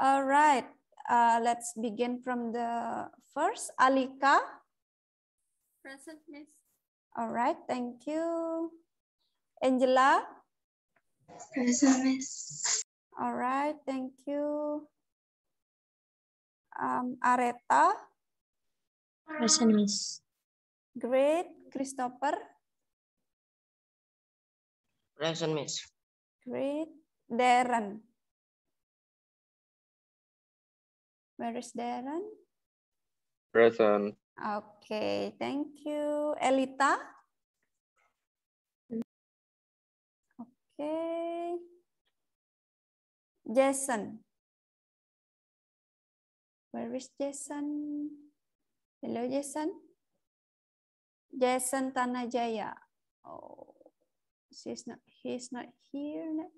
All right, uh, let's begin from the first. Alika? Present, Miss. All right, thank you. Angela? Present, Miss. All right, thank you. Um, Areta? Present, Miss. Great. Christopher? Present, Miss. Great. Darren? Where is Darren? Present. Okay, thank you. Elita? Okay. Jason? Where is Jason? Hello, Jason? Jason Tanajaya. Oh, she's not, he's not here.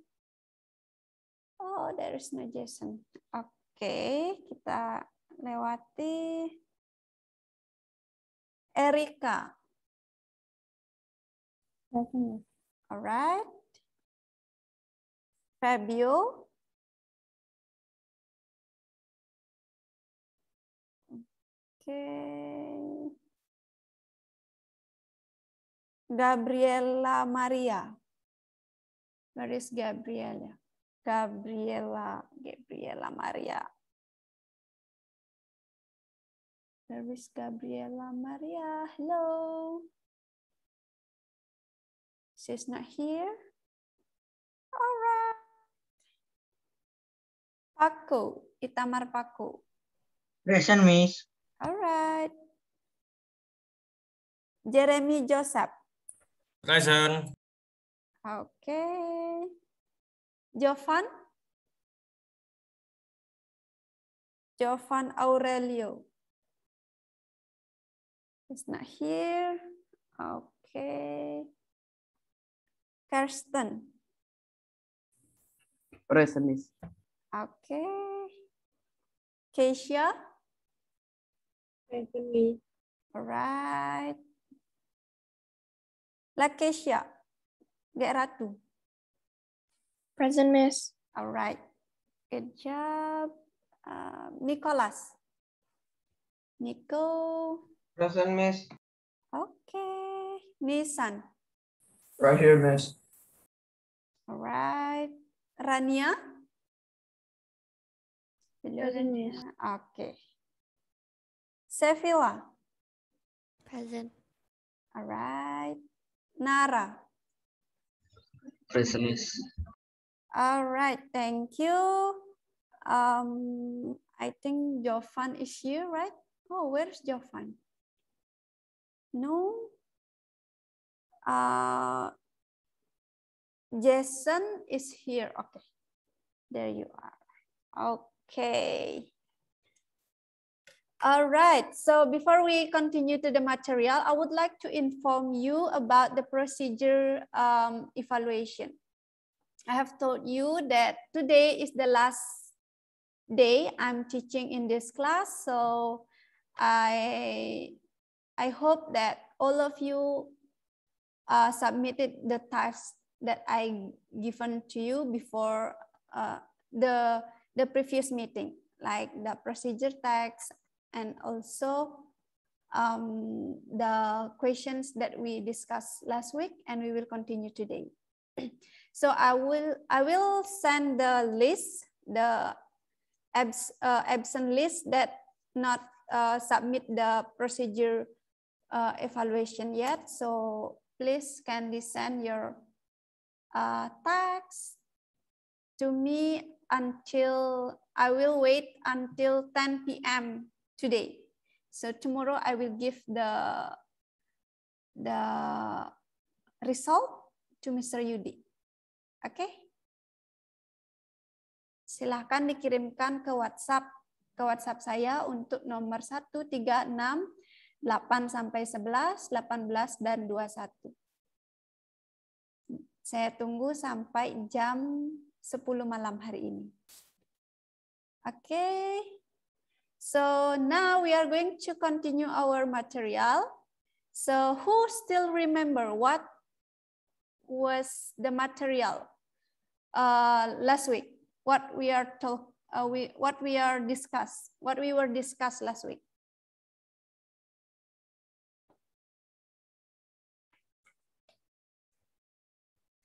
Oh, there is no Jason. Okay. Oke, kita lewati Erika. Alright. Fabio. Oke. Gabriela Maria. Where is Gabriela? Gabriela, Gabriela Maria. There is Gabriela Maria. Hello. She's not here. All right. Paco, Itamar Paku. Present, Miss. All right. Jeremy Joseph. Present. Okay. Jovan? Jovan Aurelio. It's not here. Okay. Kirsten. Present, is. Okay. Keisha? Present, Miss. All right. La Keisha. Gek Ratu. Present, Miss. All right. Good job. Uh, um, Nicholas. Nico. Present, Miss. Okay. Nissan. Right here, Miss. All right. Rania. Present, Miss. Okay. Sevilla. Present. All right. Nara. Present, Miss. All right, thank you. Um, I think Jovan is here, right? Oh, where's Jovan? No. Uh, Jason is here. Okay, there you are. Okay. All right, so before we continue to the material, I would like to inform you about the procedure um, evaluation. I have told you that today is the last day I'm teaching in this class. So I, I hope that all of you uh, submitted the tasks that I given to you before uh, the, the previous meeting, like the procedure text and also um, the questions that we discussed last week and we will continue today so I will I will send the list the abs, uh, absent list that not uh, submit the procedure uh, evaluation yet. So please kindly send your uh, to me until I will wait until 10 p.m. today. So tomorrow I will give the the result to Mr. Yudi. Oke? Okay? Silahkan dikirimkan ke WhatsApp ke WhatsApp saya untuk nomor 136 8 sampai 11, 18 dan 21. Saya tunggu sampai jam 10 malam hari ini. Oke. Okay. So now we are going to continue our material. So who still remember what was the material uh, last week. What we are talk, uh, we what we are discuss, what we were discussed last week.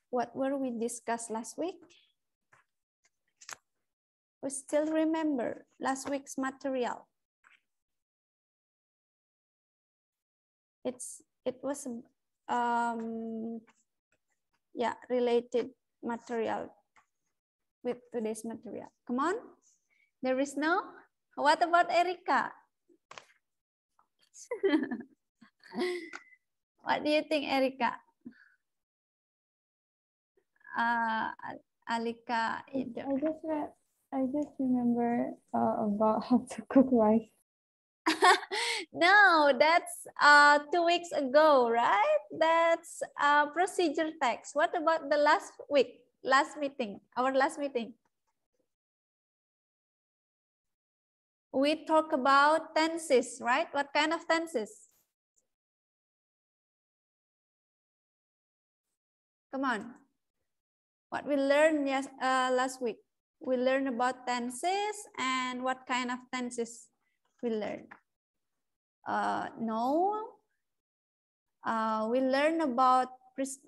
What were we discussed last week? We still remember last week's material. It's it was um, yeah, related material with today's material. Come on. There is no. What about Erica? what do you think, Erica? Uh, Alika. I just read, I just remember uh, about how to cook rice. No, that's uh, two weeks ago, right? That's uh, procedure text. What about the last week, last meeting, our last meeting? We talk about tenses, right? What kind of tenses? Come on. What we learned yes, uh, last week. We learned about tenses and what kind of tenses we learned. Uh, no. Uh, we learn about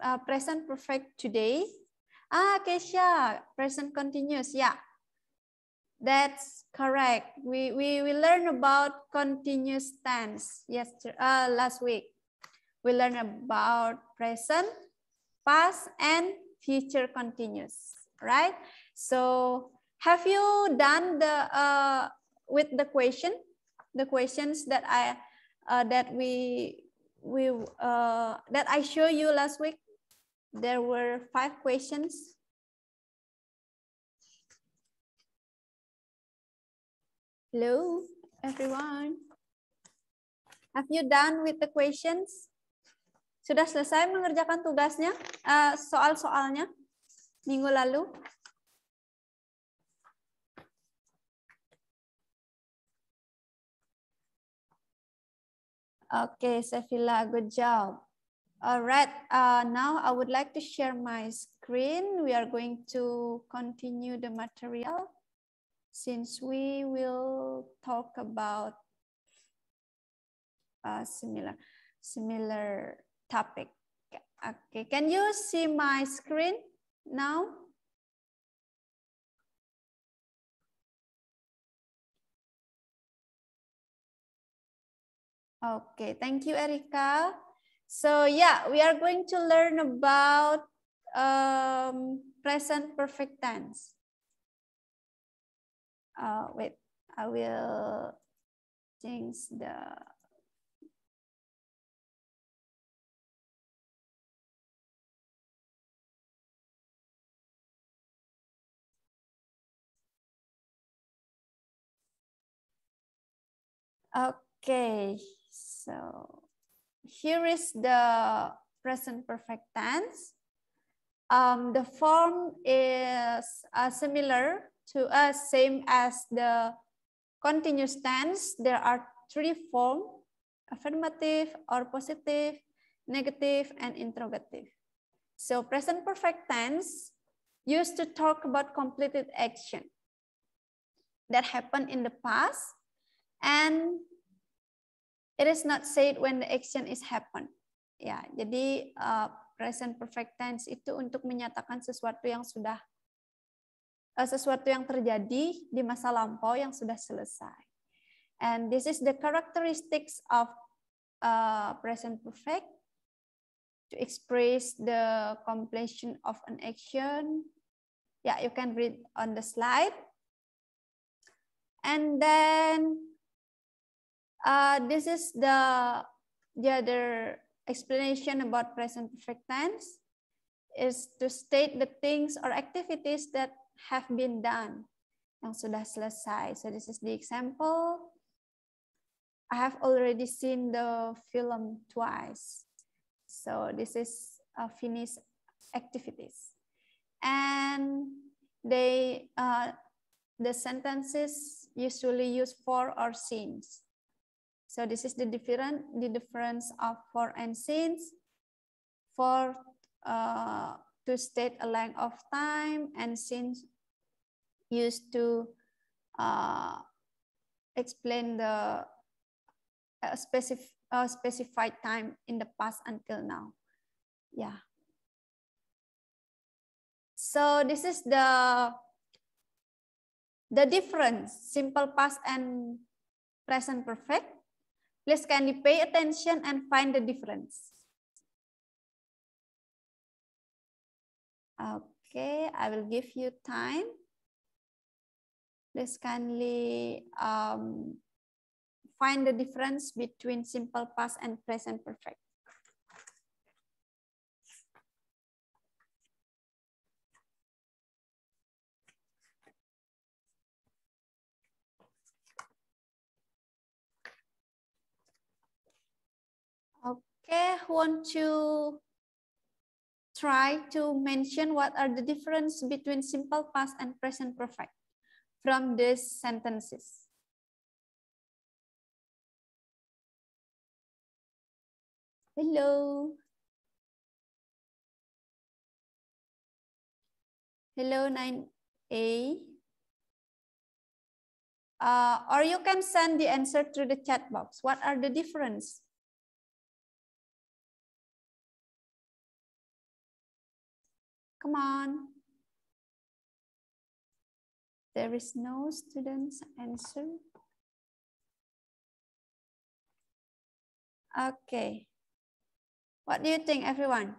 uh, present perfect today. Ah, Kesha, present continuous, yeah. That's correct. We, we, we learned about continuous tense yesterday, uh, last week. We learned about present, past, and future continuous, right? So have you done the uh, with the question, the questions that I uh, that we we uh, that I showed you last week. There were five questions. Hello, everyone. Have you done with the questions? Sudah selesai mengerjakan tugasnya, uh, soal-soalnya minggu lalu? Okay, Safila, good job. All right, uh, now I would like to share my screen. We are going to continue the material since we will talk about a uh, similar, similar topic. Okay, can you see my screen now? Okay, thank you, Erika. So yeah, we are going to learn about um, present perfect tense. Uh, wait, I will change the Okay. So here is the present perfect tense. Um, the form is uh, similar to uh, same as the continuous tense. There are three forms, affirmative or positive, negative, and interrogative. So present perfect tense used to talk about completed action that happened in the past and It is not said when the action is happen. Ya, jadi uh, present perfect tense itu untuk menyatakan sesuatu yang sudah uh, sesuatu yang terjadi di masa lampau yang sudah selesai. And this is the characteristics of uh, present perfect to express the completion of an action. Yeah, you can read on the slide. And then Uh, this is the, the other explanation about present perfect tense is to state the things or activities that have been done yang sudah selesai. So this is the example. I have already seen the film twice. So this is a uh, Finnish activities. And they, uh, the sentences usually use for or since. So this is the different the difference of for and since for uh, to state a length of time and since used to uh, explain the uh, specific uh, specified time in the past until now. Yeah. So this is the the difference simple past and present perfect Please kindly pay attention and find the difference. Okay, I will give you time. Please kindly um, find the difference between simple past and present perfect. Okay, want to try to mention what are the difference between simple past and present perfect from these sentences. Hello. Hello, 9A. Uh, or you can send the answer through the chat box. What are the difference on. There is no student's answer. Okay. What do you think, everyone?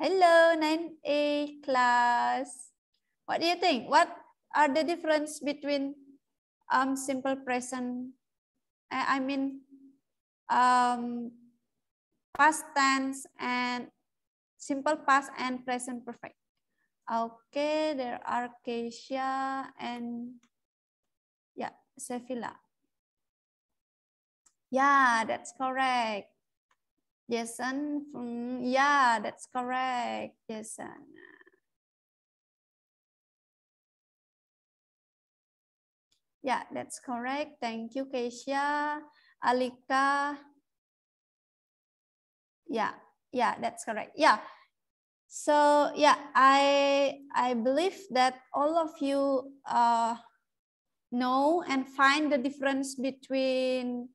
Hello, 9A class. What do you think? What are the difference between um, simple present, I mean, um, past tense and simple past and present perfect. Okay, there are Keisha and yeah, Sevilla. Yeah, that's correct. Jason, from, yeah, that's correct, Jason. Yeah, that's correct. Thank you, Keisha, Alika, yeah yeah that's correct yeah so yeah i i believe that all of you uh, know and find the difference between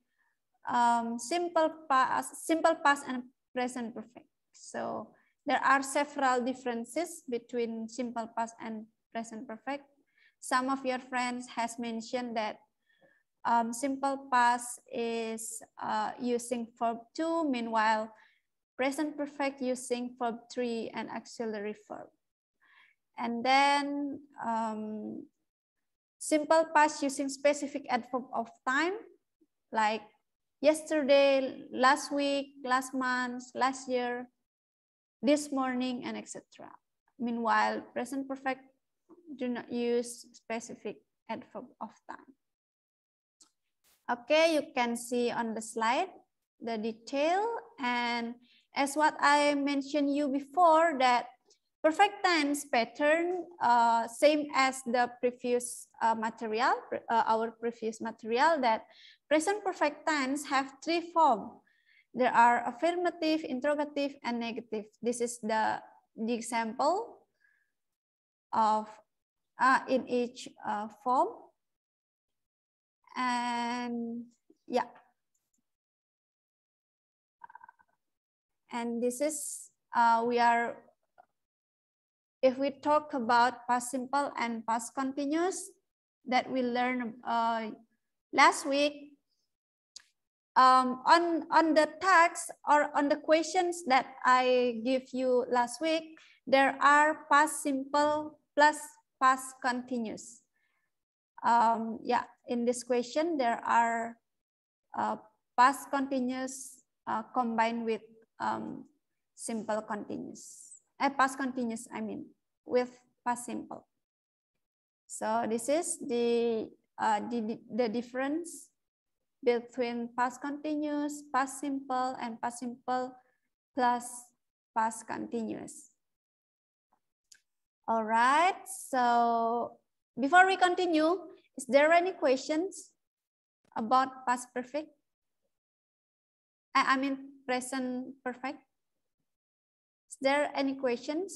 um, simple past simple past and present perfect so there are several differences between simple past and present perfect some of your friends has mentioned that um, simple past is uh, using verb to meanwhile present perfect using verb three and auxiliary verb. And then um, simple past using specific adverb of time, like yesterday, last week, last month, last year, this morning, and etc. Meanwhile, present perfect do not use specific adverb of time. Okay, you can see on the slide the detail and as what I mentioned you before that perfect times pattern, uh, same as the previous uh, material, uh, our previous material that present perfect times have three form. There are affirmative, interrogative, and negative. This is the, the example of uh, in each uh, form. And yeah, And this is, uh, we are, if we talk about past simple and past continuous that we learned uh, last week, um, on, on the text or on the questions that I give you last week, there are past simple plus past continuous. Um, yeah, in this question, there are uh, past continuous uh, combined with um, simple continuous, uh, past continuous, I mean, with past simple. So this is the, uh, the, the difference between past continuous, past simple, and past simple plus past continuous. All right, so before we continue, is there any questions about past perfect? I, I mean, present perfect? Is there any questions?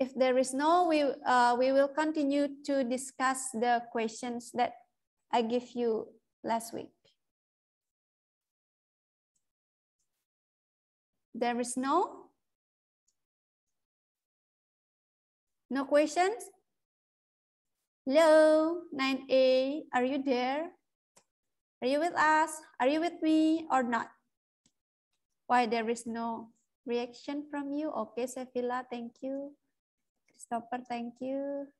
If there is no, we, uh, we will continue to discuss the questions that I give you last week. There is no? No questions? Hello, 9A, are you there? Are you with us? Are you with me or not? Why there is no reaction from you? Okay, Sevilla, thank you. Christopher, thank you.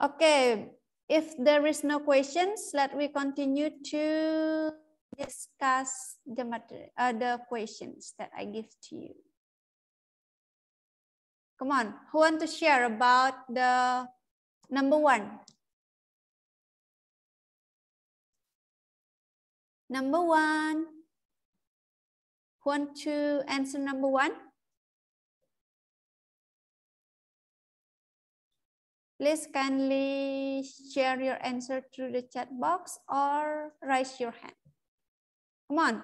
Okay, if there is no questions, let we continue to discuss the, matter, uh, the questions that I give to you. Come on, who want to share about the number one? Number one. Want to answer number one? Please kindly share your answer through the chat box or raise your hand. Come on.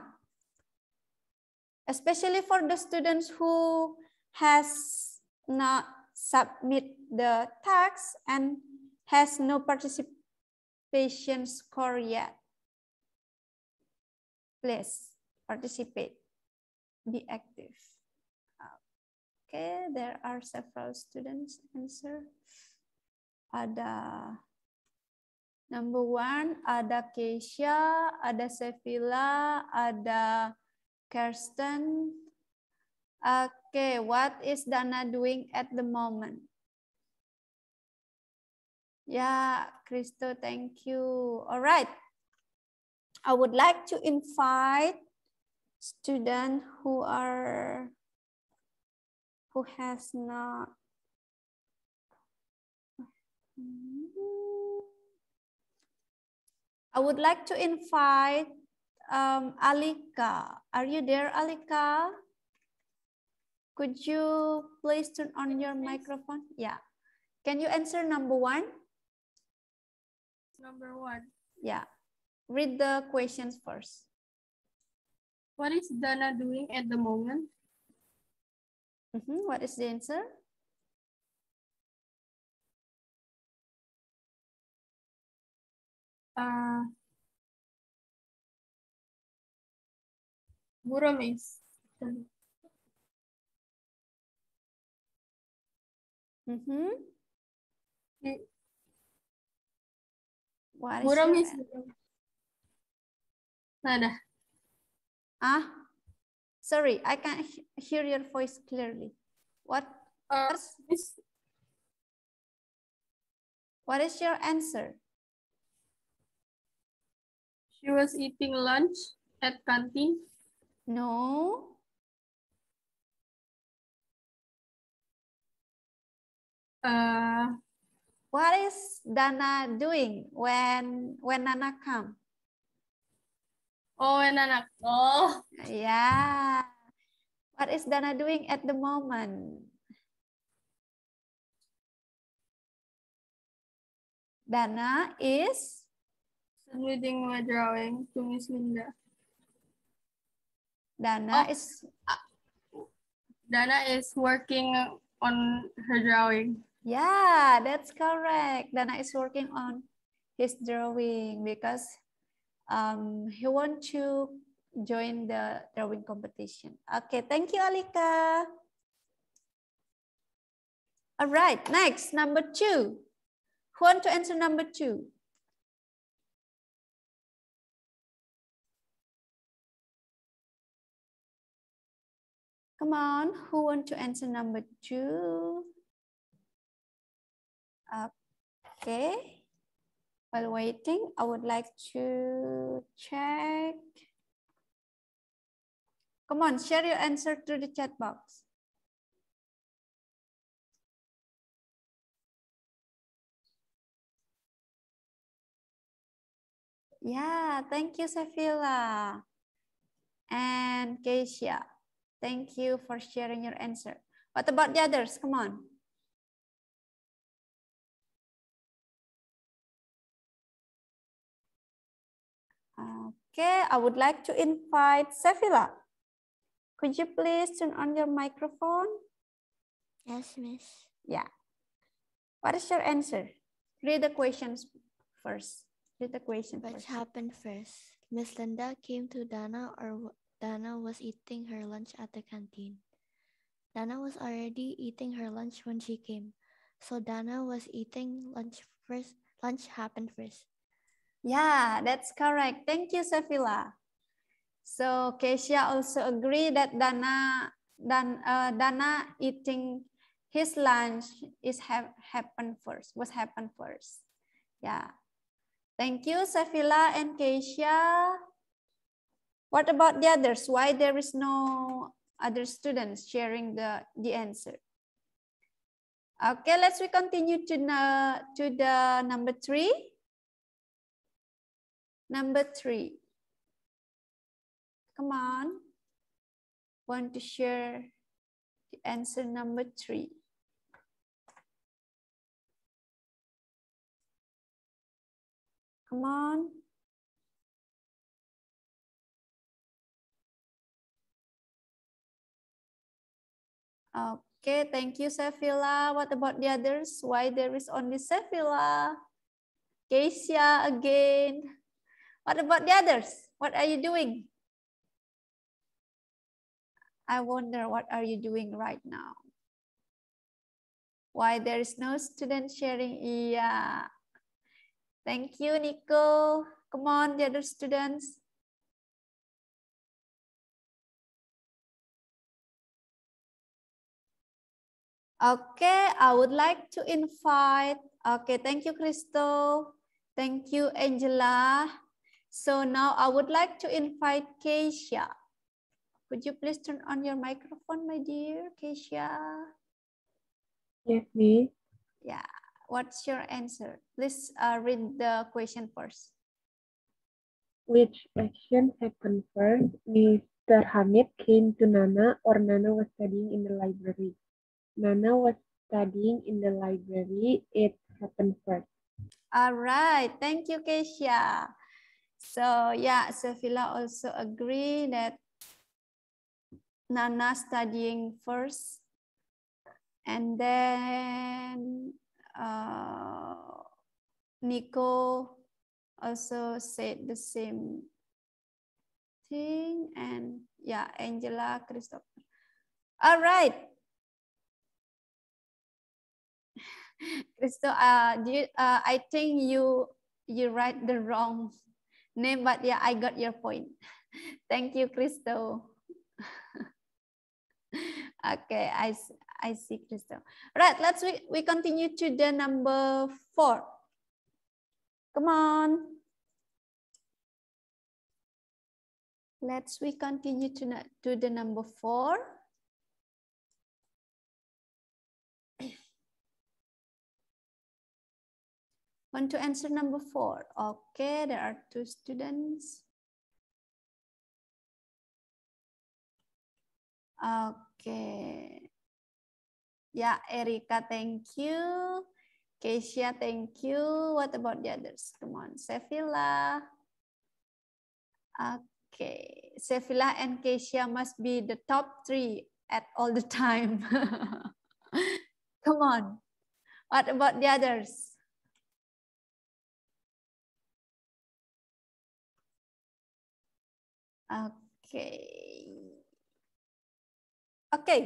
Especially for the students who has not submit the tax and has no participation score yet. Please participate. Be active. Okay, there are several students answer. Ada number one, ada Keisha, ada Sevilla, ada Kirsten. Okay, what is Dana doing at the moment? Yeah, Kristo, thank you. Alright. I would like to invite students who are who has not I would like to invite um, Alika. Are you there, Alika? Could you please turn on your microphone? Yeah. Can you answer number one? Number one. Yeah read the questions first. What is Dana doing at the moment? Mm -hmm. What is the answer? Uh, Buramis. Mm -hmm. What is Buramis. No, Ah, sorry, I can't hear your voice clearly. What? Uh, what is your answer? She was eating lunch at canteen. No. Uh, what is Dana doing when when Nana come? Oh, and anak ko. Yeah. What is Dana doing at the moment? Dana is submitting my drawing to Miss Linda. Dana oh. is ah, Dana is working on her drawing. Yeah, that's correct. Dana is working on his drawing because um, he want to join the drawing competition. Okay, thank you, Alika. All right, next, number two. Who want to answer number two? Come on, who want to answer number two? Okay. While waiting, I would like to check. Come on, share your answer through the chat box. Yeah, thank you, Safila and Keisha. Thank you for sharing your answer. What about the others? Come on. Okay, I would like to invite Sevilla. Could you please turn on your microphone? Yes, miss. Yeah. What is your answer? Read the questions first. Read the question what first. What happened first? Miss Linda came to Dana or Dana was eating her lunch at the canteen. Dana was already eating her lunch when she came. So Dana was eating lunch first. Lunch happened first. Yeah, that's correct. Thank you, Sevilla. So Keisha also agree that Dana, Dan, uh, Dana eating his lunch is have happened first. Was happened first. Yeah. Thank you, Sevilla and Keisha. What about the others? Why there is no other students sharing the, the answer? Okay, let's we continue to, the uh, to the number three. Number three. Come on. Want to share the answer number three. Come on. Okay, thank you, Safila. What about the others? Why there is only Safila? Keisha again. What about the others? What are you doing? I wonder what are you doing right now? Why there is no student sharing? Yeah. Thank you, Nico. Come on, the other students. Okay, I would like to invite. Okay, thank you, Crystal. Thank you, Angela. So now I would like to invite Keisha. Could you please turn on your microphone, my dear Keisha? Yeah, me. Yeah. What's your answer? Please uh, read the question first. Which action happened first? Mr. Hamid came to Nana or Nana was studying in the library? Nana was studying in the library. It happened first. All right. Thank you, Keisha. So yeah, Sevilla also agree that Nana studying first, and then uh, Nico also said the same thing, and yeah, Angela, Christopher. All right. Christo, uh, do you, uh, I think you you write the wrong name, but yeah, I got your point. Thank you, Crystal. okay, I, I see, Crystal. Right, let's we, we continue to the number four. Come on. Let's we continue to, to the number four. Want to answer number four. Okay, there are two students. Okay. Ya, Erika, thank you. Keisha, thank you. What about the others? Come on, Sevilla. Okay, Sevilla and Keisha must be the top three at all the time. Come on. What about the others? Okay. Okay,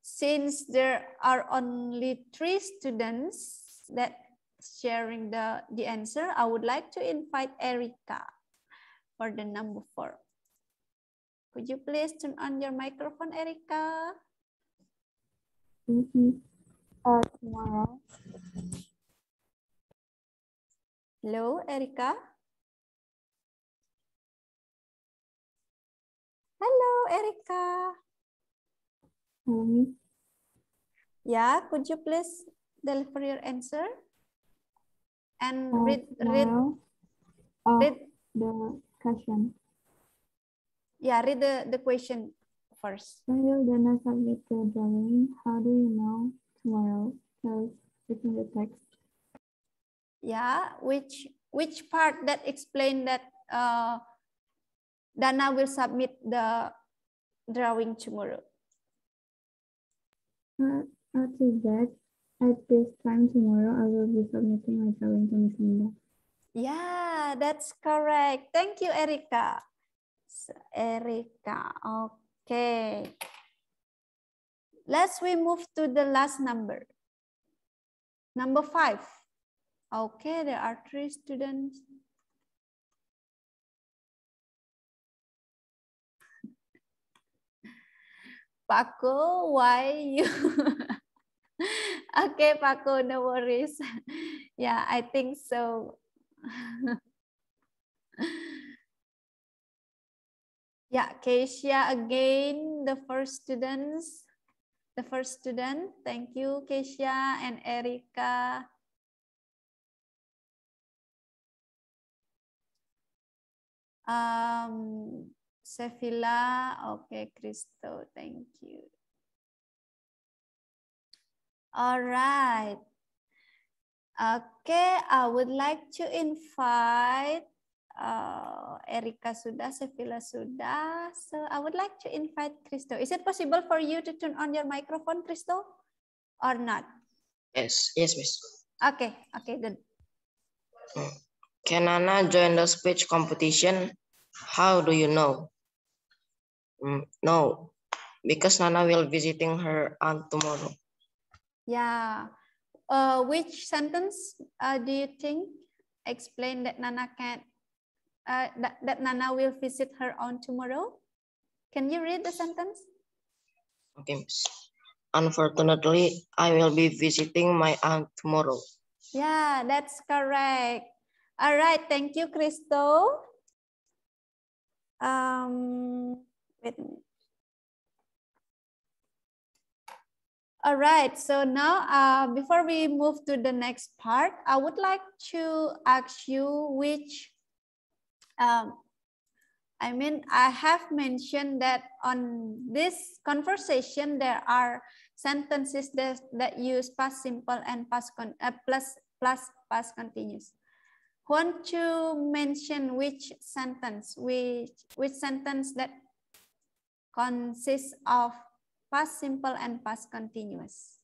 since there are only three students that sharing the, the answer, I would like to invite Erika for the number four. Could you please turn on your microphone, Erika? Mm -hmm. uh, tomorrow. Hello, Erika. Hello, Erica. Mm. Yeah, could you please deliver your answer? And uh, read, read, uh, read the question. Yeah, read the, the question first. When will Dana submit the drawing? How do you know tomorrow? it's in the text. Yeah, which which part that explain that uh, Dana will submit the drawing tomorrow. Uh, after that, at this time tomorrow, I will be submitting my drawing to Miss Linda. Yeah, that's correct. Thank you, Erika. Erika, okay. Let's we move to the last number. Number five. Okay, there are three students. Paku, why you? okay, Paku, no worries. yeah, I think so. yeah, Keisha again, the first students. The first student, thank you, Keisha and Erika. Um, Sevilla, oke okay, Kristo, thank you. Alright. Okay, I would like to invite uh, Erika sudah, Sevilla sudah. So I would like to invite Kristo. Is it possible for you to turn on your microphone, Kristo, or not? Yes, yes, miss. Okay, okay, good. Hmm. Can Anna join the speech competition? How do you know? Mm, no, because Nana will visiting her aunt tomorrow. Yeah. Uh, which sentence uh, do you think explain that Nana can uh, that, that Nana will visit her aunt tomorrow? Can you read the sentence? Okay. Unfortunately, I will be visiting my aunt tomorrow. Yeah, that's correct. All right, thank you, Christo. Um, all right, so now uh, before we move to the next part, I would like to ask you which, um, I mean, I have mentioned that on this conversation, there are sentences that, that use past simple and past con uh, plus, plus past continuous. Want to mention which sentence, which, which sentence that consists of past simple and past continuous.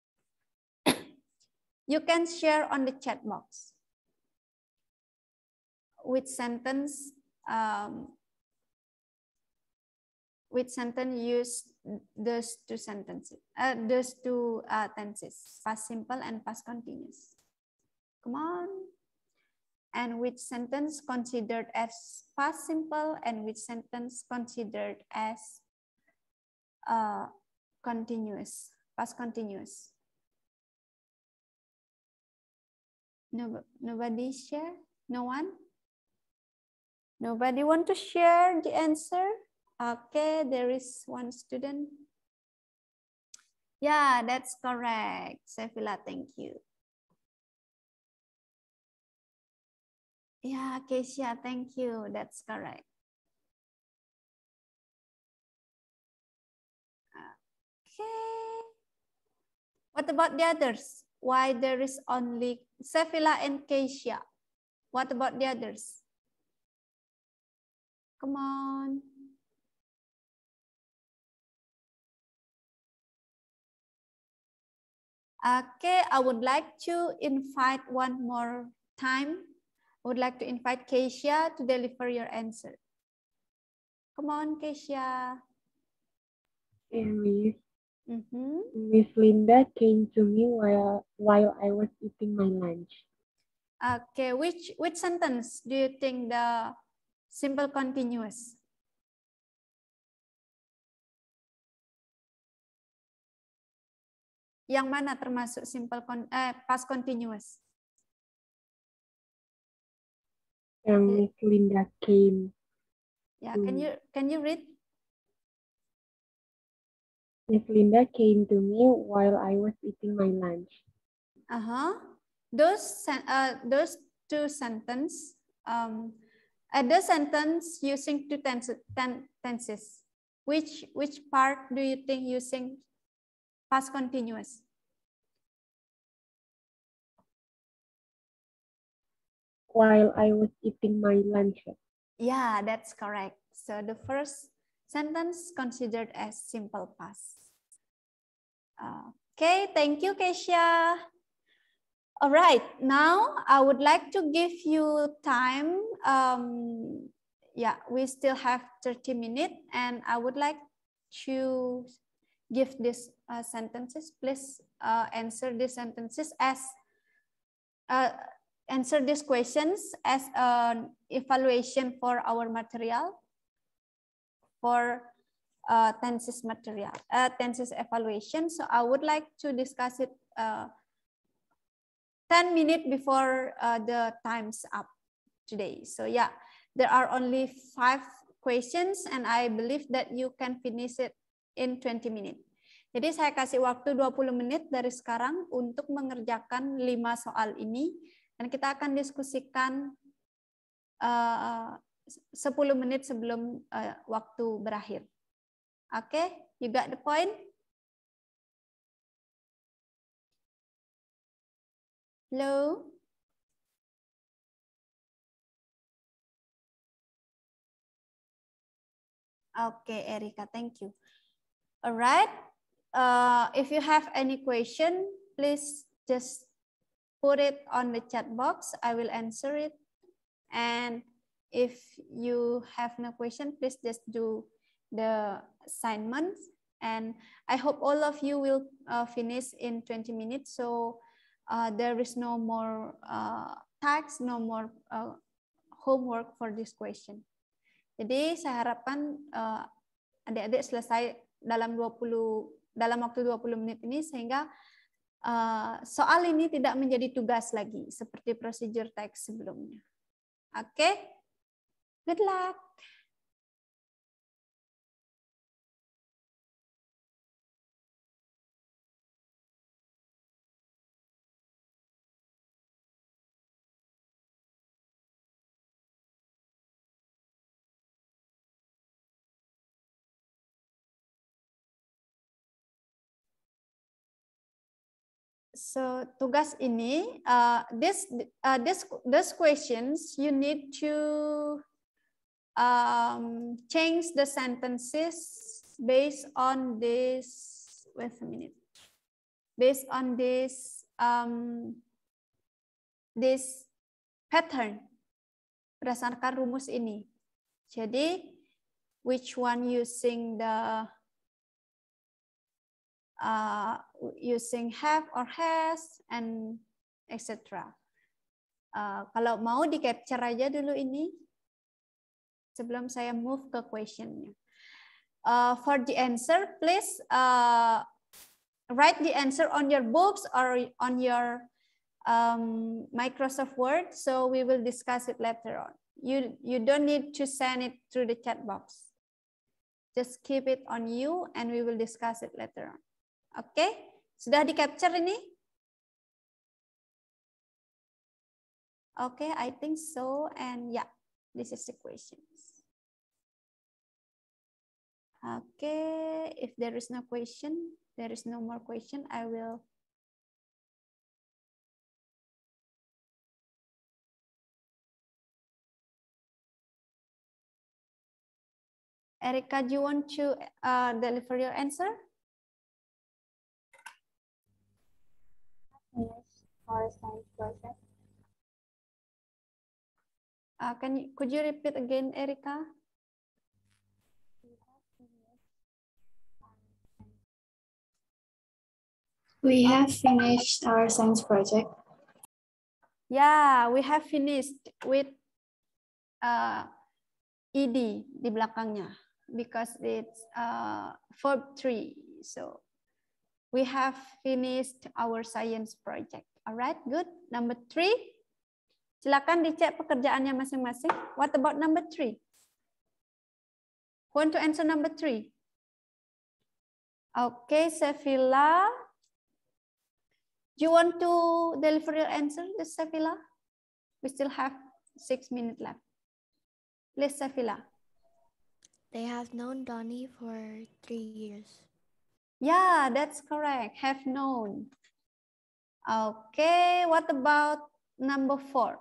you can share on the chat box which sentence um, which sentence use those two sentences, uh, those two uh, tenses, past simple and past continuous. Come on and which sentence considered as past simple and which sentence considered as uh, continuous, past continuous. No, nobody share? No one? Nobody want to share the answer? Okay, there is one student. Yeah, that's correct. Sevilla, thank you. Yeah, Keisha, thank you. That's correct. Okay. What about the others? Why there is only Sevilla and Keisha? What about the others? Come on. Okay, I would like to invite one more time I would like to invite Keisha to deliver your answer. Come on, Keisha. And Miss, mm -hmm. Miss Linda came to me while while I was eating my lunch. Okay, which which sentence do you think the simple continuous? Yang mana termasuk simple con eh, past continuous? and Linda came. Yeah, hmm. can you can you read? Miss Linda came to me while I was eating my lunch. Uh huh. Those uh, those two sentences. Um, at uh, the sentence using two tense ten, tenses, which which part do you think using past continuous? while I was eating my lunch. Yeah, that's correct. So the first sentence considered as simple past. Uh, okay, thank you, Keisha. All right, now I would like to give you time. Um, yeah, we still have 30 minutes and I would like to give these uh, sentences. Please uh, answer these sentences as uh, answer these questions as an evaluation for our material, for uh, tenses material, uh, tenses evaluation. So I would like to discuss it uh, 10 minutes before uh, the time's up today. So yeah, there are only five questions and I believe that you can finish it in 20 minutes. Jadi saya kasih waktu 20 menit dari sekarang untuk mengerjakan lima soal ini dan kita akan diskusikan eh, uh, 10 menit sebelum uh, waktu berakhir. Oke, okay? you got the point? Hello? Okay, Erika, thank you. Alright, Uh, if you have any question, please just put it on the chat box. I will answer it. And if you have no question, please just do the assignments. And I hope all of you will uh, finish in 20 minutes. So uh, there is no more uh, tax, no more uh, homework for this question. Jadi saya harapkan uh, adik-adik selesai dalam 20 dalam waktu 20 menit ini sehingga Eh, soal ini tidak menjadi tugas lagi seperti prosedur teks sebelumnya. Oke, okay? good luck. So tugas ini, uh, this uh, this this questions you need to um, change the sentences based on this. Wait a minute. Based on this um, this pattern berdasarkan rumus ini. Jadi, which one using the uh, using have or has and etc. Uh, kalau mau di capture aja dulu ini sebelum saya move ke questionnya. Uh, for the answer, please uh, write the answer on your books or on your um, Microsoft Word. So we will discuss it later on. You, you don't need to send it through the chat box. Just keep it on you and we will discuss it later on. Oke, sudah di capture ini? Oke, I think so and yeah, this is the questions. Okay, if there is no question, there is no more question, I will Erica, do you want to uh, deliver your answer? Finish our science project. Uh, can you, could you repeat again, Erika? We have finished our science project. Yeah, we have finished with uh, ed di belakangnya because it's uh, verb three. So we have finished our science project. Alright, good. Number three, silakan dicek pekerjaannya masing-masing. What about number three? Want to answer number three? Okay, Sevilla. you want to deliver your answer, Sevilla? We still have six minutes left. Please, Sevilla. They have known Donnie for three years. Yeah, that's correct. Have known. Okay, what about number four?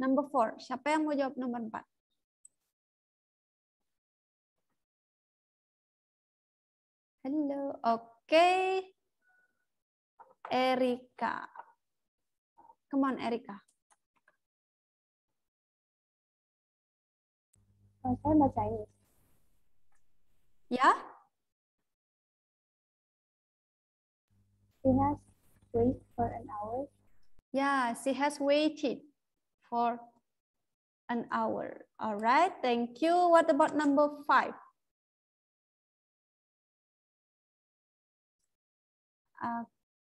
Number four, siapa yang mau jawab nomor empat? Hello, oke. Okay. Erika. Come on, Erika. first time a Chinese. Yeah? She has waited for an hour. Yeah, she has waited for an hour. All right, thank you. What about number five?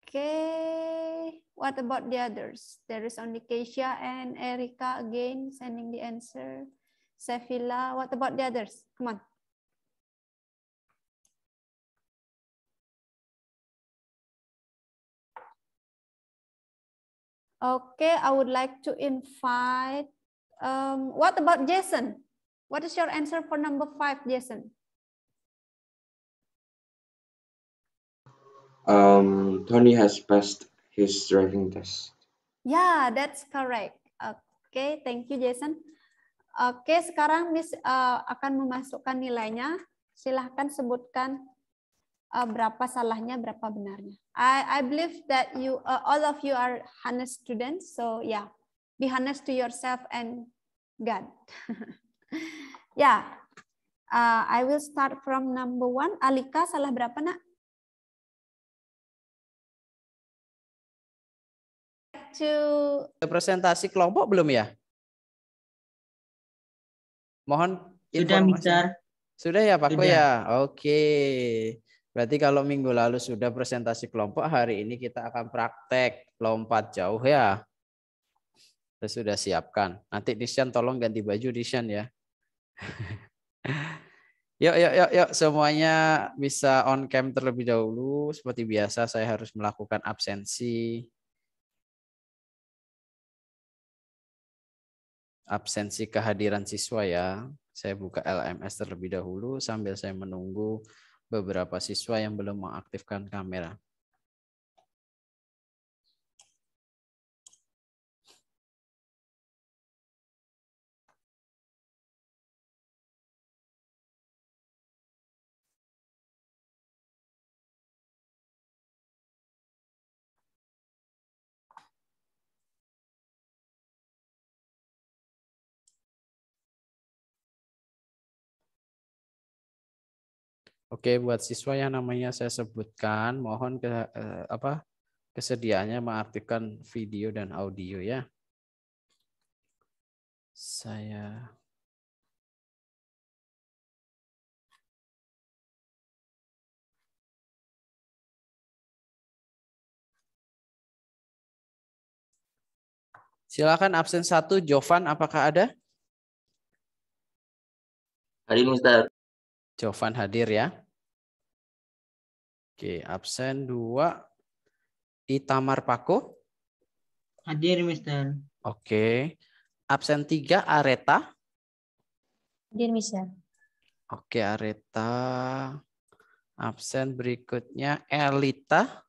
Okay, what about the others? There is only Keisha and Erica again sending the answer. Safila. What about the others? Come on. Okay, I would like to invite. Um, what about Jason? What is your answer for number five, Jason? Um, Tony has passed his driving test. Yeah, that's correct. Okay, thank you, Jason. Oke, sekarang Miss uh, akan memasukkan nilainya. Silahkan sebutkan uh, berapa salahnya, berapa benarnya. I, I believe that you, uh, all of you are honest students. So yeah, be honest to yourself and God. yeah, uh, I will start from number one. Alika, salah berapa nak? To... presentasi kelompok belum ya? Mohon sudah bisa Sudah ya Pak sudah. ya. Oke. Berarti kalau minggu lalu sudah presentasi kelompok, hari ini kita akan praktek lompat jauh ya. kita sudah siapkan. Nanti Dishan tolong ganti baju Dishan ya. Yuk, yuk, yuk, yuk. Semuanya bisa on cam terlebih dahulu. Seperti biasa, saya harus melakukan absensi. absensi kehadiran siswa ya. Saya buka LMS terlebih dahulu sambil saya menunggu beberapa siswa yang belum mengaktifkan kamera. Oke, buat siswa yang namanya saya sebutkan, mohon ke, eh, apa kesediaannya mengaktifkan video dan audio ya. Saya Silakan absen satu, Jovan, apakah ada? Hari Mister. Jovan hadir ya. Oke, absen dua. Itamar Pako. Hadir, Mister. Oke. Absen tiga, Areta. Hadir, Mister. Oke, Areta. Absen berikutnya, Elita.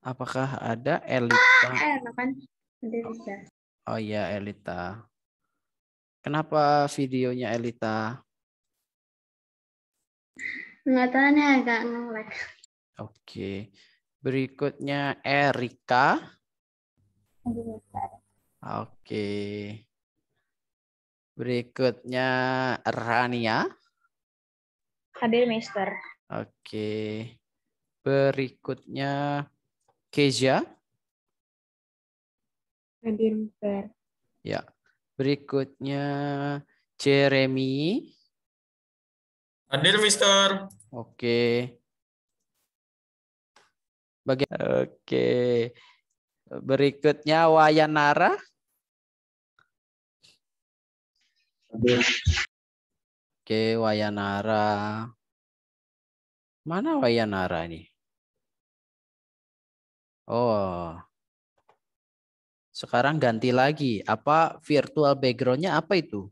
Apakah ada Elita? Ah, makan. Hadir, Oh iya, Elita. Kenapa videonya Elita? Nggak tahu nih, agak ngelag. Oke. Berikutnya Erika. Oke. Berikutnya Rania. Hadir, Mister. Oke. Berikutnya Keja. Nadir Mukhtar. Ya. Berikutnya Jeremy. Hadir, Mister. Oke. Bagi Oke. Berikutnya Wayanara. Hadir. Oke, Wayanara. Mana Wayanara ini Oh, sekarang ganti lagi. Apa virtual backgroundnya apa itu?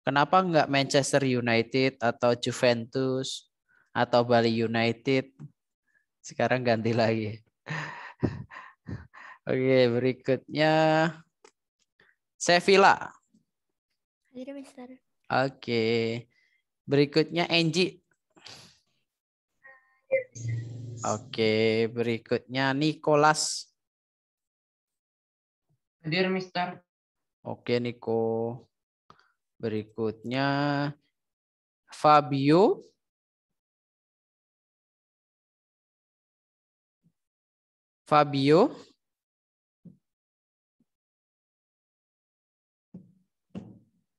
Kenapa nggak Manchester United atau Juventus atau Bali United? Sekarang ganti lagi. Oke, berikutnya Sevilla. Hadir, Mister. Oke. Berikutnya Angie. Oke, berikutnya Nicholas. Hadir, Mister. Oke, Niko. Berikutnya Fabio. Fabio.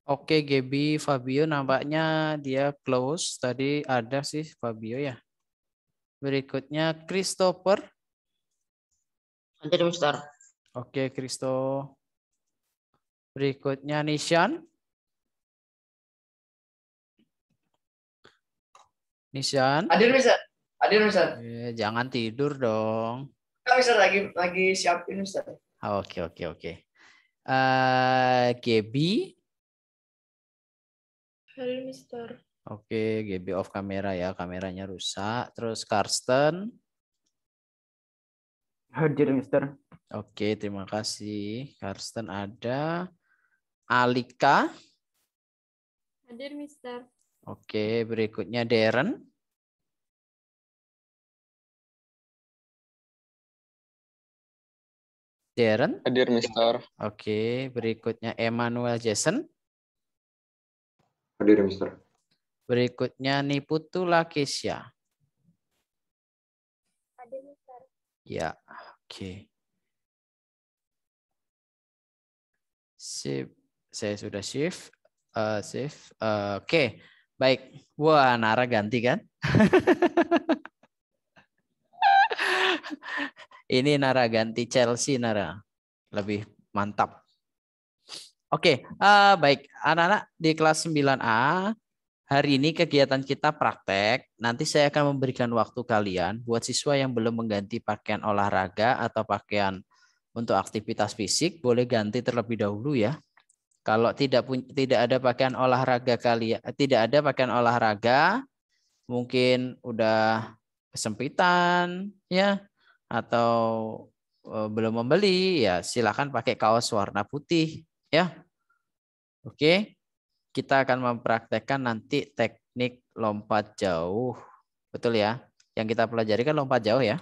Oke, Gebi, Fabio nampaknya dia close. Tadi ada sih Fabio ya. Berikutnya Christopher. Hadir, Mister. Oke, Kristo. Berikutnya Nishan. Nishan. Hadir, Mister. Hadir, Mister. Eh, jangan tidur dong. Kita bisa lagi lagi siapin, Mister. Ah, oke, oke, oke. Eh, GB. Hadir, Mister. Oke, GB off kamera ya, kameranya rusak. Terus Karsten. Hadir, Mister. Oke, terima kasih. Karsten ada. Alika. Hadir, Mister. Oke, berikutnya Darren. Darren. Hadir, Mister. Oke, berikutnya Emmanuel Jason. Hadir, Mister. Berikutnya Niputu Lakisya. Hadir, Mister. Ya, oke. Sip. Saya sudah shift. Uh, shift. Uh, Oke. Okay. Baik. Wah, Nara ganti kan? Ini Nara ganti Chelsea Nara. Lebih mantap. Oke, okay. uh, eh, baik. Anak-anak di kelas 9A, Hari ini kegiatan kita praktek. Nanti saya akan memberikan waktu kalian buat siswa yang belum mengganti pakaian olahraga atau pakaian untuk aktivitas fisik boleh ganti terlebih dahulu ya. Kalau tidak tidak ada pakaian olahraga kali ya, eh, tidak ada pakaian olahraga, mungkin udah kesempitan ya atau eh, belum membeli ya silakan pakai kaos warna putih ya. Oke. Kita akan mempraktekkan nanti teknik lompat jauh. Betul ya? Yang kita pelajari kan lompat jauh ya.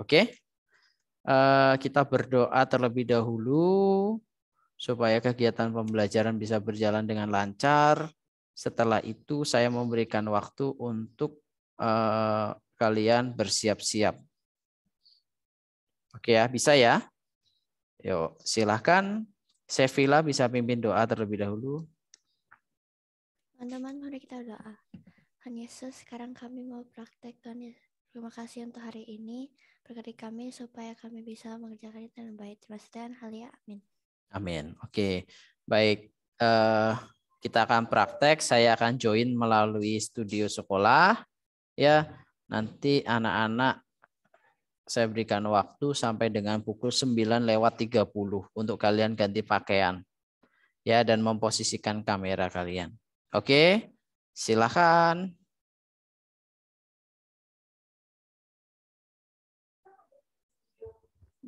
Oke. Eh, kita berdoa terlebih dahulu supaya kegiatan pembelajaran bisa berjalan dengan lancar. Setelah itu saya memberikan waktu untuk eh, kalian bersiap-siap. Oke ya, bisa ya? Yuk, silahkan. Sevilla bisa pimpin doa terlebih dahulu. Teman-teman, mari kita doa. Tuhan Yesus, sekarang kami mau praktekkan. terima kasih untuk hari ini berkati kami supaya kami bisa mengerjakannya dengan baik. Terima kasih dan halia. Ya, amin. Amin. Oke. Okay. Baik. Uh, kita akan praktek. Saya akan join melalui studio sekolah. Ya, nanti anak-anak saya berikan waktu sampai dengan pukul 9 lewat 30 untuk kalian ganti pakaian. Ya, dan memposisikan kamera kalian. Oke, okay? silakan.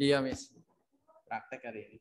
Iya, Miss. Praktek hari ini.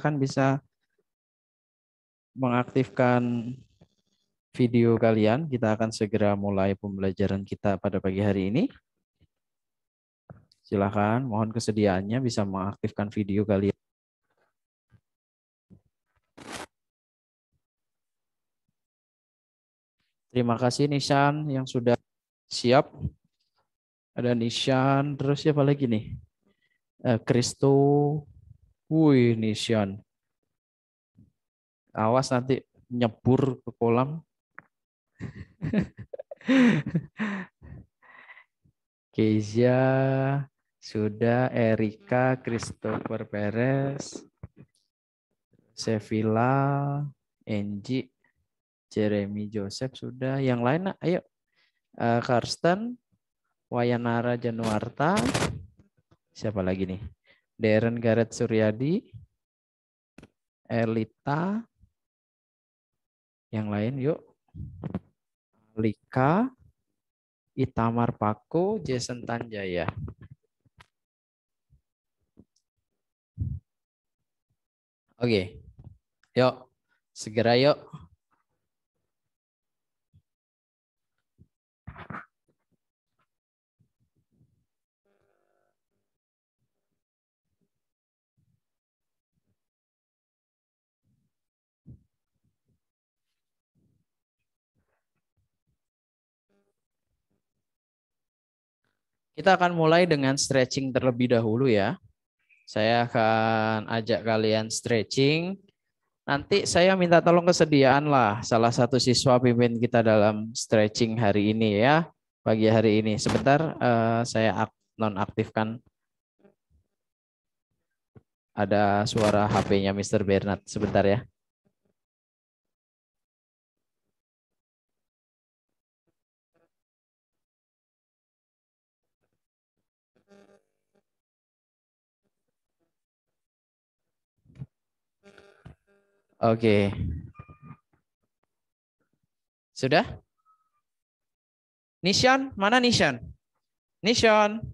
bahkan bisa mengaktifkan video kalian. Kita akan segera mulai pembelajaran kita pada pagi hari ini. Silakan, mohon kesediaannya bisa mengaktifkan video kalian. Terima kasih Nishan yang sudah siap. Ada Nishan, terus siapa lagi nih? Kristo, eh, Wih, Nishan. Awas nanti nyebur ke kolam. Kezia, sudah Erika, Christopher Perez, Sevilla, Enji, Jeremy Joseph sudah. Yang lain, ayo. Eh, Karsten, Wayanara Januarta. Siapa lagi nih? Darren Gareth Suryadi, Elita, yang lain yuk. Lika, Itamar Paku, Jason Tanjaya. Oke, yuk segera yuk Kita akan mulai dengan stretching terlebih dahulu ya. Saya akan ajak kalian stretching. Nanti saya minta tolong kesediaan lah salah satu siswa pimpin kita dalam stretching hari ini ya. Pagi hari ini. Sebentar uh, saya nonaktifkan. Ada suara HP-nya Mr. Bernard. Sebentar ya. Oke. Sudah? Nishan, mana Nishan? Nishan.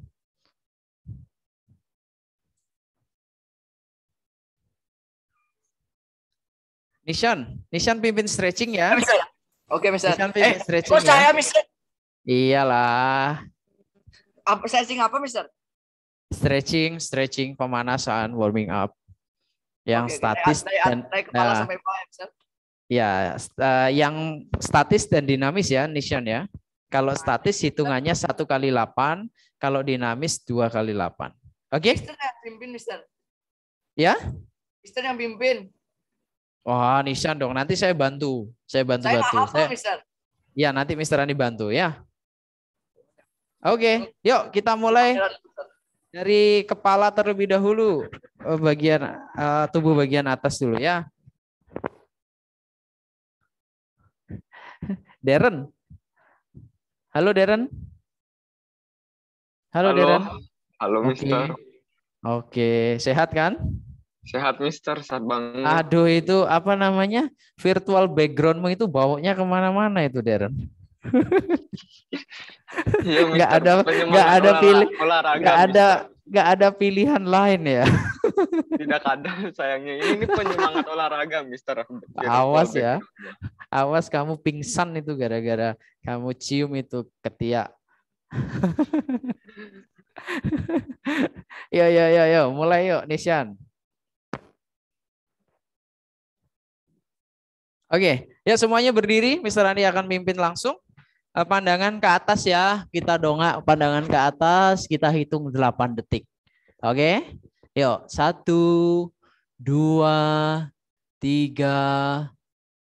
Nishan, Nishan pimpin stretching ya. Oke, Mister. Nishan pimpin eh, stretching. Oh, saya, Mister? Iyalah. Apa stretching apa, Mister? Stretching, stretching, pemanasan, warming up yang okay, statis andai, dan andai kepala uh, sampai ya, uh, yang statis dan dinamis ya Nishan ya. Kalau nah, statis kan hitungannya satu kali 8, kalau dinamis dua kali 8. Oke? Mister yang pimpin, Mister. Ya? Mister yang pimpin. Wah, Nishan dong. Nanti saya bantu. Saya bantu saya bantu. Saya... Mister. Ya, nanti Mister Andi bantu ya. Oke, okay. yuk kita mulai dari kepala terlebih dahulu eh, bagian uh, tubuh bagian atas dulu ya. Darren. Halo Darren. Halo, Halo. Darren. Halo Mister. Oke, okay. sehat kan? Sehat Mister, sehat banget. Aduh itu apa namanya virtual backgroundmu itu bawanya kemana-mana itu Darren nggak ada nggak ada pilih nggak ada nggak ada pilihan lain ya tidak ada sayangnya ini penyemangat olahraga Mister awas ya awas kamu pingsan itu gara-gara kamu cium itu ketiak ya ya ya ya mulai yuk Nishan Oke, ya semuanya berdiri. Mister Andi akan mimpin langsung. Eh, pandangan ke atas ya. Kita dongak pandangan ke atas, kita hitung 8 detik. Oke? Yuk, satu dua tiga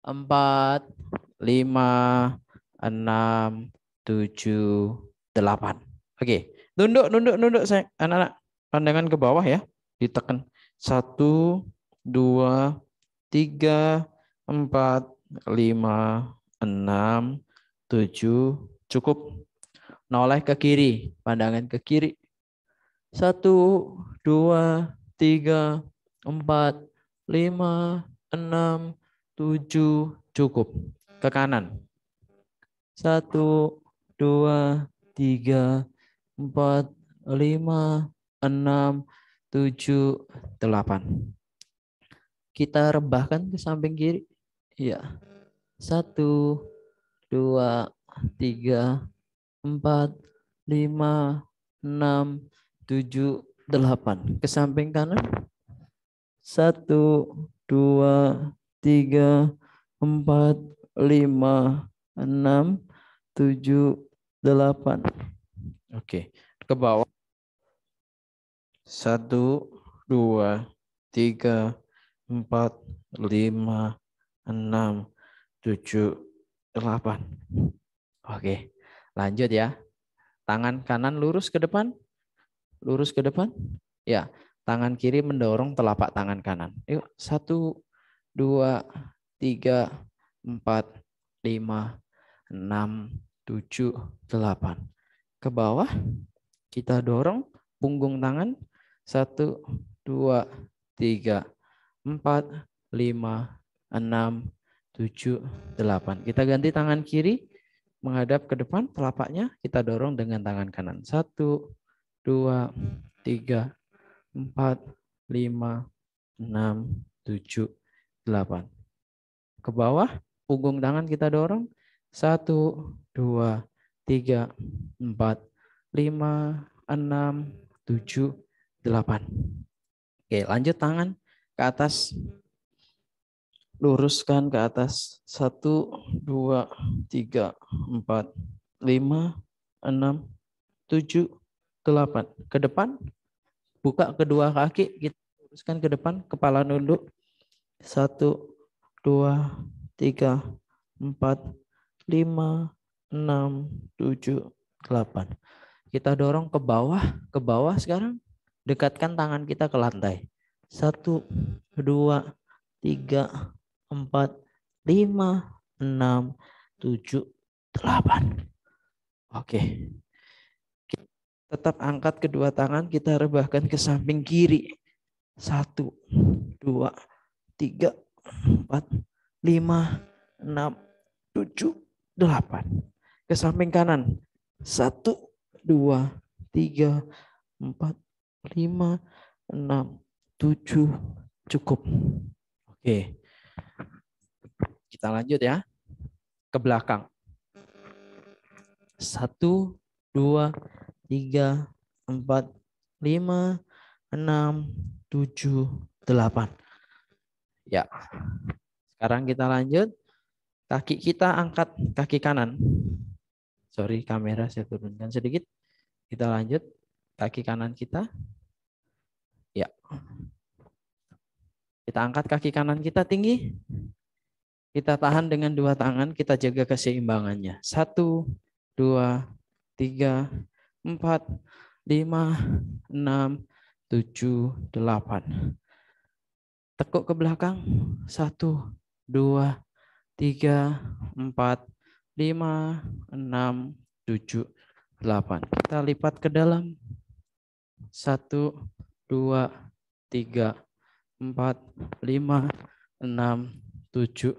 empat lima enam tujuh delapan Oke. Nunduk nunduk nunduk saya anak-anak pandangan ke bawah ya. Ditekan 1 2 3 4 5 6 tujuh, cukup. Noleh nah, ke kiri, pandangan ke kiri. Satu, dua, tiga, empat, lima, enam, tujuh, cukup. Ke kanan. Satu, dua, tiga, empat, lima, enam, tujuh, delapan. Kita rebahkan ke samping kiri. ya Satu, dua, tiga, empat, lima, enam, tujuh, delapan. Ke samping kanan. Satu, dua, tiga, empat, lima, enam, tujuh, delapan. Oke, ke bawah. Satu, dua, tiga, empat, lima, enam, tujuh, delapan. Oke, lanjut ya. Tangan kanan lurus ke depan. Lurus ke depan. Ya, tangan kiri mendorong telapak tangan kanan. Yuk, satu, dua, tiga, empat, lima, enam, tujuh, delapan. Ke bawah, kita dorong punggung tangan. Satu, dua, tiga, empat, lima, enam, 7, 8. Kita ganti tangan kiri menghadap ke depan telapaknya. Kita dorong dengan tangan kanan. 1, 2, 3, 4, 5, 6, 7, 8. Ke bawah, punggung tangan kita dorong. satu dua tiga empat lima enam tujuh delapan Oke, lanjut tangan ke atas luruskan ke atas. satu dua tiga empat lima enam tujuh delapan Ke depan, buka kedua kaki, kita luruskan ke depan, kepala nunduk. satu dua tiga empat lima enam tujuh delapan Kita dorong ke bawah, ke bawah sekarang. Dekatkan tangan kita ke lantai. satu dua tiga 4, 5, 6, 7, 8. Oke. Kita tetap angkat kedua tangan, kita rebahkan ke samping kiri. 1, 2, 3, 4, 5, 6, 7, 8. Ke samping kanan. 1, 2, 3, 4, 5, 6, 7. Cukup. Oke. Okay. Kita lanjut ya. Ke belakang. Satu, dua, tiga, empat, lima, enam, tujuh, delapan. Ya. Sekarang kita lanjut. Kaki kita angkat kaki kanan. Sorry, kamera saya turunkan sedikit. Kita lanjut. Kaki kanan kita. Ya. Kita angkat kaki kanan kita tinggi. Kita tahan dengan dua tangan, kita jaga keseimbangannya. Satu, dua, tiga, empat, lima, enam, tujuh, delapan. Tekuk ke belakang. Satu, dua, tiga, empat, lima, enam, tujuh, delapan. Kita lipat ke dalam. Satu, dua, tiga, empat, lima, enam, tujuh,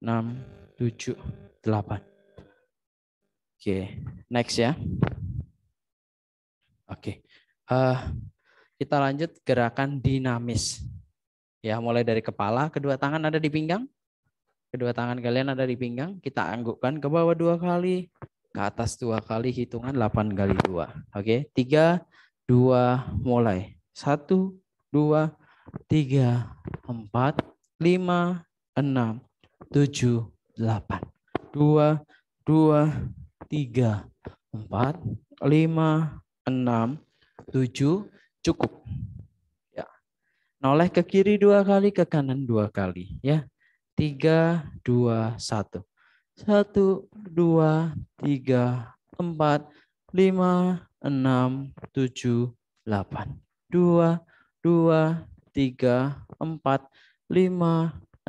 enam, tujuh, delapan. Oke, okay, next ya. Oke, okay. uh, eh, kita lanjut gerakan dinamis. Ya, mulai dari kepala, kedua tangan ada di pinggang, kedua tangan kalian ada di pinggang, kita anggukkan ke bawah dua kali, ke atas dua kali, hitungan 8 kali dua. Oke, okay. tiga, dua, mulai. Satu, dua, tiga, empat, lima, enam, tujuh, delapan. Dua, dua, tiga, empat, lima, enam, tujuh, cukup. Ya. Noleh ke kiri dua kali, ke kanan dua kali. Ya. Tiga, dua, satu. Satu, dua, tiga, empat, lima, enam, tujuh, delapan. Dua, dua, tiga, empat, lima,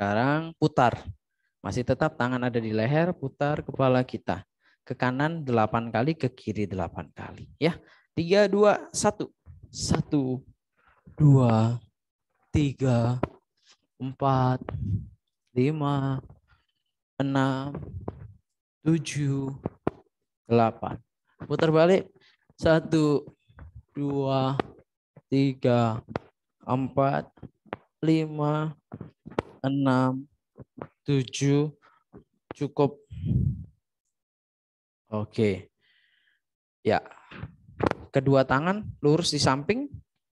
Sekarang putar. Masih tetap tangan ada di leher, putar kepala kita. Ke kanan 8 kali, ke kiri 8 kali. Ya, 3, 2, 1. 1, 2, 3, 4, 5, 6, 7, 8. Putar balik. 1, 2, 3, 4, 5, enam, tujuh, cukup. Oke. Ya. Kedua tangan lurus di samping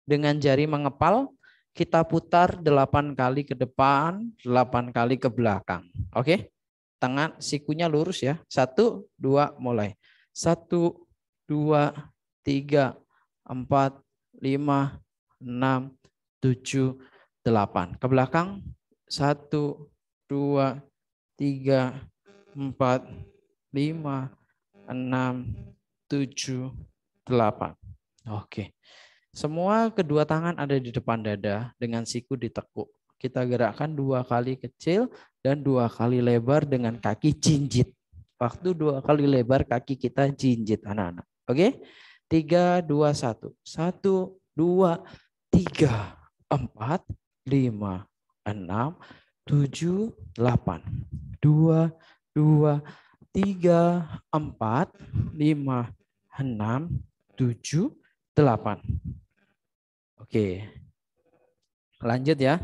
dengan jari mengepal kita putar 8 kali ke depan, 8 kali ke belakang. Oke. Tangan sikunya lurus ya. Satu, dua, mulai. Satu, dua, tiga, empat, lima, enam, tujuh, delapan. Ke belakang, satu, dua, tiga, empat, lima, enam, tujuh, delapan. Oke. Semua kedua tangan ada di depan dada dengan siku ditekuk. Kita gerakkan dua kali kecil dan dua kali lebar dengan kaki jinjit. Waktu dua kali lebar kaki kita jinjit anak-anak. Oke? Tiga, dua, satu. Satu, dua, tiga, empat, lima, enam, tujuh, delapan, dua, dua, tiga, empat, lima, enam, tujuh, delapan. Oke, lanjut ya.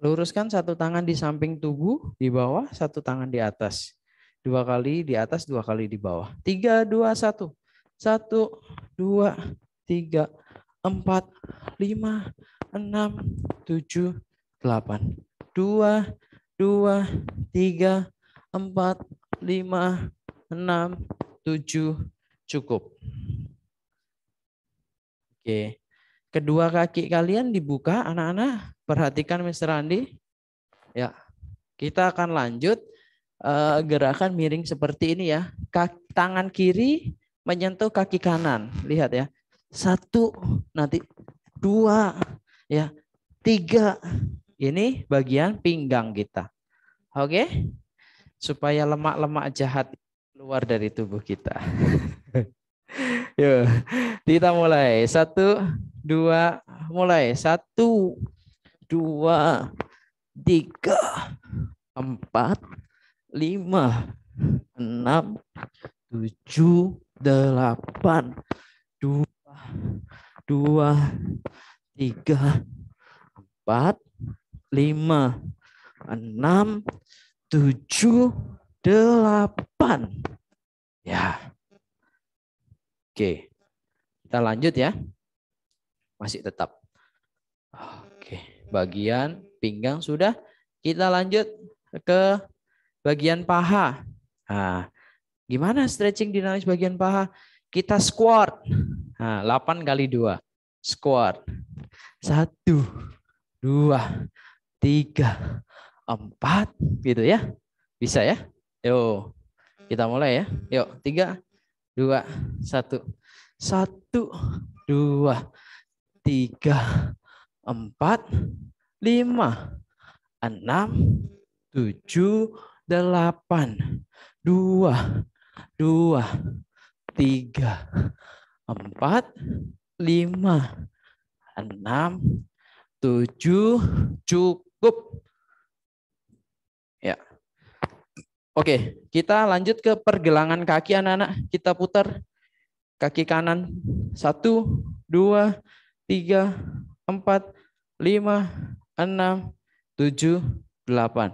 Luruskan satu tangan di samping tubuh di bawah, satu tangan di atas. Dua kali di atas, dua kali di bawah. Tiga, dua, satu. Satu, dua, tiga, empat, lima, enam, tujuh, delapan. Dua, dua, tiga, empat, lima, enam, tujuh. Cukup. Oke. Kedua kaki kalian dibuka, anak-anak. Perhatikan Mr. Andi. Ya. Kita akan lanjut eh, gerakan miring seperti ini ya. Kaki, tangan kiri menyentuh kaki kanan. Lihat ya. Satu, nanti dua, Ya, tiga ini bagian pinggang kita. Oke? Supaya lemak-lemak jahat keluar dari tubuh kita. Yuk, kita mulai. Satu, dua, mulai. Satu, dua, tiga, empat, lima, enam, tujuh, delapan, dua, dua, tiga, empat, lima, enam, tujuh, delapan. Ya. Oke. Kita lanjut ya. Masih tetap. Oke. Bagian pinggang sudah. Kita lanjut ke bagian paha. Nah, gimana stretching dinamis bagian paha? Kita squat. Nah, 8 kali 2. Squat. Satu, dua, tiga, empat, gitu ya. Bisa ya? yo kita mulai ya. Yuk, tiga, dua, satu. Satu, dua, tiga, empat, lima, enam, tujuh, delapan, dua, dua, tiga, empat, lima, enam, tujuh, cukup. Ya. Oke, kita lanjut ke pergelangan kaki anak-anak. Kita putar kaki kanan. Satu, dua, tiga, empat, lima, enam, tujuh, delapan.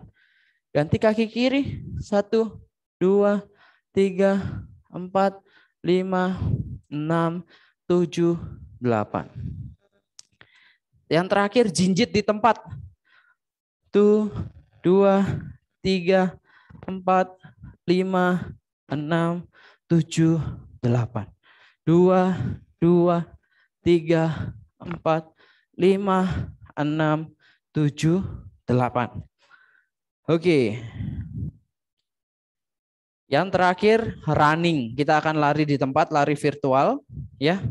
Ganti kaki kiri. Satu, dua, tiga, empat, lima, enam, tujuh, delapan. Yang terakhir jinjit di tempat. Tuh, dua, tiga, empat, lima, enam, tujuh, delapan. Dua, dua, tiga, empat, lima, enam, tujuh, delapan. Oke. Yang terakhir running. Kita akan lari di tempat, lari virtual ya.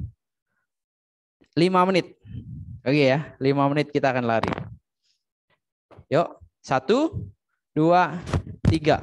lima menit. Oke ya, lima menit kita akan lari. Yuk, satu, dua, tiga.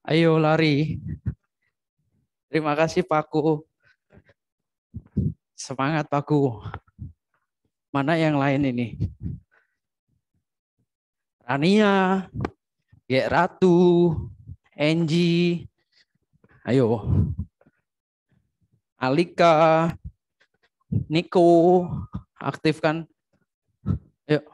Ayo lari. Terima kasih Paku. Semangat Paku. Mana yang lain ini? Rania, Gek Ratu, Angie, ayo. Alika, Niko, aktifkan. Yuk.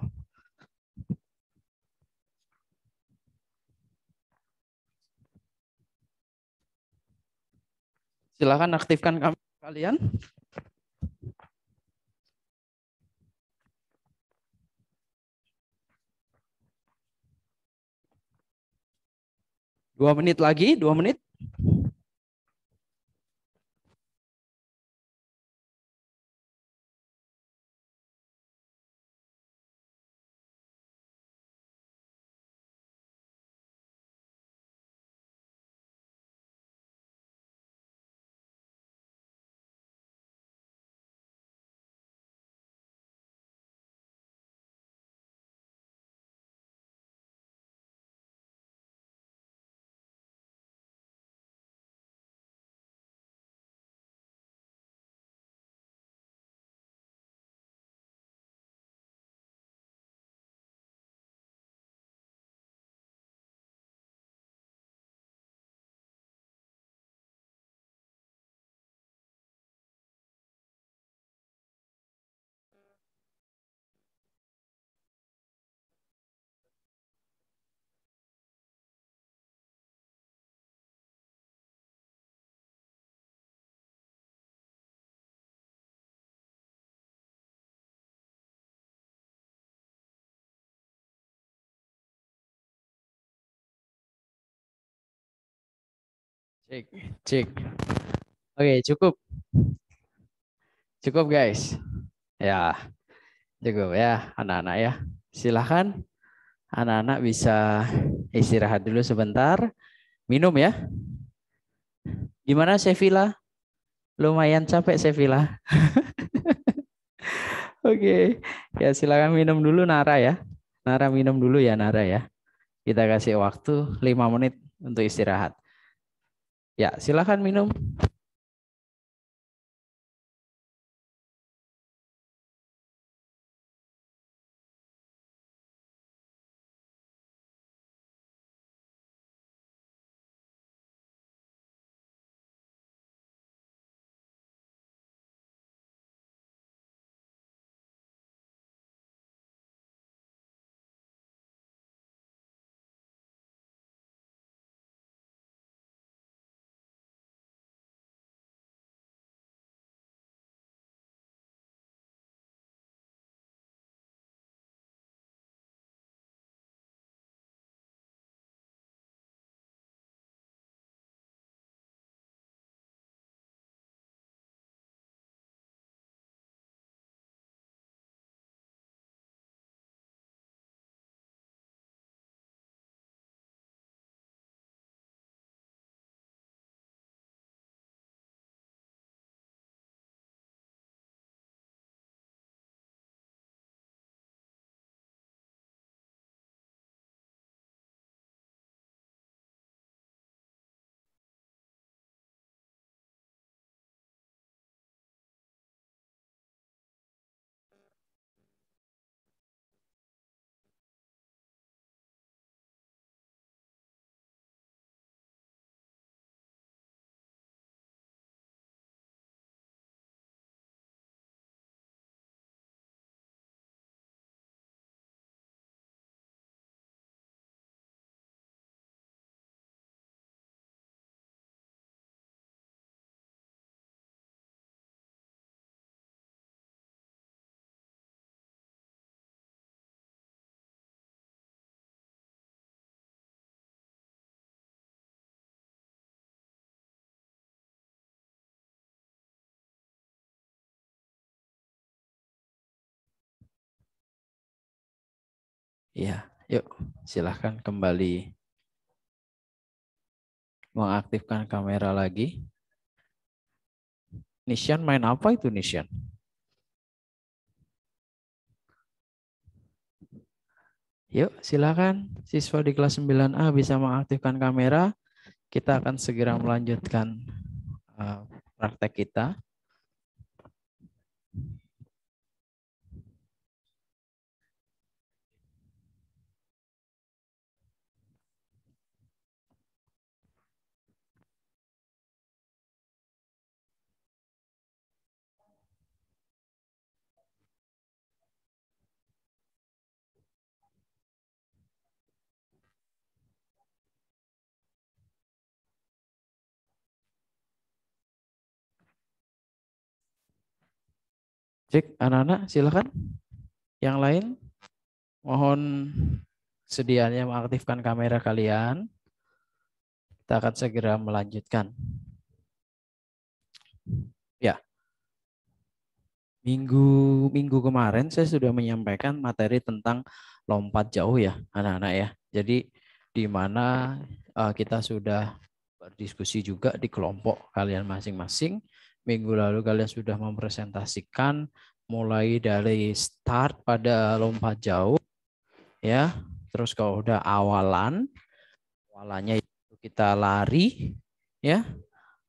Silakan aktifkan kami kalian. Dua menit lagi, dua menit. Cek, cek. Oke, cukup. Cukup guys. Ya, cukup ya anak-anak ya. Silahkan anak-anak bisa istirahat dulu sebentar. Minum ya. Gimana Sevilla? Lumayan capek Sevilla. Oke, ya silahkan minum dulu Nara ya. Nara minum dulu ya Nara ya. Kita kasih waktu 5 menit untuk istirahat. Ya, silakan minum. Iya, yuk silahkan kembali mengaktifkan kamera lagi. Nishan main apa itu Nishan? Yuk, silahkan siswa di kelas 9A bisa mengaktifkan kamera. Kita akan segera melanjutkan eh, praktek kita. Cek anak-anak silakan. Yang lain mohon sedianya mengaktifkan kamera kalian. Kita akan segera melanjutkan. Ya. Minggu minggu kemarin saya sudah menyampaikan materi tentang lompat jauh ya, anak-anak ya. Jadi di mana eh, kita sudah berdiskusi juga di kelompok kalian masing-masing minggu lalu kalian sudah mempresentasikan mulai dari start pada lompat jauh ya terus kalau udah awalan awalannya itu kita lari ya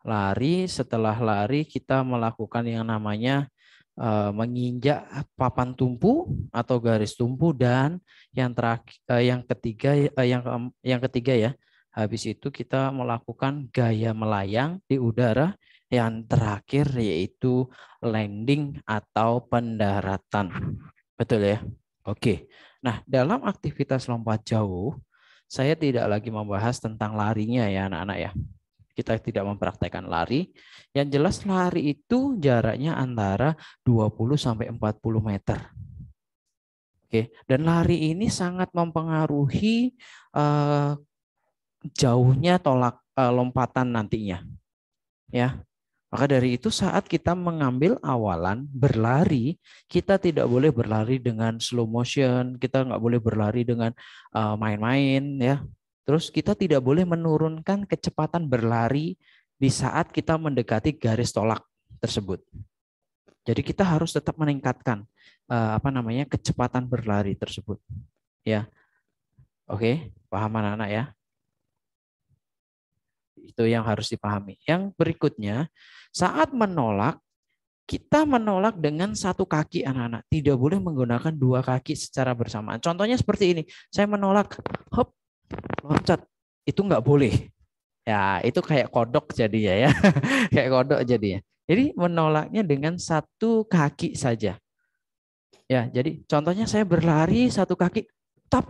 lari setelah lari kita melakukan yang namanya uh, menginjak papan tumpu atau garis tumpu dan yang terakhir uh, yang ketiga uh, yang yang ketiga ya habis itu kita melakukan gaya melayang di udara yang terakhir yaitu landing atau pendaratan. Betul ya? Oke. Nah, dalam aktivitas lompat jauh, saya tidak lagi membahas tentang larinya ya anak-anak ya. Kita tidak mempraktekkan lari. Yang jelas lari itu jaraknya antara 20 sampai 40 meter. Oke, dan lari ini sangat mempengaruhi eh, jauhnya tolak eh, lompatan nantinya. Ya. Maka dari itu saat kita mengambil awalan berlari, kita tidak boleh berlari dengan slow motion, kita nggak boleh berlari dengan eh, main-main uh, ya. Terus kita tidak boleh menurunkan kecepatan berlari di saat kita mendekati garis tolak tersebut. Jadi kita harus tetap meningkatkan uh, apa namanya kecepatan berlari tersebut. Ya. Oke, paham anak-anak ya? Itu yang harus dipahami. Yang berikutnya, saat menolak, kita menolak dengan satu kaki anak-anak. Tidak boleh menggunakan dua kaki secara bersamaan. Contohnya seperti ini. Saya menolak, hop, loncat. Itu nggak boleh. Ya, itu kayak kodok jadi ya. kayak kodok jadi ya. Jadi menolaknya dengan satu kaki saja. Ya, jadi contohnya saya berlari satu kaki, tap,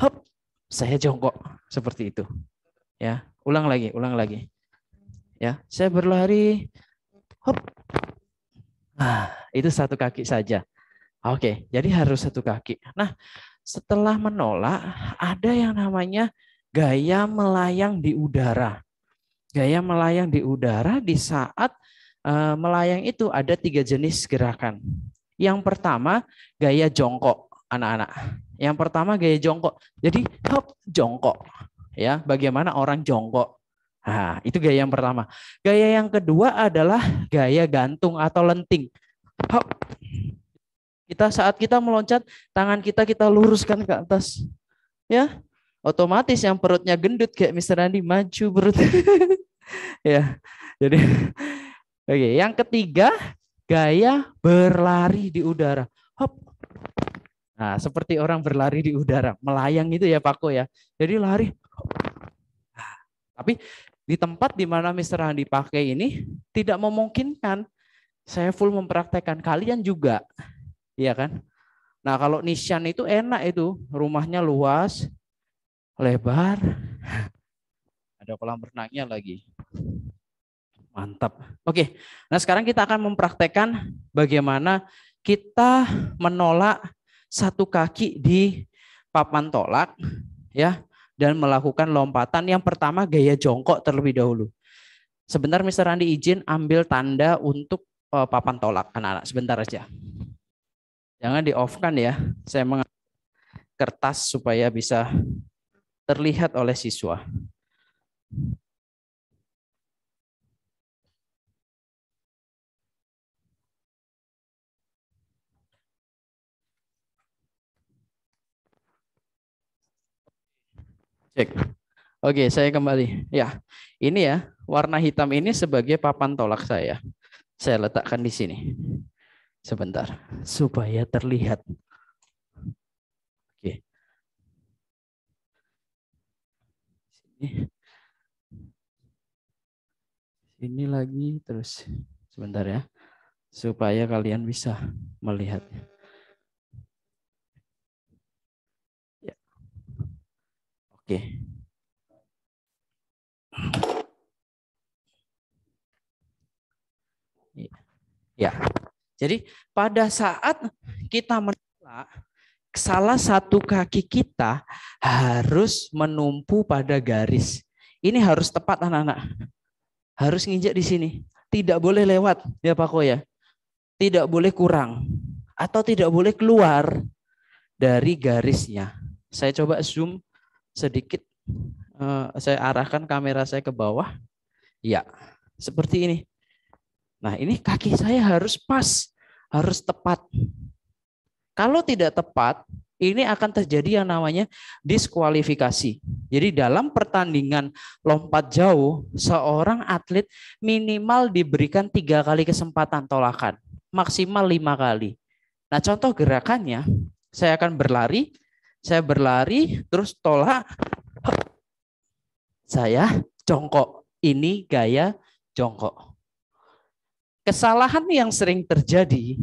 hop saya jongkok seperti itu. Ya, ulang lagi, ulang lagi. Ya, saya berlari. Hop. nah itu satu kaki saja. Oke, jadi harus satu kaki. Nah, setelah menolak ada yang namanya gaya melayang di udara. Gaya melayang di udara di saat eh, melayang itu ada tiga jenis gerakan. Yang pertama gaya jongkok anak-anak. Yang pertama gaya jongkok. Jadi hop jongkok ya bagaimana orang jongkok. Nah, itu gaya yang pertama. Gaya yang kedua adalah gaya gantung atau lenting. Hop. Kita saat kita meloncat, tangan kita kita luruskan ke atas. Ya. Otomatis yang perutnya gendut kayak Mr. Andi maju perut. ya. Jadi Oke, okay. yang ketiga gaya berlari di udara. Hop. Nah, seperti orang berlari di udara, melayang itu ya Pak ya. Jadi lari Nah, tapi di tempat di mana Mr. Han dipakai ini tidak memungkinkan saya full mempraktekkan kalian juga. Iya kan? Nah, kalau Nishan itu enak itu, rumahnya luas, lebar. Ada kolam renangnya lagi. Mantap. Oke. Nah, sekarang kita akan mempraktekkan bagaimana kita menolak satu kaki di papan tolak ya dan melakukan lompatan yang pertama gaya jongkok terlebih dahulu. Sebentar Mr. Randi izin ambil tanda untuk uh, papan tolak anak-anak sebentar aja. Jangan di off kan ya. Saya mengambil kertas supaya bisa terlihat oleh siswa. Cek. Oke, saya kembali. Ya, ini ya warna hitam ini sebagai papan tolak saya. Saya letakkan di sini. Sebentar, supaya terlihat. Oke. Sini. Ini lagi terus. Sebentar ya. Supaya kalian bisa melihatnya. Oke. Okay. Ya. ya. Jadi pada saat kita menolak salah satu kaki kita harus menumpu pada garis. Ini harus tepat anak-anak. Harus nginjak di sini. Tidak boleh lewat ya Pak Koya. Tidak boleh kurang atau tidak boleh keluar dari garisnya. Saya coba zoom sedikit eh, saya arahkan kamera saya ke bawah. Ya, seperti ini. Nah, ini kaki saya harus pas, harus tepat. Kalau tidak tepat, ini akan terjadi yang namanya diskualifikasi. Jadi dalam pertandingan lompat jauh, seorang atlet minimal diberikan tiga kali kesempatan tolakan, maksimal lima kali. Nah contoh gerakannya, saya akan berlari, saya berlari, terus tolak. Saya jongkok. Ini gaya jongkok. Kesalahan yang sering terjadi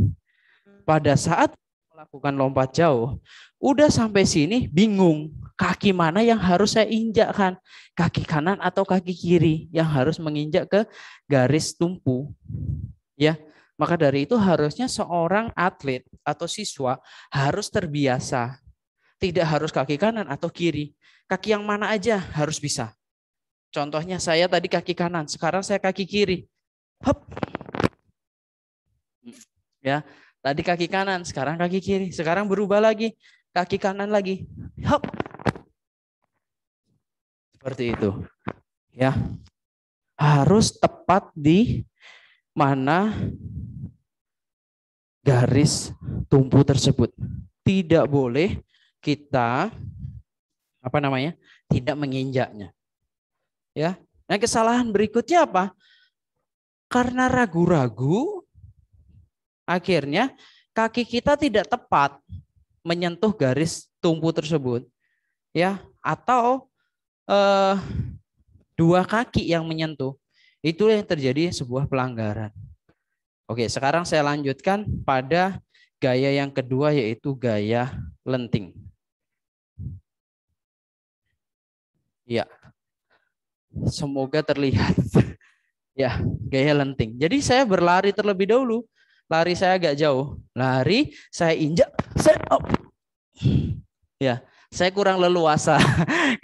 pada saat melakukan lompat jauh, udah sampai sini bingung kaki mana yang harus saya injakkan, kaki kanan atau kaki kiri yang harus menginjak ke garis tumpu. Ya, maka dari itu harusnya seorang atlet atau siswa harus terbiasa tidak harus kaki kanan atau kiri. Kaki yang mana aja harus bisa. Contohnya saya tadi kaki kanan, sekarang saya kaki kiri. Hop. Mm, ya, tadi kaki kanan, sekarang kaki kiri, sekarang berubah lagi, kaki kanan lagi. Hop. Seperti itu. Ya. Harus tepat di mana garis tumpu tersebut. Tidak boleh kita apa namanya? tidak menginjaknya. Ya. Nah, kesalahan berikutnya apa? Karena ragu-ragu akhirnya kaki kita tidak tepat menyentuh garis tumpu tersebut. Ya, atau eh, dua kaki yang menyentuh. Itu yang terjadi sebuah pelanggaran. Oke, sekarang saya lanjutkan pada gaya yang kedua yaitu gaya lenting. Iya. Semoga terlihat. ya, gaya lenting. Jadi saya berlari terlebih dahulu. Lari saya agak jauh. Lari, saya injak, set up. Ya, saya kurang leluasa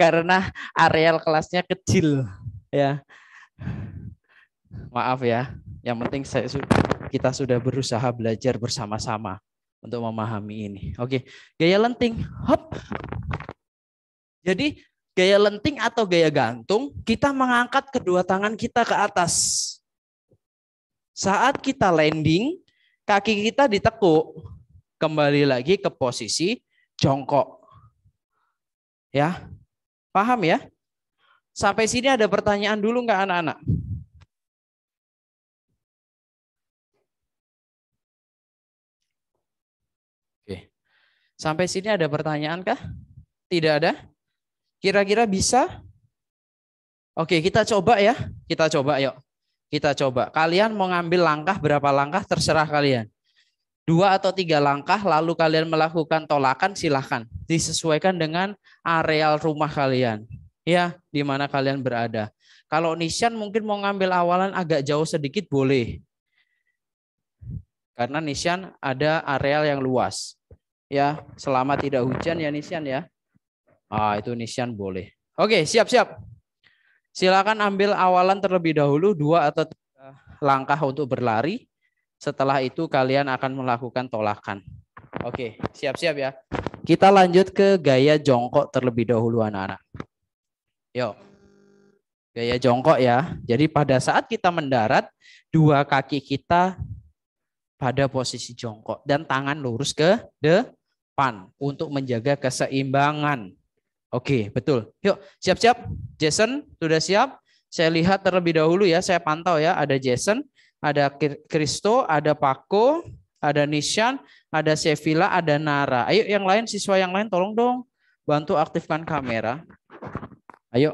karena areal kelasnya kecil. Ya. Maaf ya. Yang penting saya kita sudah berusaha belajar bersama-sama untuk memahami ini. Oke, gaya lenting. Hop. Jadi gaya lenting atau gaya gantung, kita mengangkat kedua tangan kita ke atas. Saat kita landing, kaki kita ditekuk. Kembali lagi ke posisi jongkok. Ya, paham ya? Sampai sini ada pertanyaan dulu nggak anak-anak? Oke. Sampai sini ada pertanyaan kah? Tidak ada? Kira-kira bisa? Oke, kita coba ya. Kita coba yuk. Kita coba. Kalian mau ngambil langkah berapa langkah terserah kalian. Dua atau tiga langkah lalu kalian melakukan tolakan silahkan. Disesuaikan dengan areal rumah kalian. Ya, di mana kalian berada. Kalau Nishan mungkin mau ngambil awalan agak jauh sedikit boleh. Karena Nishan ada areal yang luas. Ya, selama tidak hujan ya Nishan ya. Ah, itu Nisan boleh. Oke, siap-siap. Silakan ambil awalan terlebih dahulu dua atau tiga langkah untuk berlari. Setelah itu kalian akan melakukan tolakan. Oke, siap-siap ya. Kita lanjut ke gaya jongkok terlebih dahulu anak-anak. Yuk. Gaya jongkok ya. Jadi pada saat kita mendarat, dua kaki kita pada posisi jongkok dan tangan lurus ke depan untuk menjaga keseimbangan. Oke, betul. Yuk, siap-siap. Jason, sudah siap? Saya lihat terlebih dahulu ya, saya pantau ya. Ada Jason, ada Kristo, ada Paco, ada Nishan, ada Sevilla, ada Nara. Ayo yang lain, siswa yang lain tolong dong bantu aktifkan kamera. Ayo.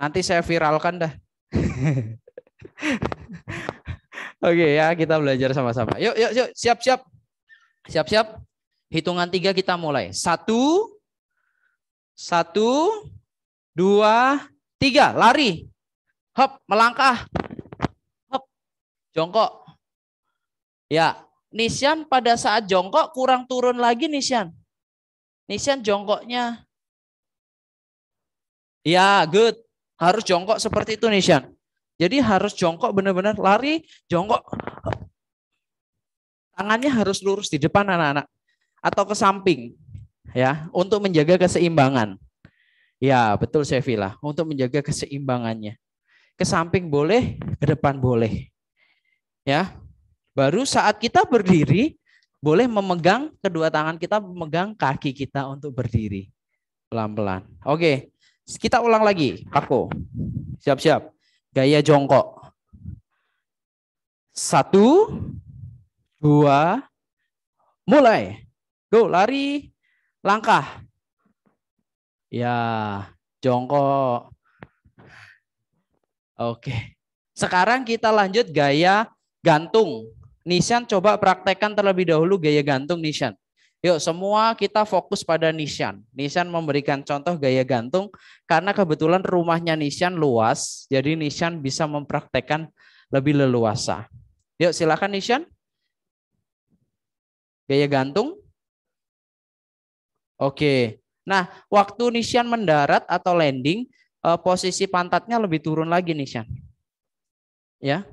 Nanti saya viralkan dah. Oke ya, kita belajar sama-sama. Yuk, yuk, yuk, siap-siap. Siap-siap. Hitungan tiga kita mulai. Satu, satu, dua, tiga. Lari. Hop, melangkah. Hop, jongkok. Ya, Nisyan pada saat jongkok kurang turun lagi Nisyan. Nisyan jongkoknya. Ya, good. Harus jongkok seperti itu Nisyan. Jadi harus jongkok benar-benar lari, jongkok. Tangannya harus lurus di depan anak-anak atau ke samping ya untuk menjaga keseimbangan. Ya, betul Sevilla, untuk menjaga keseimbangannya. Ke samping boleh, ke depan boleh. Ya. Baru saat kita berdiri boleh memegang kedua tangan kita memegang kaki kita untuk berdiri pelan-pelan. Oke. Kita ulang lagi, aku Siap-siap. Gaya jongkok. Satu, dua, mulai. Go, lari. Langkah. Ya, jongkok. Oke. Sekarang kita lanjut gaya gantung. Nishan coba praktekkan terlebih dahulu gaya gantung Nishan. Yuk semua kita fokus pada Nishan. Nishan memberikan contoh gaya gantung karena kebetulan rumahnya Nishan luas, jadi Nishan bisa mempraktekkan lebih leluasa. Yuk silakan Nishan. Gaya gantung. Oke. Nah, waktu Nishan mendarat atau landing, eh, posisi pantatnya lebih turun lagi Nishan. Ya.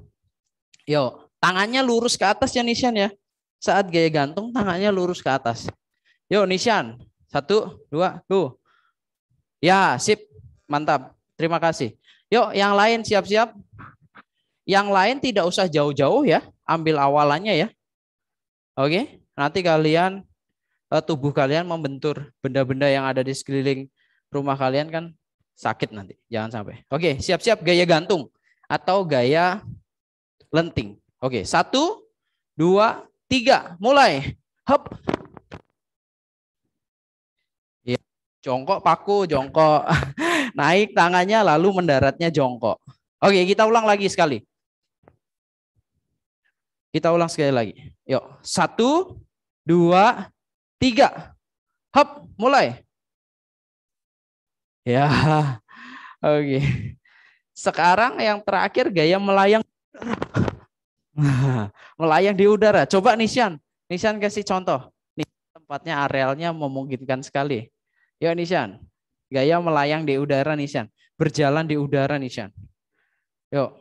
Yo, tangannya lurus ke atas ya Nishan ya. Saat gaya gantung, tangannya lurus ke atas. Yo Nishan, satu, dua, tuh. Ya, sip. Mantap. Terima kasih. Yo yang lain siap-siap. Yang lain tidak usah jauh-jauh ya. Ambil awalannya ya. Oke, nanti kalian Eh, tubuh kalian membentur benda-benda yang ada di sekeliling rumah kalian kan sakit nanti. Jangan sampai. Oke, siap-siap gaya gantung atau gaya lenting. Oke, satu, dua, tiga. Mulai. Hop. Ya, jongkok paku, jongkok. Naik tangannya lalu mendaratnya jongkok. Oke, kita ulang lagi sekali. Kita ulang sekali lagi. Yuk, satu, dua, Tiga. Hop, mulai. Ya, oke. Okay. Sekarang yang terakhir gaya melayang. melayang di udara. Coba nisian, nisian kasih contoh. Nih, tempatnya arealnya memungkinkan sekali. Yuk nisian, Gaya melayang di udara nisian, Berjalan di udara nisian, Yuk.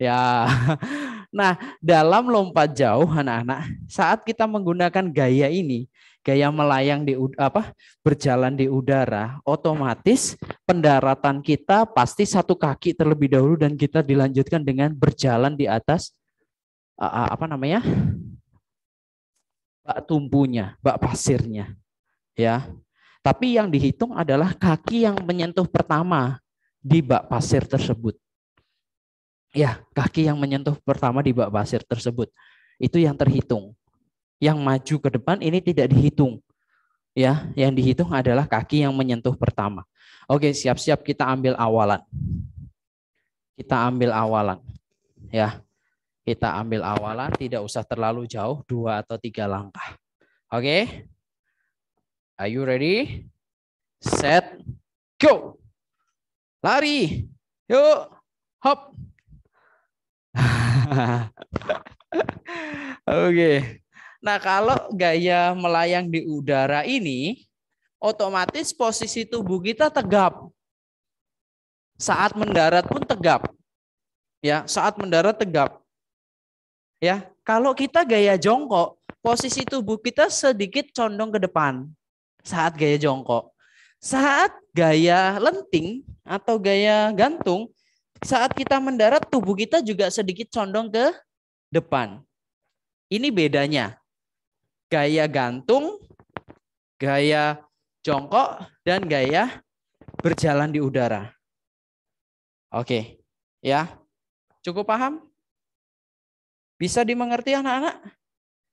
Ya, Nah, dalam lompat jauh anak-anak, saat kita menggunakan gaya ini, gaya melayang di apa? berjalan di udara, otomatis pendaratan kita pasti satu kaki terlebih dahulu dan kita dilanjutkan dengan berjalan di atas apa namanya? bak tumpunya, bak pasirnya. Ya. Tapi yang dihitung adalah kaki yang menyentuh pertama di bak pasir tersebut ya kaki yang menyentuh pertama di bak pasir tersebut itu yang terhitung yang maju ke depan ini tidak dihitung ya yang dihitung adalah kaki yang menyentuh pertama oke siap-siap kita ambil awalan kita ambil awalan ya kita ambil awalan tidak usah terlalu jauh dua atau tiga langkah oke are you ready set go lari yuk hop Oke. Okay. Nah, kalau gaya melayang di udara ini otomatis posisi tubuh kita tegap. Saat mendarat pun tegap. Ya, saat mendarat tegap. Ya, kalau kita gaya jongkok, posisi tubuh kita sedikit condong ke depan saat gaya jongkok. Saat gaya lenting atau gaya gantung, saat kita mendarat tubuh kita juga sedikit condong ke depan. Ini bedanya. Gaya gantung, gaya jongkok, dan gaya berjalan di udara. Oke, ya. Cukup paham? Bisa dimengerti anak-anak?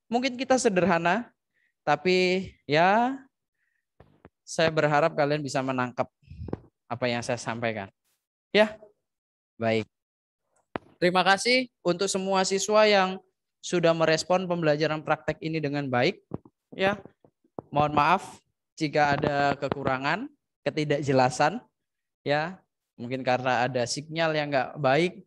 Mungkin kita sederhana, tapi ya saya berharap kalian bisa menangkap apa yang saya sampaikan. Ya, Baik. Terima kasih untuk semua siswa yang sudah merespon pembelajaran praktek ini dengan baik. Ya, mohon maaf jika ada kekurangan, ketidakjelasan, ya, mungkin karena ada sinyal yang nggak baik,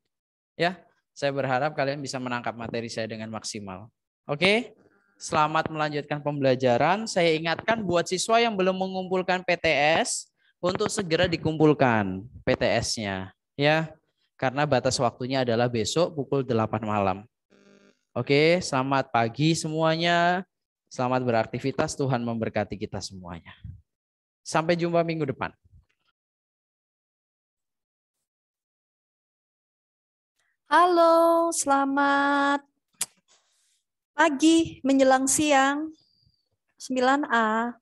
ya. Saya berharap kalian bisa menangkap materi saya dengan maksimal. Oke, selamat melanjutkan pembelajaran. Saya ingatkan buat siswa yang belum mengumpulkan PTS untuk segera dikumpulkan PTS-nya, ya karena batas waktunya adalah besok pukul 8 malam. Oke, selamat pagi semuanya. Selamat beraktivitas, Tuhan memberkati kita semuanya. Sampai jumpa minggu depan. Halo, selamat pagi menjelang siang 9A.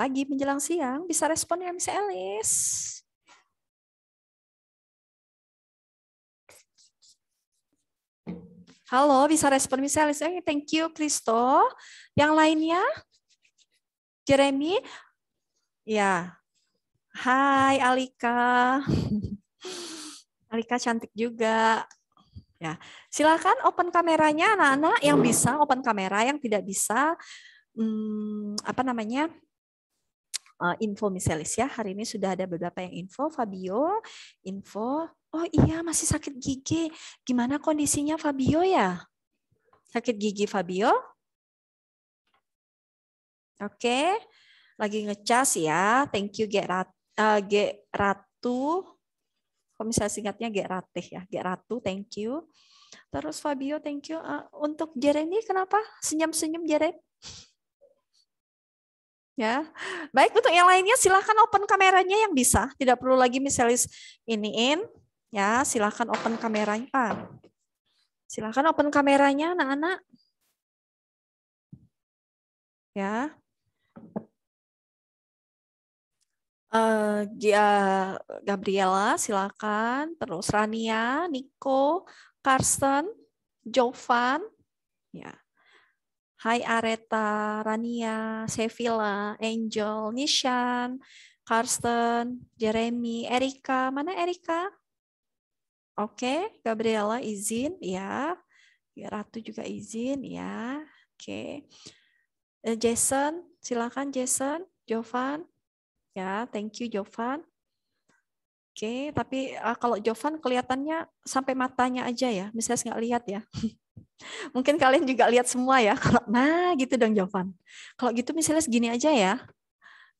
pagi menjelang siang bisa respon ya Miss Elis. Halo, bisa respon Miss Elis. Eh, thank you, Kristo. Yang lainnya? Jeremy? Ya. Hai, Alika. Alika cantik juga. Ya, silakan open kameranya anak-anak yang bisa open kamera, yang tidak bisa hmm, apa namanya uh, info Miselis ya. Hari ini sudah ada beberapa yang info. Fabio, info. Oh iya masih sakit gigi. Gimana kondisinya Fabio ya? Sakit gigi Fabio? Oke. Lagi ngecas ya. Thank you Gerat uh, Ratu eh, Kalau misalnya singkatnya Ratih ya. Ratu thank you. Terus Fabio, thank you. Uh, untuk Jeremy, kenapa senyum-senyum Jeremy? ya. Baik untuk yang lainnya silahkan open kameranya yang bisa, tidak perlu lagi misalnya iniin ya, silahkan open kameranya. Ah. Silahkan open kameranya anak-anak. Ya. Uh, Gabriela, silakan. Terus Rania, Nico Carson, Jovan, ya. Hai Areta, Rania, Sevilla, Angel, Nishan, Karsten, Jeremy, Erika. Mana Erika? Oke, okay. Gabriela izin ya. ya. Ratu juga izin ya. Oke. Okay. Eh, Jason, silakan Jason, Jovan. Ya, thank you Jovan. Oke, okay. tapi uh, kalau Jovan kelihatannya sampai matanya aja ya. Misalnya nggak lihat ya. Mungkin kalian juga lihat semua ya. Kalau nah gitu dong Jovan Kalau gitu misalnya segini aja ya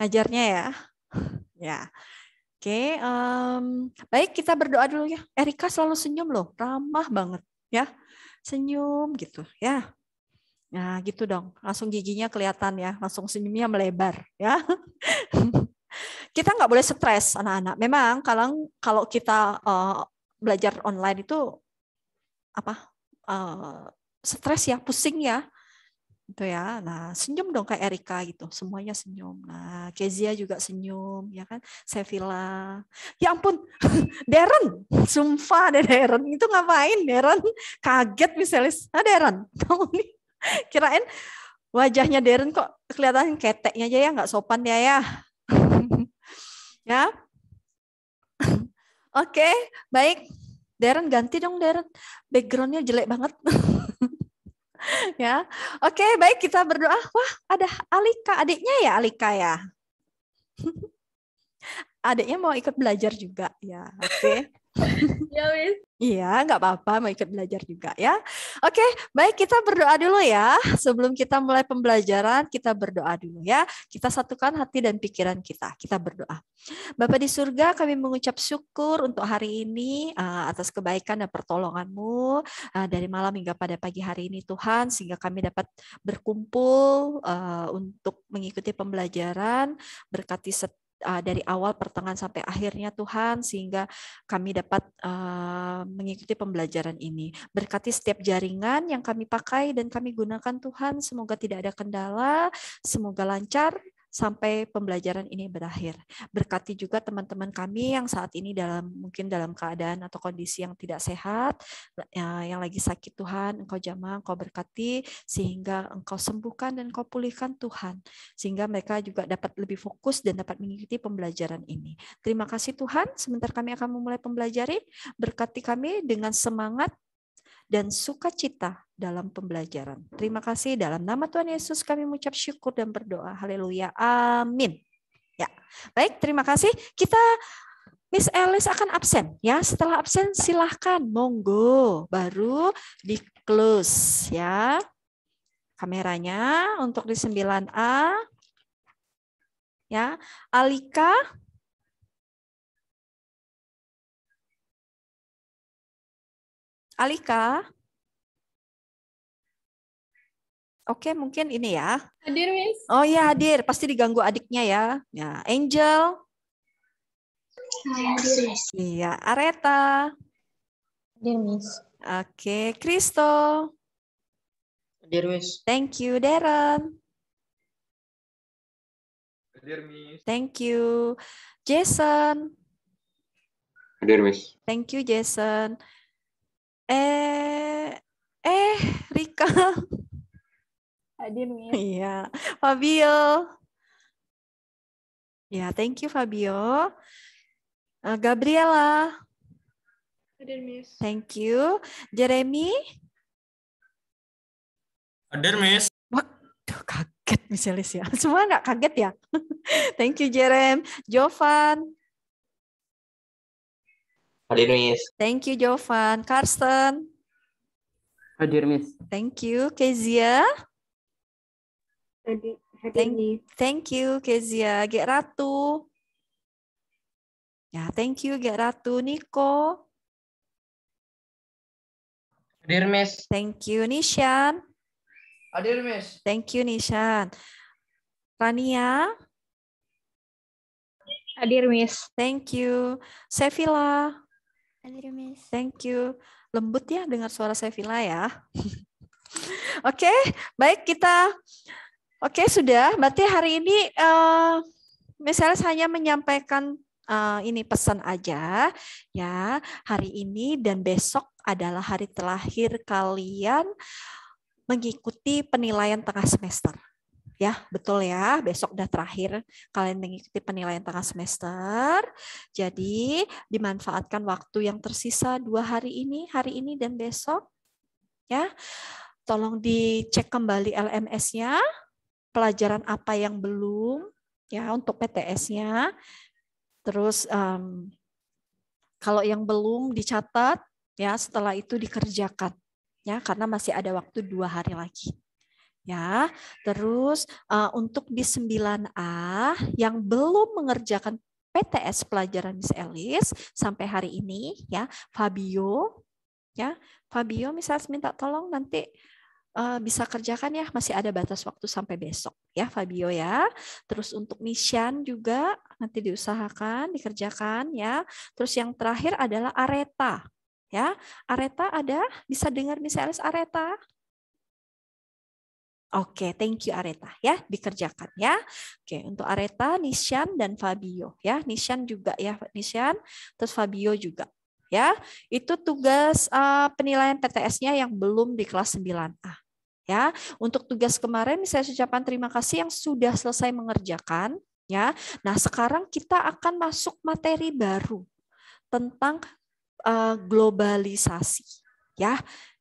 ngajarnya ya. Ya. Oke, um, baik kita berdoa dulu ya. Erika selalu senyum loh, ramah banget ya. Senyum gitu ya. Nah, gitu dong. Langsung giginya kelihatan ya, langsung senyumnya melebar ya. kita nggak boleh stres anak-anak. Memang kalau kalau kita uh, belajar online itu apa Eh, stres ya, pusing ya, itu ya. Nah, senyum dong kayak Erika gitu. Semuanya senyum. Nah, Kezia juga senyum, ya kan? Sevilla. Ya ampun, Darren, sumpah ada Darren. Itu ngapain Darren? Kaget misalnya, ah Darren. Kirain wajahnya Darren kok kelihatan keteknya aja ya, nggak sopan ya ya. ya. Oke, okay, baik. Darren ganti dong Darren backgroundnya jelek banget ya oke okay, baik kita berdoa wah ada Alika adiknya ya Alika ya adiknya mau ikut belajar juga ya oke okay. Iya, Miss. Iya, nggak apa-apa, mau ikut belajar juga ya. Oke, baik kita berdoa dulu ya. Sebelum kita mulai pembelajaran, kita berdoa dulu ya. Kita satukan hati dan pikiran kita. Kita berdoa. Bapak di surga, kami mengucap syukur untuk hari ini eh, atas kebaikan dan pertolonganmu eh, dari malam hingga pada pagi hari ini Tuhan, sehingga kami dapat berkumpul eh, untuk mengikuti pembelajaran. Berkati setiap uh, dari awal pertengahan sampai akhirnya Tuhan sehingga kami dapat uh, mengikuti pembelajaran ini. Berkati setiap jaringan yang kami pakai dan kami gunakan Tuhan, semoga tidak ada kendala, semoga lancar sampai pembelajaran ini berakhir. Berkati juga teman-teman kami yang saat ini dalam mungkin dalam keadaan atau kondisi yang tidak sehat, ya, yang lagi sakit Tuhan, Engkau jamah, Engkau berkati sehingga Engkau sembuhkan dan Engkau pulihkan Tuhan, sehingga mereka juga dapat lebih fokus dan dapat mengikuti pembelajaran ini. Terima kasih Tuhan. Sebentar kami akan memulai pembelajaran. Berkati kami dengan semangat dan sukacita dalam pembelajaran. Terima kasih dalam nama Tuhan Yesus kami mengucap syukur dan berdoa. Haleluya. Amin. Ya. Baik, terima kasih. Kita Miss Alice akan absen ya. Setelah absen silahkan monggo baru di close ya. Kameranya untuk di 9A. Ya, Alika Alika. Oke, mungkin ini ya. Hadir, Miss. Oh ya hadir. Pasti diganggu adiknya ya. Ya, Angel. Hadir, Miss. Iya, Areta. Hadir, Miss. Oke, Kristo. Hadir, Miss. Thank you, Darren. Hadir, Miss. Thank you, Jason. Hadir, Miss. Thank you, Jason. Eh, eh, Rika. Hadir nih. Iya, Fabio. Ya, thank you Fabio. Uh, Gabriela. Hadir, Miss. Thank you. Jeremy. Hadir, Miss. Waduh, kaget Miss Elis ya. Semua nggak kaget ya? thank you, Jerem. Jovan. Hadir Miss. Thank you Jovan. Karsten. Hadir Miss. Thank you Kezia. Hadir. Thank, thank you Kezia. Gek Ratu. Ya, thank you Gek Ratu. Niko. Hadir Miss. Thank you Nishan. Hadir Miss. Thank you Nishan. Rania. Hadir Miss. Thank you. Sevilla. Miss. Thank you. Lembut ya dengar suara saya Vila ya. Oke, okay, baik kita. Oke, okay, sudah. Berarti hari ini uh, misalnya saya menyampaikan uh, ini pesan aja ya. Hari ini dan besok adalah hari terakhir kalian mengikuti penilaian tengah semester. Ya, betul ya. Besok udah terakhir kalian mengikuti penilaian tengah semester. Jadi, dimanfaatkan waktu yang tersisa dua hari ini, hari ini dan besok. Ya, tolong dicek kembali LMS-nya, pelajaran apa yang belum, ya untuk PTS-nya. Terus um, kalau yang belum dicatat, ya setelah itu dikerjakan, ya karena masih ada waktu dua hari lagi ya. Terus uh, untuk di 9A yang belum mengerjakan PTS pelajaran Miss Elis sampai hari ini ya, Fabio ya. Fabio misalnya minta tolong nanti uh, bisa kerjakan ya, masih ada batas waktu sampai besok ya Fabio ya. Terus untuk Nishan juga nanti diusahakan dikerjakan ya. Terus yang terakhir adalah Areta ya. Areta ada bisa dengar Miss Elis Areta? Oke, thank you Areta ya, dikerjakan ya. Oke, untuk Areta, Nishan dan Fabio ya. Nishan juga ya, Nishan, terus Fabio juga ya. Itu tugas uh, penilaian PTS-nya yang belum di kelas 9A ya. Untuk tugas kemarin saya ucapkan terima kasih yang sudah selesai mengerjakan ya. Nah, sekarang kita akan masuk materi baru tentang uh, globalisasi ya.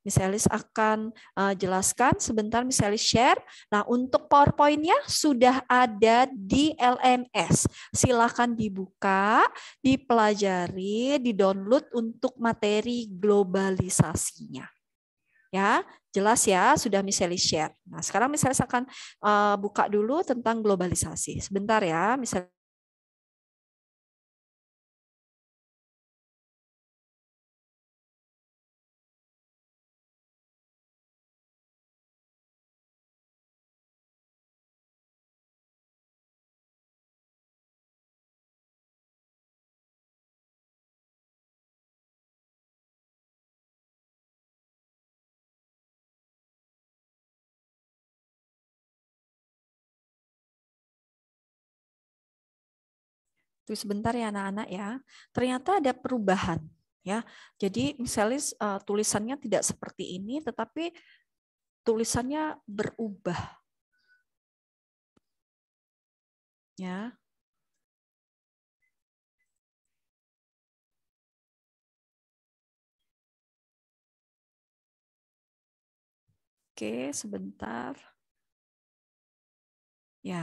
Miss akan uh, jelaskan sebentar Miss share. Nah, untuk PowerPoint-nya sudah ada di LMS. Silakan dibuka, dipelajari, didownload untuk materi globalisasinya. Ya, jelas ya, sudah Miss share. Nah, sekarang Miss akan uh, buka dulu tentang globalisasi. Sebentar ya, Miss sebentar ya anak-anak ya. Ternyata ada perubahan ya. Jadi misalnya uh, tulisannya tidak seperti ini tetapi tulisannya berubah. Ya. Oke, sebentar. Ya.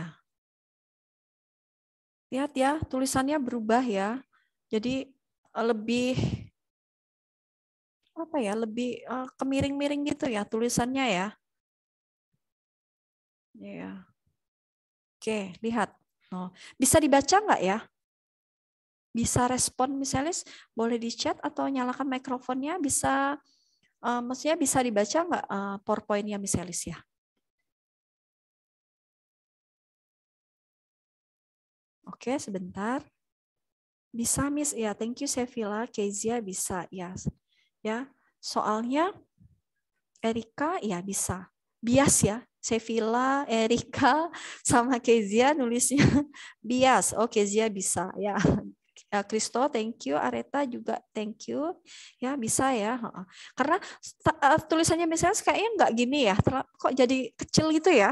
Lihat ya, tulisannya berubah ya. Jadi eh, lebih apa ya, lebih eh, kemiring-miring gitu ya tulisannya ya. Ya. Oke, lihat. Oh, bisa dibaca nggak ya? Bisa respon misalnya boleh di chat atau nyalakan mikrofonnya bisa uh, maksudnya bisa dibaca nggak uh, PowerPoint-nya misalnya ya? Oke, sebentar. Bisa, Miss. Ya, thank you, Sevilla. Kezia bisa, ya. Ya, soalnya Erika, ya bisa. Bias ya, Sevilla, Erika, sama Kezia nulisnya bias. Oh, Kezia bisa, ya. Kristo, ya, thank you. Areta juga, thank you. Ya bisa ya. Karena eh, tulisannya misalnya kayaknya nggak gini ya. Kok jadi kecil gitu ya?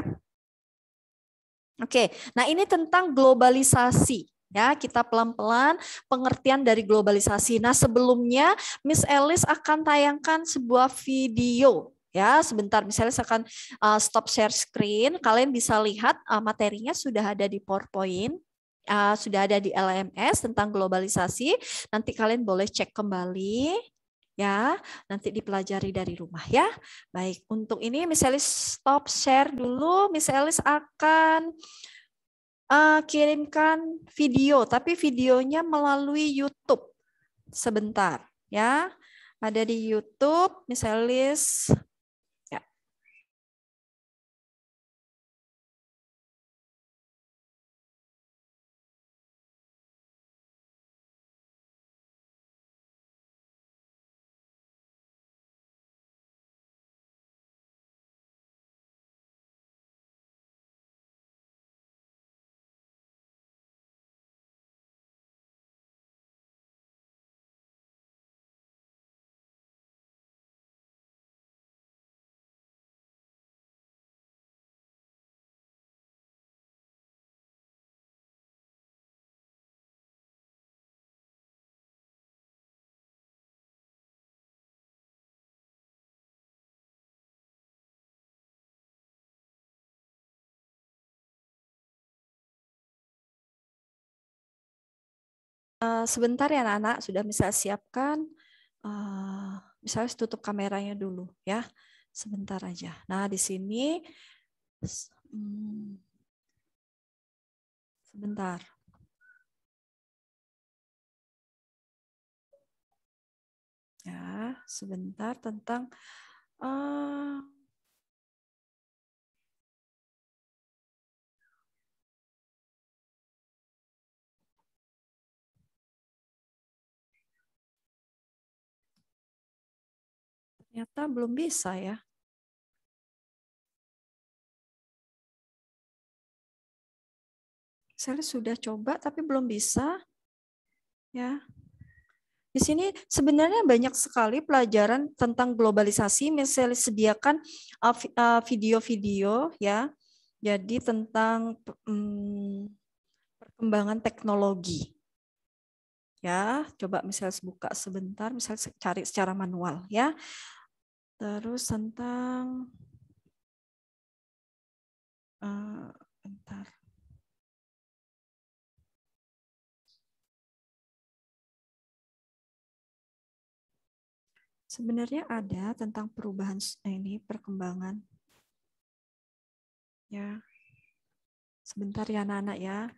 Oke, nah ini tentang globalisasi. Ya, kita pelan-pelan pengertian dari globalisasi. Nah, sebelumnya Miss Alice akan tayangkan sebuah video ya sebentar Miss Ellis akan uh, stop share screen kalian bisa lihat uh, materinya sudah ada di PowerPoint uh, sudah ada di LMS tentang globalisasi nanti kalian boleh cek kembali ya. Nanti dipelajari dari rumah ya. Baik, untuk ini Miss Elis stop share dulu. Miss Elis akan uh, kirimkan video, tapi videonya melalui YouTube sebentar ya. Ada di YouTube, Miss Elis Eh, sebentar ya anak-anak, sudah bisa siapkan. Uh, misalnya tutup kameranya dulu ya, sebentar aja. Nah di sini, hmm, sebentar. Ya, sebentar tentang uh, Ternyata belum bisa ya. Saya sudah coba tapi belum bisa. Ya. Di sini sebenarnya banyak sekali pelajaran tentang globalisasi. Misalnya sediakan uh, uh, video-video ya. Jadi tentang hmm, perkembangan teknologi. Ya, coba misalnya buka sebentar, misalnya cari secara manual ya. Terus tentang uh, bentar. Sebenarnya ada tentang perubahan eh, ini perkembangan. Ya. Sebentar ya anak-anak ya.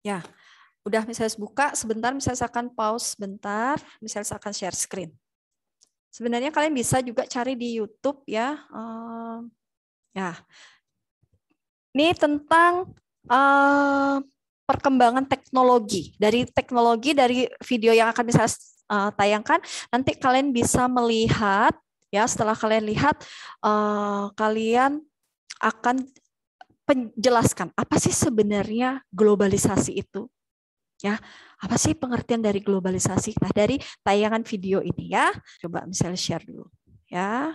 Ya, udah misalnya buka sebentar, misalnya saya akan pause sebentar, misalnya saya akan share screen. Sebenarnya kalian bisa juga cari di YouTube ya. Uh, ya, ini tentang uh, perkembangan teknologi dari teknologi dari video yang akan bisa uh, eh, tayangkan. Nanti kalian bisa melihat ya setelah kalian lihat uh, kalian akan penjelaskan apa sih sebenarnya globalisasi itu ya apa sih pengertian dari globalisasi nah dari tayangan video ini ya coba misalnya share dulu ya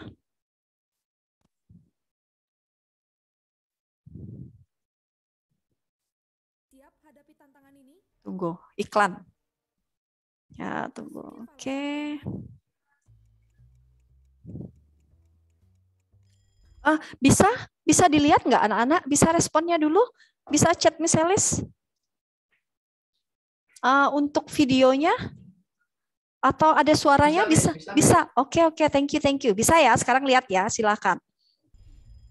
Siap hadapi tantangan ini. tunggu iklan ya tunggu oke okay. uh, bisa bisa dilihat nggak anak-anak? Bisa responnya dulu? Bisa chat Miss Elis? Uh, ah, untuk videonya? Atau ada suaranya? Bisa? Bisa? bisa. Oke, okay, oke. Okay. Thank you, thank you. Bisa ya? Sekarang lihat ya. Silakan.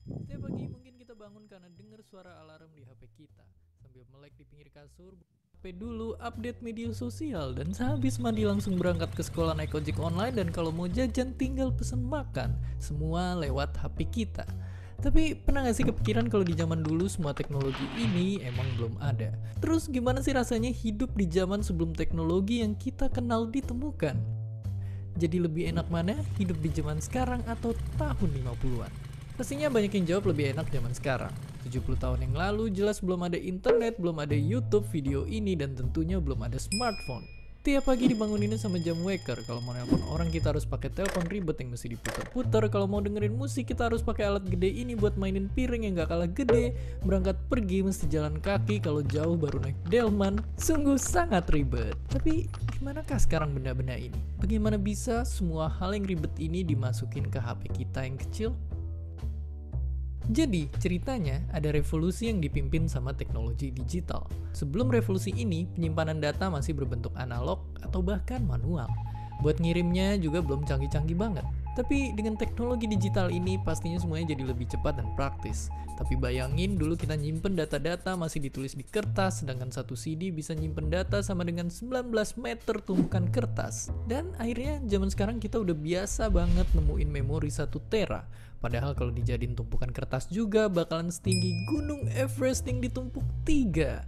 Setiap pagi mungkin kita bangun karena dengar suara alarm di HP kita. Sambil melek di pinggir kasur, HP dulu, update media sosial, dan sehabis mandi langsung berangkat ke sekolah naik ojek online dan kalau mau jajan tinggal pesen makan. Semua lewat HP kita. Tapi pernah gak sih kepikiran kalau di zaman dulu semua teknologi ini emang belum ada? Terus gimana sih rasanya hidup di zaman sebelum teknologi yang kita kenal ditemukan? Jadi lebih enak mana hidup di zaman sekarang atau tahun 50-an? Pastinya banyak yang jawab lebih enak zaman sekarang. 70 tahun yang lalu jelas belum ada internet, belum ada YouTube video ini, dan tentunya belum ada smartphone. Tiap pagi dibangunin sama jam waker. Kalau mau nelpon orang kita harus pakai telepon ribet yang mesti diputar-putar. Kalau mau dengerin musik kita harus pakai alat gede ini buat mainin piring yang gak kalah gede. Berangkat pergi mesti jalan kaki. Kalau jauh baru naik delman. Sungguh sangat ribet. Tapi gimana gimanakah sekarang benda-benda ini? Bagaimana bisa semua hal yang ribet ini dimasukin ke HP kita yang kecil? Jadi, ceritanya ada revolusi yang dipimpin sama teknologi digital. Sebelum revolusi ini, penyimpanan data masih berbentuk analog atau bahkan manual. Buat ngirimnya juga belum canggih-canggih banget. Tapi dengan teknologi digital ini pastinya semuanya jadi lebih cepat dan praktis. Tapi bayangin dulu kita nyimpen data-data masih ditulis di kertas, sedangkan satu CD bisa nyimpen data sama dengan 19 meter tumpukan kertas. Dan akhirnya zaman sekarang kita udah biasa banget nemuin memori satu tera. Padahal kalau dijadiin tumpukan kertas juga bakalan setinggi gunung Everest yang ditumpuk tiga.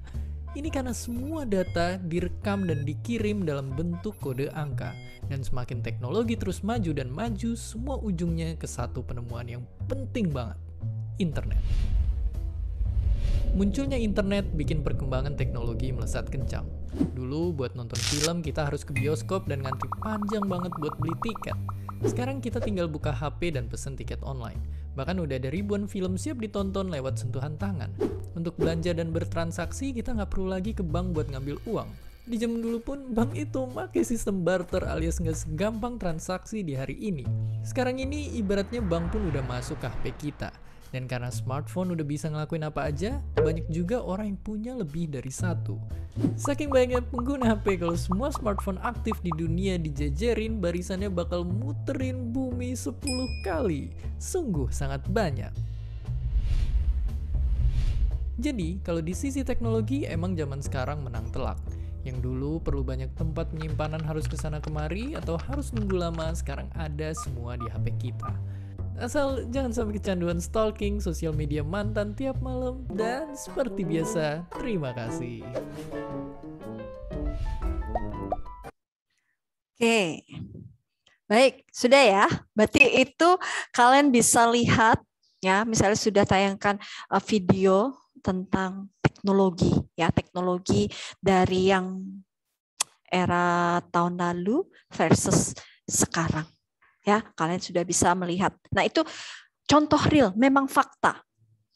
Ini karena semua data direkam dan dikirim dalam bentuk kode angka. Dan semakin teknologi terus maju dan maju, semua ujungnya ke satu penemuan yang penting banget. Internet. Munculnya internet bikin perkembangan teknologi melesat kencang. Dulu buat nonton film kita harus ke bioskop dan ngantri panjang banget buat beli tiket. Sekarang kita tinggal buka HP dan pesen tiket online. Bahkan udah ada ribuan film siap ditonton lewat sentuhan tangan. Untuk belanja dan bertransaksi kita nggak perlu lagi ke bank buat ngambil uang. Di zaman dulu pun bank itu pakai sistem barter alias nggak segampang transaksi di hari ini. Sekarang ini ibaratnya bank pun udah masuk ke HP kita dan karena smartphone udah bisa ngelakuin apa aja, banyak juga orang yang punya lebih dari satu. Saking banyaknya pengguna HP, kalau semua smartphone aktif di dunia dijejerin, barisannya bakal muterin bumi 10 kali. Sungguh sangat banyak. Jadi, kalau di sisi teknologi emang zaman sekarang menang telak. Yang dulu perlu banyak tempat penyimpanan harus kesana kemari atau harus nunggu lama, sekarang ada semua di HP kita. Asal jangan sampai kecanduan stalking, sosial media mantan tiap malam, dan seperti biasa, terima kasih. Oke, baik sudah ya. Berarti itu kalian bisa lihat ya, misalnya sudah tayangkan uh, video tentang teknologi ya, teknologi dari yang era tahun lalu versus sekarang ya kalian sudah bisa melihat nah itu contoh real memang fakta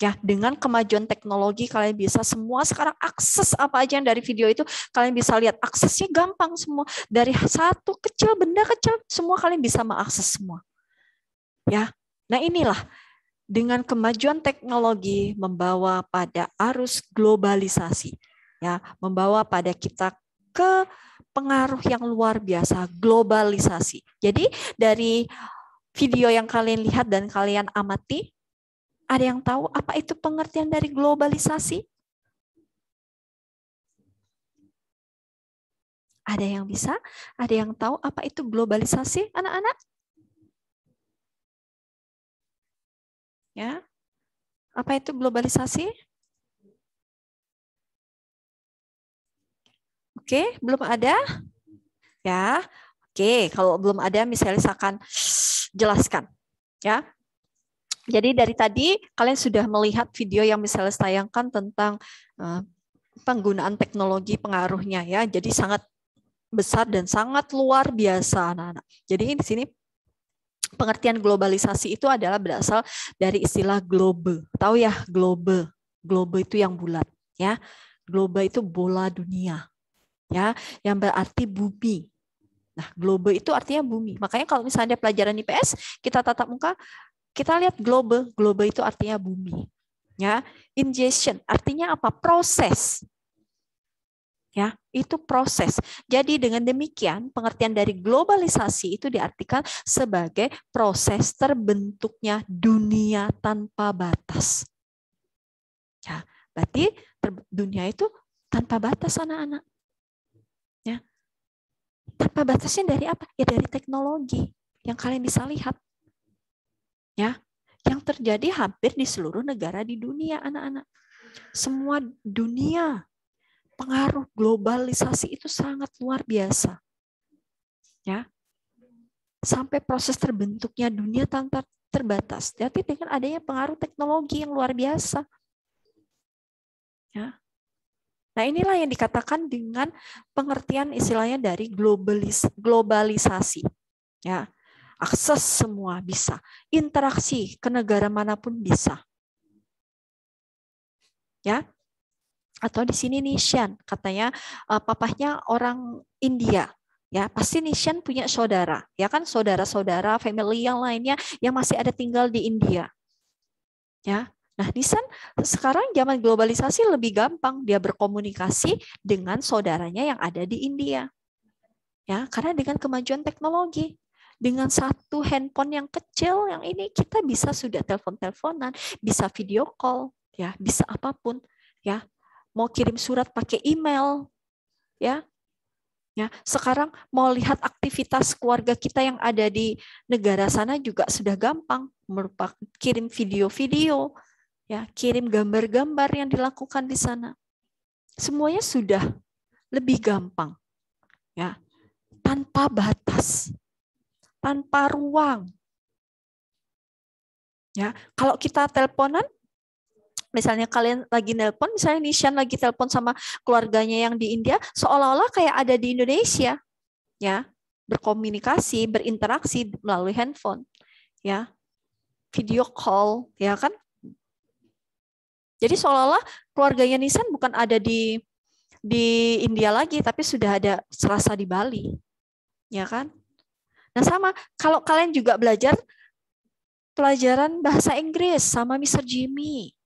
ya dengan kemajuan teknologi kalian bisa semua sekarang akses apa aja yang dari video itu kalian bisa lihat aksesnya gampang semua dari satu kecil benda kecil semua kalian bisa mengakses semua ya nah inilah dengan kemajuan teknologi membawa pada arus globalisasi ya membawa pada kita ke pengaruh yang luar biasa, globalisasi. Jadi dari video yang kalian lihat dan kalian amati, ada yang tahu apa itu pengertian dari globalisasi? Ada yang bisa? Ada yang tahu apa itu globalisasi, anak-anak? Ya. Apa itu globalisasi? Oke, belum ada? Ya. Oke, kalau belum ada misalnya akan jelaskan, ya. Jadi dari tadi kalian sudah melihat video yang misalnya tayangkan tentang eh, penggunaan teknologi pengaruhnya ya. Jadi sangat besar dan sangat luar biasa anak-anak. Jadi di sini pengertian globalisasi itu adalah berasal dari istilah globe. Tahu ya globe? Globe itu yang bulat ya. Globe itu bola dunia ya yang berarti bumi. Nah, globe itu artinya bumi. Makanya kalau misalnya pelajaran IPS, kita tatap muka, kita lihat globe. Globe itu artinya bumi. Ya, ingestion artinya apa? Proses. Ya, itu proses. Jadi dengan demikian pengertian dari globalisasi itu diartikan sebagai proses terbentuknya dunia tanpa batas. Ya, berarti dunia itu tanpa batas anak-anak. Tanpa batasnya dari apa? Ya dari teknologi yang kalian bisa lihat. Ya, yang terjadi hampir di seluruh negara di dunia, anak-anak. Semua dunia pengaruh globalisasi itu sangat luar biasa. Ya. Sampai proses terbentuknya dunia tanpa terbatas. Jadi dengan adanya pengaruh teknologi yang luar biasa. Ya. Nah, inilah yang dikatakan dengan pengertian istilahnya dari globalis globalisasi. Ya. Akses semua bisa, interaksi ke negara manapun bisa. Ya. Atau di sini Nishan, katanya uh, papahnya orang India, ya pasti Nishan punya saudara ya kan saudara-saudara family yang lainnya yang masih ada tinggal di India ya Nah, Nissan sekarang zaman globalisasi lebih gampang dia berkomunikasi dengan saudaranya yang ada di India. Ya, karena dengan kemajuan teknologi, dengan satu handphone yang kecil yang ini kita bisa sudah telepon-teleponan, bisa video call, ya, bisa apapun, ya. Mau kirim surat pakai email, ya. Ya, sekarang mau lihat aktivitas keluarga kita yang ada di negara sana juga sudah gampang, merupakan kirim video-video, ya kirim gambar-gambar yang dilakukan di sana semuanya sudah lebih gampang ya tanpa batas tanpa ruang ya kalau kita teleponan misalnya kalian lagi nelpon misalnya Nishan lagi telepon sama keluarganya yang di India seolah-olah kayak ada di Indonesia ya berkomunikasi berinteraksi melalui handphone ya video call ya kan jadi seolah-olah keluarganya Nisan bukan ada di di India lagi, tapi sudah ada serasa di Bali, ya kan? Nah sama, kalau kalian juga belajar pelajaran bahasa Inggris sama Mr. Jimmy.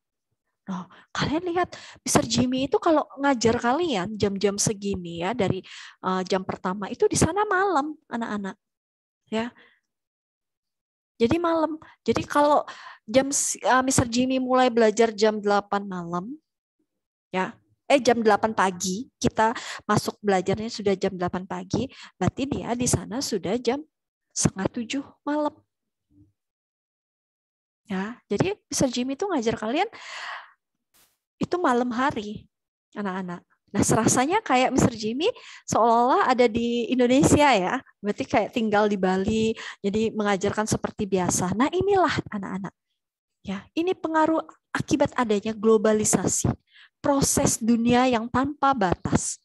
Nah, kalian lihat Mr. Jimmy itu kalau ngajar kalian jam-jam segini ya dari uh, jam pertama itu di sana malam anak-anak. Ya. Jadi malam. Jadi kalau jam uh, eh, Mr. Jimmy mulai belajar jam 8 malam, ya, eh jam 8 pagi, kita masuk belajarnya sudah jam 8 pagi, berarti dia di sana sudah jam setengah tujuh malam. Ya, jadi Mr. Jimmy itu ngajar kalian itu malam hari, anak-anak. Nah, serasanya kayak Mr. Jimmy seolah-olah ada di Indonesia ya. Berarti kayak tinggal di Bali, jadi mengajarkan seperti biasa. Nah, inilah anak-anak. Ya, ini pengaruh akibat adanya globalisasi, proses dunia yang tanpa batas.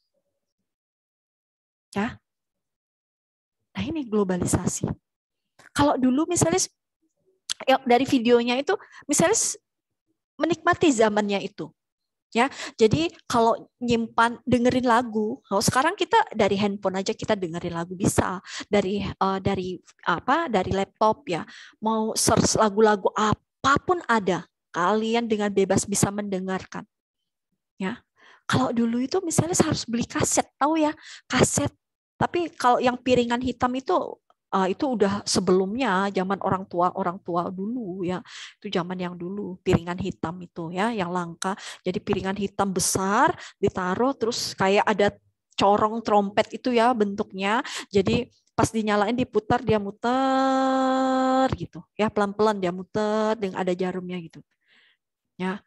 Ya. Nah, ini globalisasi. Kalau dulu misalnya ya, dari videonya itu misalnya menikmati zamannya itu ya jadi kalau nyimpan dengerin lagu kalau sekarang kita dari handphone aja kita dengerin lagu bisa dari uh, dari apa dari laptop ya mau search lagu-lagu apapun ada kalian dengan bebas bisa mendengarkan ya kalau dulu itu misalnya harus beli kaset tahu ya kaset tapi kalau yang piringan hitam itu uh, itu udah sebelumnya zaman orang tua orang tua dulu ya itu zaman yang dulu piringan hitam itu ya yang langka jadi piringan hitam besar ditaruh terus kayak ada corong trompet itu ya bentuknya jadi pas dinyalain diputar dia muter gitu ya pelan-pelan dia muter dengan ada jarumnya gitu ya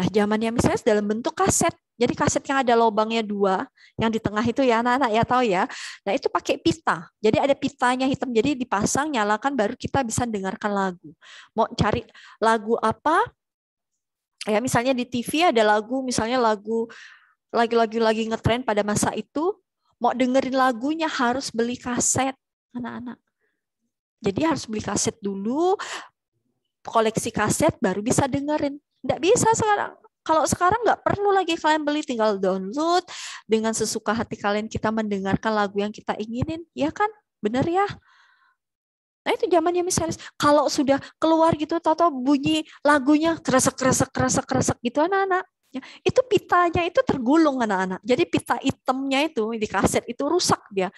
nah zamannya misalnya dalam bentuk kaset jadi kaset yang ada lubangnya dua, yang di tengah itu ya anak-anak ya tahu ya. Nah itu pakai pita. Jadi ada pitanya hitam. Jadi dipasang, nyalakan, baru kita bisa dengarkan lagu. Mau cari lagu apa? Ya misalnya di TV ada lagu, misalnya lagu lagi-lagi lagi ngetren pada masa itu. Mau dengerin lagunya harus beli kaset anak-anak. Jadi harus beli kaset dulu, koleksi kaset baru bisa dengerin. Tidak bisa sekarang kalau sekarang nggak perlu lagi kalian beli, tinggal download dengan sesuka hati kalian kita mendengarkan lagu yang kita inginin, ya kan? Bener ya? Nah itu zamannya misalnya kalau sudah keluar gitu, tato bunyi lagunya kerasa kerasa kerasa kerasa gitu anak-anak. Ya, itu pitanya itu tergulung anak-anak. Jadi pita itemnya itu di kaset itu rusak dia,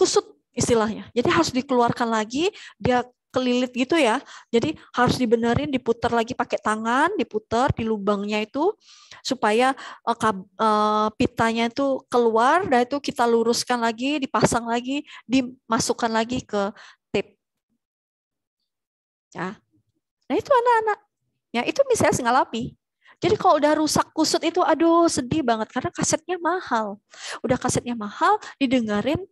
kusut istilahnya. Jadi harus dikeluarkan lagi, dia kelilit gitu ya. Jadi harus dibenerin, diputar lagi pakai tangan, diputar di lubangnya itu supaya uh, kab, uh, pitanya itu keluar dan itu kita luruskan lagi, dipasang lagi, dimasukkan lagi ke tip. Ya. Nah, itu anak-anak. Ya, itu misalnya singalapi. Jadi kalau udah rusak kusut itu aduh sedih banget karena kasetnya mahal. Udah kasetnya mahal didengerin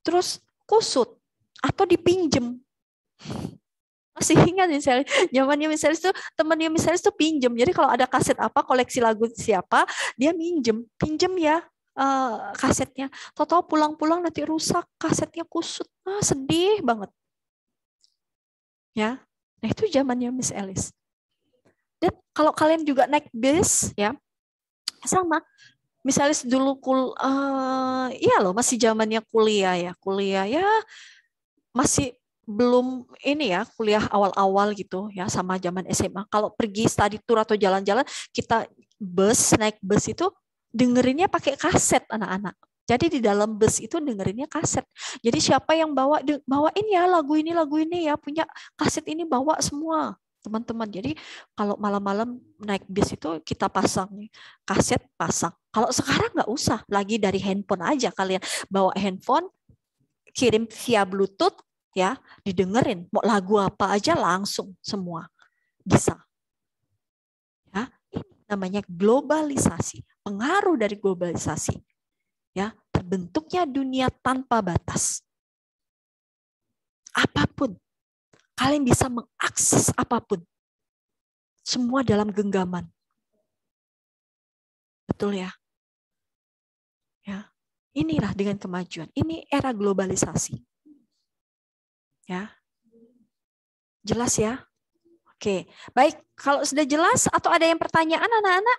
terus kusut atau dipinjem masih ingat misalnya zamannya misalnya tuh temannya misalnya tuh pinjem jadi kalau ada kaset apa koleksi lagu siapa dia minjem pinjem ya uh, kasetnya tahu pulang-pulang nanti rusak kasetnya kusut ah, sedih banget ya nah itu zamannya Miss Alice dan kalau kalian juga naik bis ya sama Miss Alice dulu kul uh, iya loh masih zamannya kuliah ya kuliah ya masih belum ini ya kuliah awal-awal gitu ya sama zaman SMA. Kalau pergi study tour atau jalan-jalan kita bus naik bus itu dengerinnya pakai kaset anak-anak. Jadi di dalam bus itu dengerinnya kaset. Jadi siapa yang bawa bawain ya lagu ini lagu ini ya punya kaset ini bawa semua teman-teman. Jadi kalau malam-malam naik bis itu kita pasang kaset pasang. Kalau sekarang nggak usah lagi dari handphone aja kalian bawa handphone kirim via Bluetooth ya didengerin mau lagu apa aja langsung semua bisa ya ini namanya globalisasi pengaruh dari globalisasi ya terbentuknya dunia tanpa batas apapun kalian bisa mengakses apapun semua dalam genggaman betul ya ya inilah dengan kemajuan ini era globalisasi Ya. Jelas ya? Oke, baik. Kalau sudah jelas atau ada yang pertanyaan anak-anak?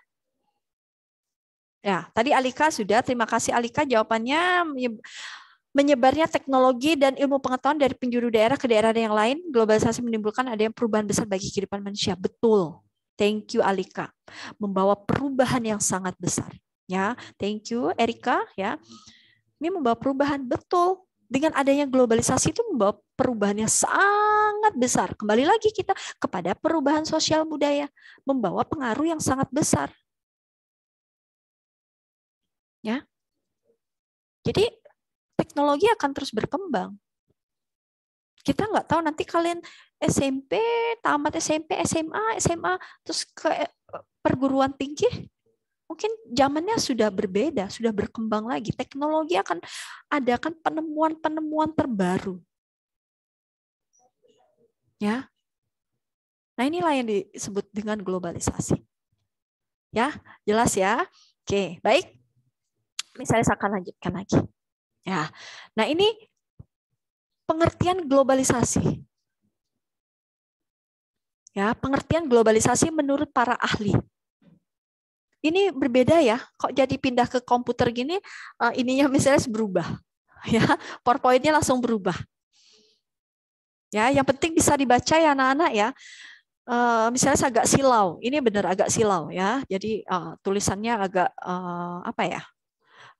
Ya, tadi Alika sudah. Terima kasih Alika jawabannya menyebarnya teknologi dan ilmu pengetahuan dari penjuru daerah ke daerah yang lain, globalisasi menimbulkan ada yang perubahan besar bagi kehidupan manusia. Betul. Thank you Alika. Membawa perubahan yang sangat besar, ya. Thank you Erika, ya. Ini membawa perubahan betul dengan adanya globalisasi itu membawa perubahannya sangat besar. Kembali lagi kita kepada perubahan sosial budaya, membawa pengaruh yang sangat besar. Ya. Jadi teknologi akan terus berkembang. Kita nggak tahu nanti kalian SMP, tamat SMP, SMA, SMA, terus ke eh, perguruan tinggi, mungkin zamannya sudah berbeda, sudah berkembang lagi. Teknologi akan ada kan penemuan-penemuan terbaru. Ya. Nah, inilah yang disebut dengan globalisasi. Ya, jelas ya? Oke, baik. Misalnya saya akan lanjutkan lagi. Ya. Nah, ini pengertian globalisasi. Ya, pengertian globalisasi menurut para ahli ini berbeda ya kok jadi pindah ke komputer gini uh, ininya misalnya berubah ya PowerPointnya langsung berubah ya yang penting bisa dibaca ya anak-anak ya uh, misalnya saya agak silau ini benar agak silau ya jadi uh, tulisannya agak uh, apa ya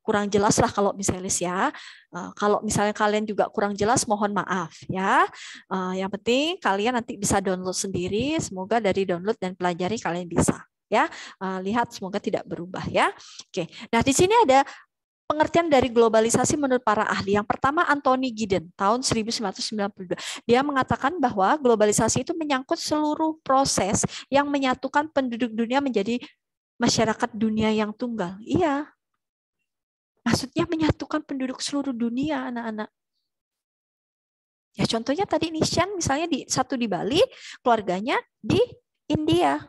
kurang jelas lah kalau misalnya ya. Uh, kalau misalnya kalian juga kurang jelas, mohon maaf ya. Uh, yang penting kalian nanti bisa download sendiri. Semoga dari download dan pelajari kalian bisa ya. Eh, lihat semoga tidak berubah ya. Oke. Nah, di sini ada pengertian dari globalisasi menurut para ahli. Yang pertama Anthony Giddens tahun 1992. Dia mengatakan bahwa globalisasi itu menyangkut seluruh proses yang menyatukan penduduk dunia menjadi masyarakat dunia yang tunggal. Iya. Maksudnya menyatukan penduduk seluruh dunia anak-anak. Ya contohnya tadi Nishan misalnya di satu di Bali, keluarganya di India.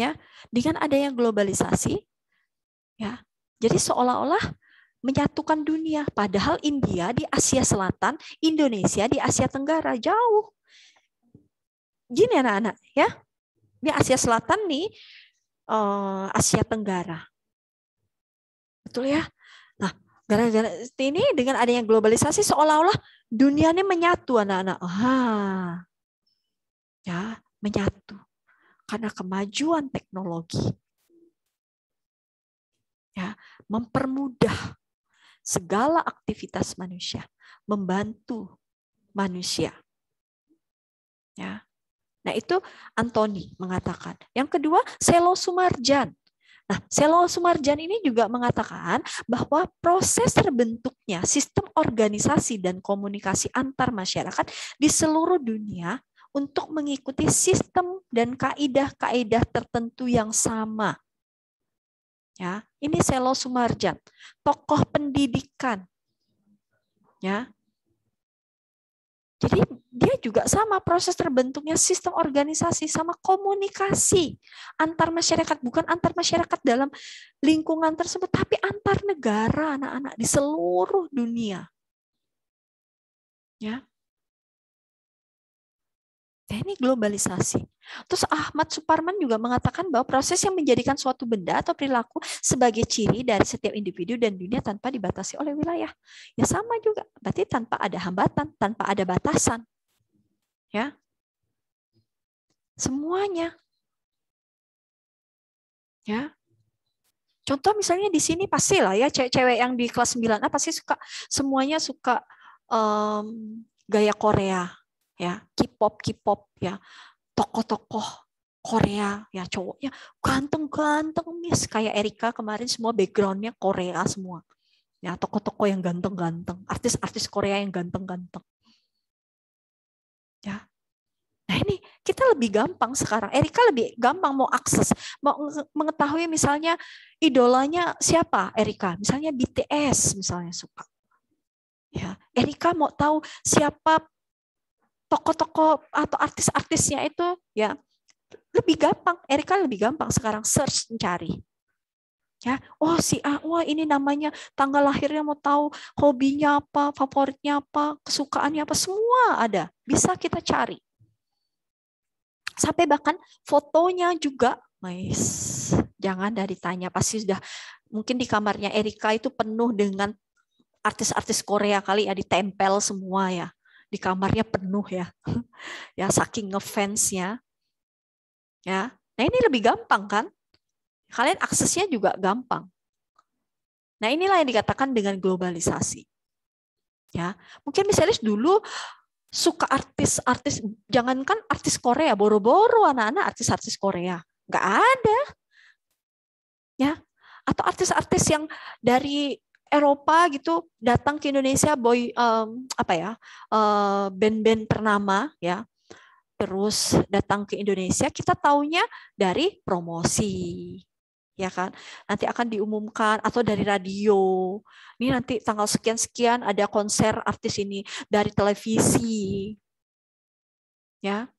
Ya, dengan adanya globalisasi, ya, jadi seolah-olah menyatukan dunia. Padahal India di Asia Selatan, Indonesia di Asia Tenggara jauh. Gini anak-anak, ya, di Asia Selatan nih, eh, Asia Tenggara, betul ya? Nah, gara-gara ini dengan adanya globalisasi seolah-olah dunia ini menyatu anak-anak. Ah, ya menyatu karena kemajuan teknologi ya mempermudah segala aktivitas manusia, membantu manusia. Ya. Nah, itu Antoni mengatakan. Yang kedua, Selo Sumarjan. Nah, Selo Sumarjan ini juga mengatakan bahwa proses terbentuknya sistem organisasi dan komunikasi antar masyarakat di seluruh dunia untuk mengikuti sistem dan kaidah-kaidah tertentu yang sama. Ya, ini Selo Sumarjan, tokoh pendidikan. Ya. Jadi dia juga sama proses terbentuknya sistem organisasi sama komunikasi antar masyarakat bukan antar masyarakat dalam lingkungan tersebut tapi antar negara anak-anak di seluruh dunia. Ya. Eh, ini globalisasi. Terus Ahmad Suparman juga mengatakan bahwa proses yang menjadikan suatu benda atau perilaku sebagai ciri dari setiap individu dan dunia tanpa dibatasi oleh wilayah. Ya sama juga, berarti tanpa ada hambatan, tanpa ada batasan. Ya. Semuanya. Ya. Contoh misalnya di sini pasti lah ya cewek-cewek yang di kelas 9 apa sih suka semuanya suka um, gaya Korea ya K-pop K-pop ya tokoh-tokoh Korea ya cowoknya ganteng-ganteng mis kayak Erika kemarin semua backgroundnya Korea semua ya tokoh-tokoh yang ganteng-ganteng artis-artis Korea yang ganteng-ganteng ya nah ini kita lebih gampang sekarang Erika lebih gampang mau akses mau mengetahui misalnya idolanya siapa Erika misalnya BTS misalnya suka ya Erika mau tahu siapa toko-toko atau artis-artisnya itu ya lebih gampang. Erika lebih gampang sekarang search mencari. Ya, oh si A, wah ini namanya tanggal lahirnya mau tahu hobinya apa, favoritnya apa, kesukaannya apa, semua ada. Bisa kita cari. Sampai bahkan fotonya juga, guys. Jangan dari tanya, pasti sudah mungkin di kamarnya Erika itu penuh dengan artis-artis Korea kali ya ditempel semua ya di kamarnya penuh ya. ya saking ngefansnya. Ya. Nah, ini lebih gampang kan? Kalian aksesnya juga gampang. Nah, inilah yang dikatakan dengan globalisasi. Ya, mungkin misalnya dulu suka artis-artis, jangankan artis Korea, boro-boro anak-anak artis-artis Korea, nggak ada. Ya, atau artis-artis yang dari Eropa gitu datang ke Indonesia boy um, apa ya uh, band-band ternama ya terus datang ke Indonesia kita taunya dari promosi ya kan nanti akan diumumkan atau dari radio ini nanti tanggal sekian sekian ada konser artis ini dari televisi ya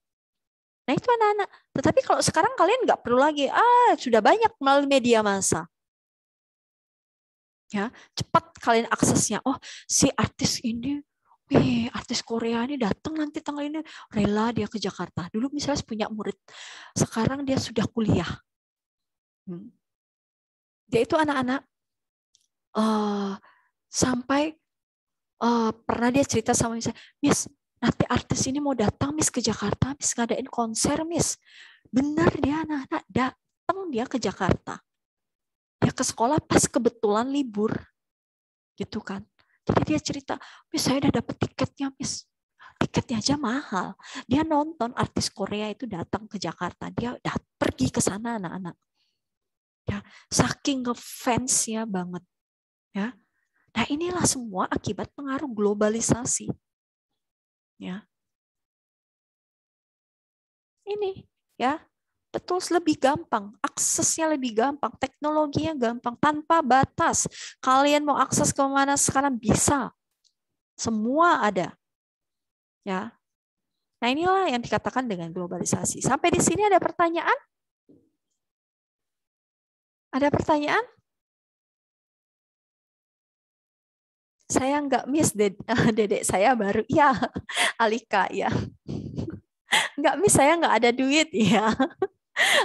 nah itu anak-anak tetapi kalau sekarang kalian nggak perlu lagi ah sudah banyak melalui media massa ya cepat kalian aksesnya oh si artis ini wih artis Korea ini datang nanti tanggal ini rela dia ke Jakarta dulu misalnya punya murid sekarang dia sudah kuliah hmm. dia itu anak-anak uh, sampai uh, pernah dia cerita sama saya Miss nanti artis ini mau datang Miss ke Jakarta Miss ngadain konser Miss benar dia anak-anak datang dia ke Jakarta dia ya, ke sekolah pas kebetulan libur gitu kan jadi dia cerita miss saya udah dapet tiketnya miss tiketnya aja mahal dia nonton artis Korea itu datang ke Jakarta dia udah pergi ke sana anak-anak ya saking ngefansnya banget ya nah inilah semua akibat pengaruh globalisasi ya ini ya betul lebih gampang, aksesnya lebih gampang, teknologinya gampang, tanpa batas. Kalian mau akses ke mana sekarang bisa. Semua ada. Ya. Nah, inilah yang dikatakan dengan globalisasi. Sampai di sini ada pertanyaan? Ada pertanyaan? Saya nggak miss dedek, saya baru. Ya, Alika ya nggak miss saya nggak ada duit ya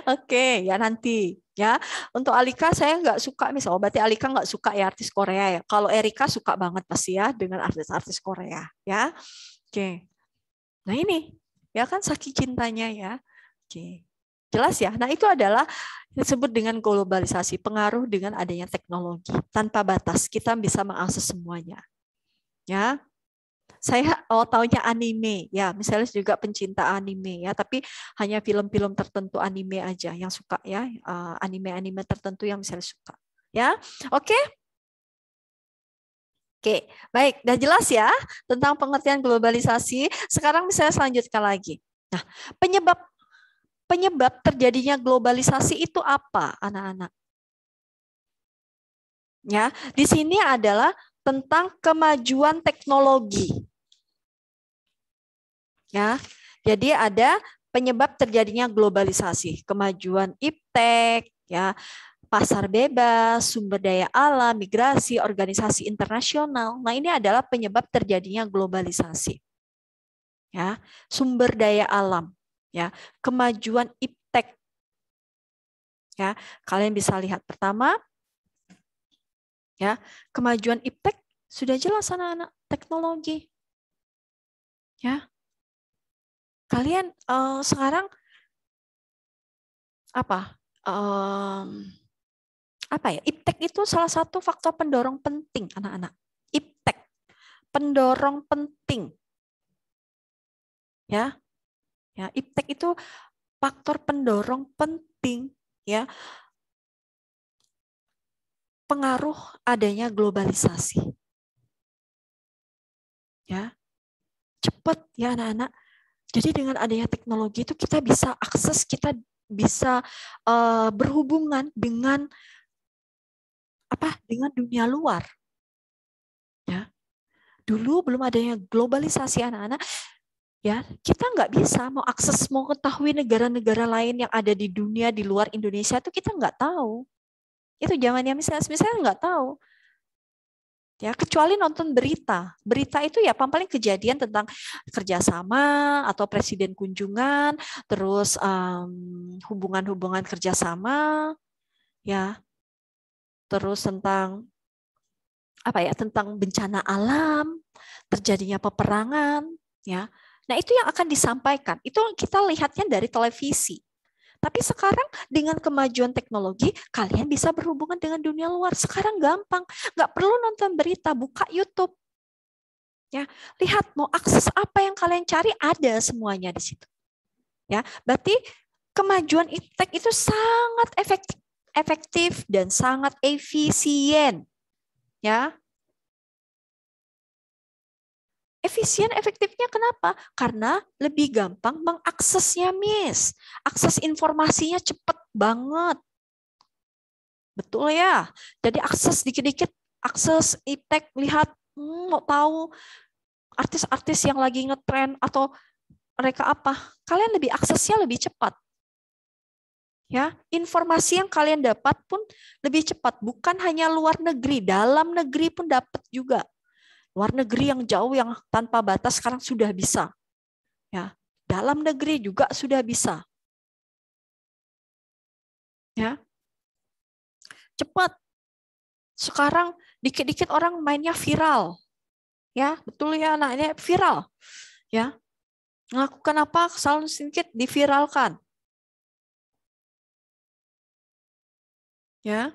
Oke, okay, ya nanti ya. Untuk Alika saya nggak suka misal, oh, berarti Alika nggak suka ya artis Korea ya. Kalau Erika suka banget pasti ya dengan artis-artis Korea ya. Oke. Okay. Nah ini ya kan saking cintanya ya. Oke. Okay. Jelas ya. Nah itu adalah disebut dengan globalisasi, pengaruh dengan adanya teknologi tanpa batas kita bisa mengakses semuanya. Ya, saya awal oh, tahunnya anime ya misalnya juga pencinta anime ya tapi hanya film-film tertentu anime aja yang suka ya eh, anime-anime tertentu yang misalnya suka ya oke okay? Oke, baik. Dah jelas ya tentang pengertian globalisasi. Sekarang misalnya selanjutkan lagi. Nah, penyebab penyebab terjadinya globalisasi itu apa, anak-anak? Ya, di sini adalah tentang kemajuan teknologi. Ya. Jadi ada penyebab terjadinya globalisasi, kemajuan iptek, ya, pasar bebas, sumber daya alam, migrasi, organisasi internasional. Nah, ini adalah penyebab terjadinya globalisasi. Ya, sumber daya alam, ya, kemajuan iptek. Ya, kalian bisa lihat pertama Ya, kemajuan iptek sudah jelas anak-anak teknologi. Ya. Kalian uh, sekarang apa? Um, apa ya? Iptek itu salah satu faktor pendorong penting anak-anak. Iptek pendorong penting. Ya. Ya, iptek itu faktor pendorong penting ya pengaruh adanya globalisasi. Ya. Cepat ya anak-anak. Jadi dengan adanya teknologi itu kita bisa akses, kita bisa uh, berhubungan dengan apa? Dengan dunia luar. Ya. Dulu belum adanya globalisasi anak-anak, ya kita nggak bisa mau akses mau ketahui negara-negara lain yang ada di dunia di luar Indonesia itu kita nggak tahu itu zamannya misalnya, misalnya nggak tahu. Ya, kecuali nonton berita. Berita itu ya paling kejadian tentang kerjasama atau presiden kunjungan, terus mmm, hubungan-hubungan um, kerjasama, ya, terus tentang apa ya tentang bencana alam, terjadinya peperangan, ya. Nah itu yang akan disampaikan. Itu kita lihatnya dari televisi. Tapi sekarang dengan kemajuan teknologi, kalian bisa berhubungan dengan dunia luar. Sekarang gampang, nggak perlu nonton berita, buka YouTube. Ya, lihat mau akses apa yang kalian cari ada semuanya di situ. Ya, berarti kemajuan tech itu sangat efektif, efektif dan sangat efisien. Ya, Efisien efektifnya kenapa? Karena lebih gampang mengaksesnya, Miss. Akses informasinya cepat banget. Betul ya? Jadi akses dikit-dikit, akses iptek, lihat, hmm, mau tahu artis-artis yang lagi ngetren atau mereka apa. Kalian lebih aksesnya lebih cepat. Ya, informasi yang kalian dapat pun lebih cepat, bukan hanya luar negeri, dalam negeri pun dapat juga Luar negeri yang jauh yang tanpa batas sekarang sudah bisa. Ya, dalam negeri juga sudah bisa. Ya. Cepat. Sekarang dikit-dikit orang mainnya viral. Ya, betul ya anaknya viral. Ya. Melakukan apa? salon sedikit diviralkan. Ya.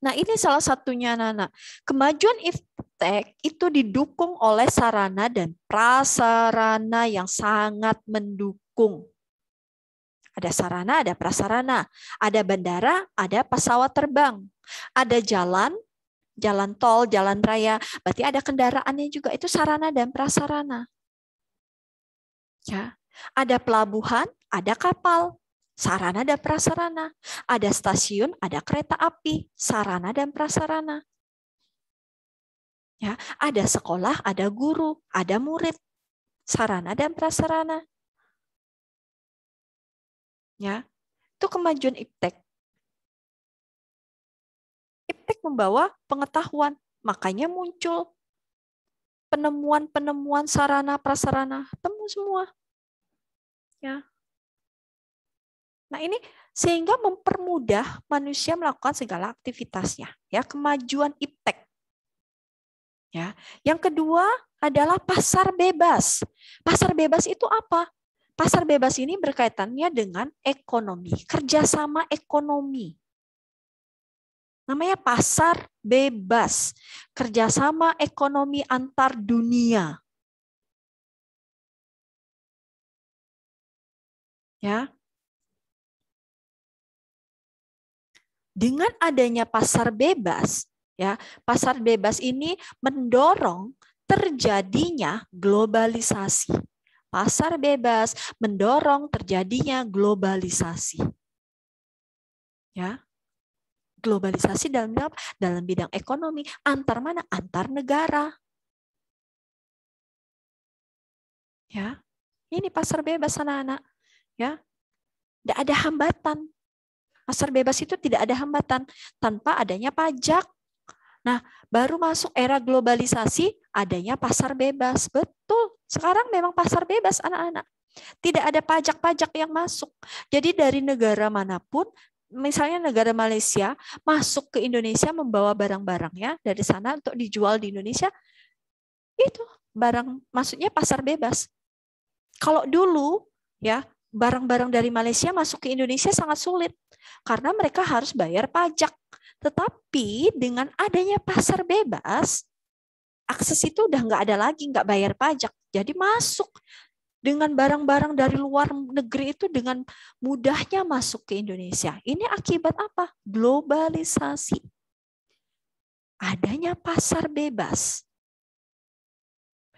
Nah, ini salah satunya anak Kemajuan praktek itu didukung oleh sarana dan prasarana yang sangat mendukung. Ada sarana, ada prasarana, ada bandara, ada pesawat terbang, ada jalan, jalan tol, jalan raya, berarti ada kendaraannya juga itu sarana dan prasarana. Ya. Ada pelabuhan, ada kapal, sarana dan prasarana. Ada stasiun, ada kereta api, sarana dan prasarana. Ya, ada sekolah, ada guru, ada murid, sarana dan prasarana. Ya, itu kemajuan iptek. Iptek membawa pengetahuan, makanya muncul penemuan-penemuan sarana prasarana, temu semua. Ya. Nah, ini sehingga mempermudah manusia melakukan segala aktivitasnya, ya, kemajuan iptek Ya. Yang kedua adalah pasar bebas. Pasar bebas itu apa? Pasar bebas ini berkaitannya dengan ekonomi, kerjasama ekonomi. Namanya pasar bebas, kerjasama ekonomi antar dunia. Ya, dengan adanya pasar bebas, Ya, pasar bebas ini mendorong terjadinya globalisasi. Pasar bebas mendorong terjadinya globalisasi. Ya. Globalisasi dalam dalam bidang ekonomi antar mana? Antar negara. Ya. Ini pasar bebas anak-anak. Ya. Tidak ada hambatan. Pasar bebas itu tidak ada hambatan tanpa adanya pajak Nah, baru masuk era globalisasi, adanya pasar bebas. Betul, sekarang memang pasar bebas anak-anak. Tidak ada pajak-pajak yang masuk. Jadi dari negara manapun, misalnya negara Malaysia, masuk ke Indonesia membawa barang-barangnya dari sana untuk dijual di Indonesia, itu barang maksudnya pasar bebas. Kalau dulu ya barang-barang dari Malaysia masuk ke Indonesia sangat sulit karena mereka harus bayar pajak tetapi dengan adanya pasar bebas, akses itu udah nggak ada lagi, nggak bayar pajak. Jadi masuk dengan barang-barang dari luar negeri itu dengan mudahnya masuk ke Indonesia. Ini akibat apa? Globalisasi. Adanya pasar bebas.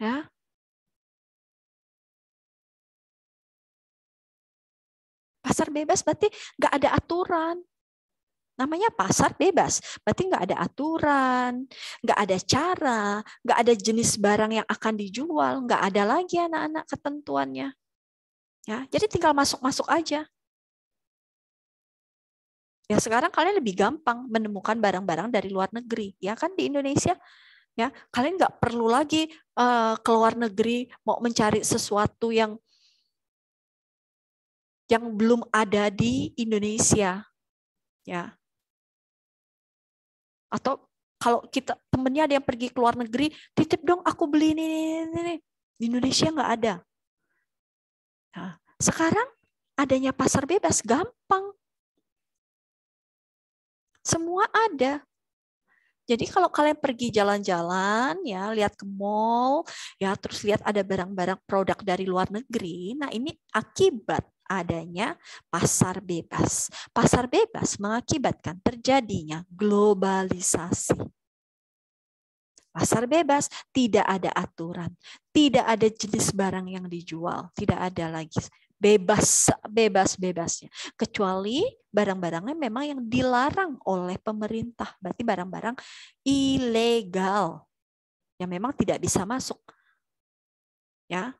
Ya. Pasar bebas berarti nggak ada aturan, Namanya pasar bebas, berarti nggak ada aturan, nggak ada cara, nggak ada jenis barang yang akan dijual, nggak ada lagi anak-anak ketentuannya. Ya, jadi tinggal masuk-masuk aja. Ya sekarang kalian lebih gampang menemukan barang-barang dari luar negeri, ya kan di Indonesia ya kalian nggak perlu lagi uh, eh, keluar negeri mau mencari sesuatu yang yang belum ada di Indonesia ya atau kalau kita temennya ada yang pergi ke luar negeri, titip dong aku beli ini, ini, ini. di Indonesia nggak ada. Nah, sekarang adanya pasar bebas gampang. Semua ada. Jadi kalau kalian pergi jalan-jalan ya, lihat ke mall ya, terus lihat ada barang-barang produk dari luar negeri. Nah, ini akibat adanya pasar bebas. Pasar bebas mengakibatkan terjadinya globalisasi. Pasar bebas tidak ada aturan, tidak ada jenis barang yang dijual, tidak ada lagi bebas bebas bebasnya kecuali barang-barangnya memang yang dilarang oleh pemerintah berarti barang-barang ilegal yang memang tidak bisa masuk ya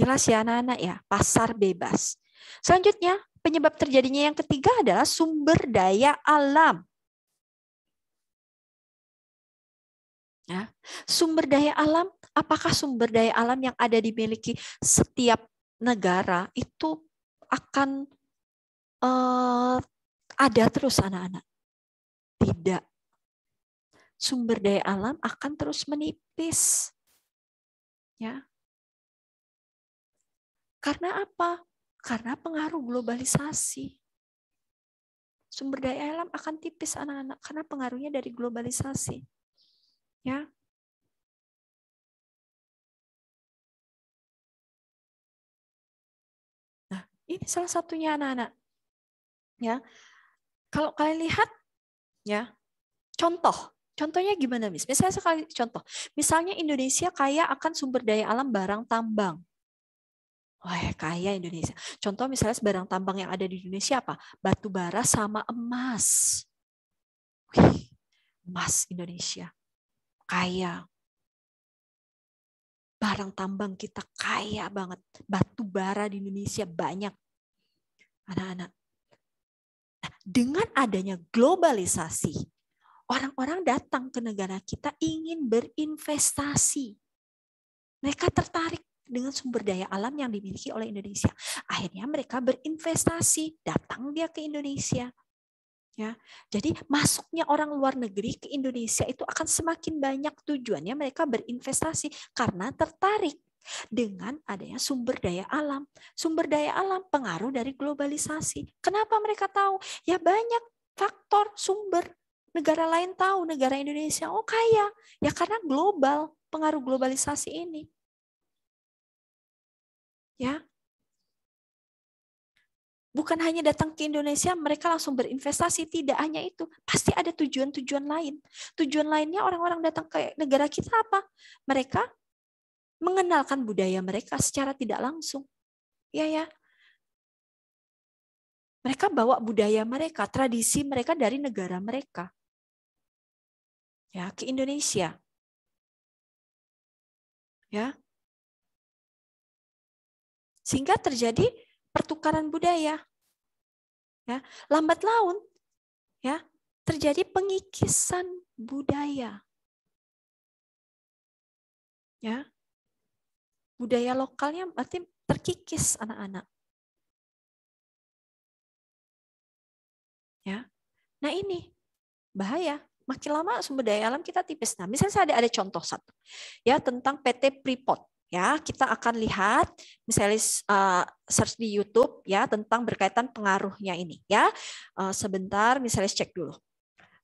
jelas ya anak-anak ya pasar bebas selanjutnya penyebab terjadinya yang ketiga adalah sumber daya alam Ya. Sumber daya alam apakah sumber daya alam yang ada dimiliki setiap negara itu akan uh, ada terus anak-anak? Tidak. Sumber daya alam akan terus menipis. Ya. Karena apa? Karena pengaruh globalisasi sumber daya alam akan tipis anak-anak karena pengaruhnya dari globalisasi. Ya. Ini salah satunya anak-anak. Ya. Kalau kalian lihat ya, contoh Contohnya gimana, Miss? Misalnya sekali contoh, misalnya Indonesia kaya akan sumber daya alam barang tambang. Wah, kaya Indonesia. Contoh misalnya barang tambang yang ada di Indonesia apa? Batu bara sama emas. Wih, emas Indonesia. Kaya barang tambang kita kaya banget. Batu bara di Indonesia banyak. Anak-anak. dengan adanya globalisasi, orang-orang datang ke negara kita ingin berinvestasi. Mereka tertarik dengan sumber daya alam yang dimiliki oleh Indonesia. Akhirnya mereka berinvestasi, datang dia ke Indonesia. Ya, jadi masuknya orang luar negeri ke Indonesia itu akan semakin banyak tujuannya mereka berinvestasi karena tertarik dengan adanya sumber daya alam. Sumber daya alam pengaruh dari globalisasi. Kenapa mereka tahu? Ya banyak faktor sumber negara lain tahu, negara Indonesia oh kaya. Ya karena global, pengaruh globalisasi ini. Ya, bukan hanya datang ke Indonesia, mereka langsung berinvestasi. Tidak hanya itu, pasti ada tujuan-tujuan lain. Tujuan lainnya orang-orang datang ke negara kita apa? Mereka mengenalkan budaya mereka secara tidak langsung. Ya ya. Mereka bawa budaya mereka, tradisi mereka dari negara mereka. Ya, ke Indonesia. Ya. Sehingga terjadi pertukaran budaya. Ya, lambat laun ya, terjadi pengikisan budaya. Ya. Budaya lokalnya berarti terkikis anak-anak. Ya. Nah, ini bahaya. Makin lama sumber daya alam kita tipis. Nah, misalnya saya ada ada contoh satu. Ya, tentang PT Freeport ya kita akan lihat misalnya uh, search di YouTube ya tentang berkaitan pengaruhnya ini ya uh, sebentar misalnya cek dulu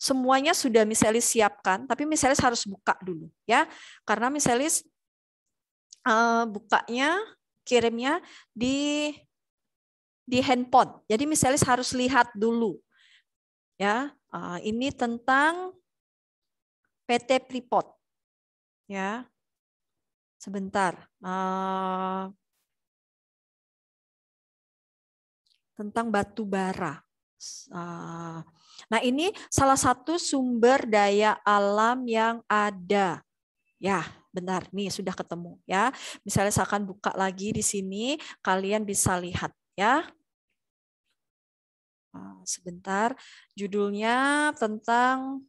semuanya sudah misalnya siapkan tapi misalnya harus buka dulu ya karena misalnya uh, bukanya kirimnya di di handphone jadi misalnya harus lihat dulu ya uh, ini tentang PT Pripot ya sebentar. Uh, tentang batu bara. Uh, nah ini salah satu sumber daya alam yang ada. Ya, benar. Nih sudah ketemu ya. Misalnya saya akan buka lagi di sini, kalian bisa lihat ya. Uh, sebentar, judulnya tentang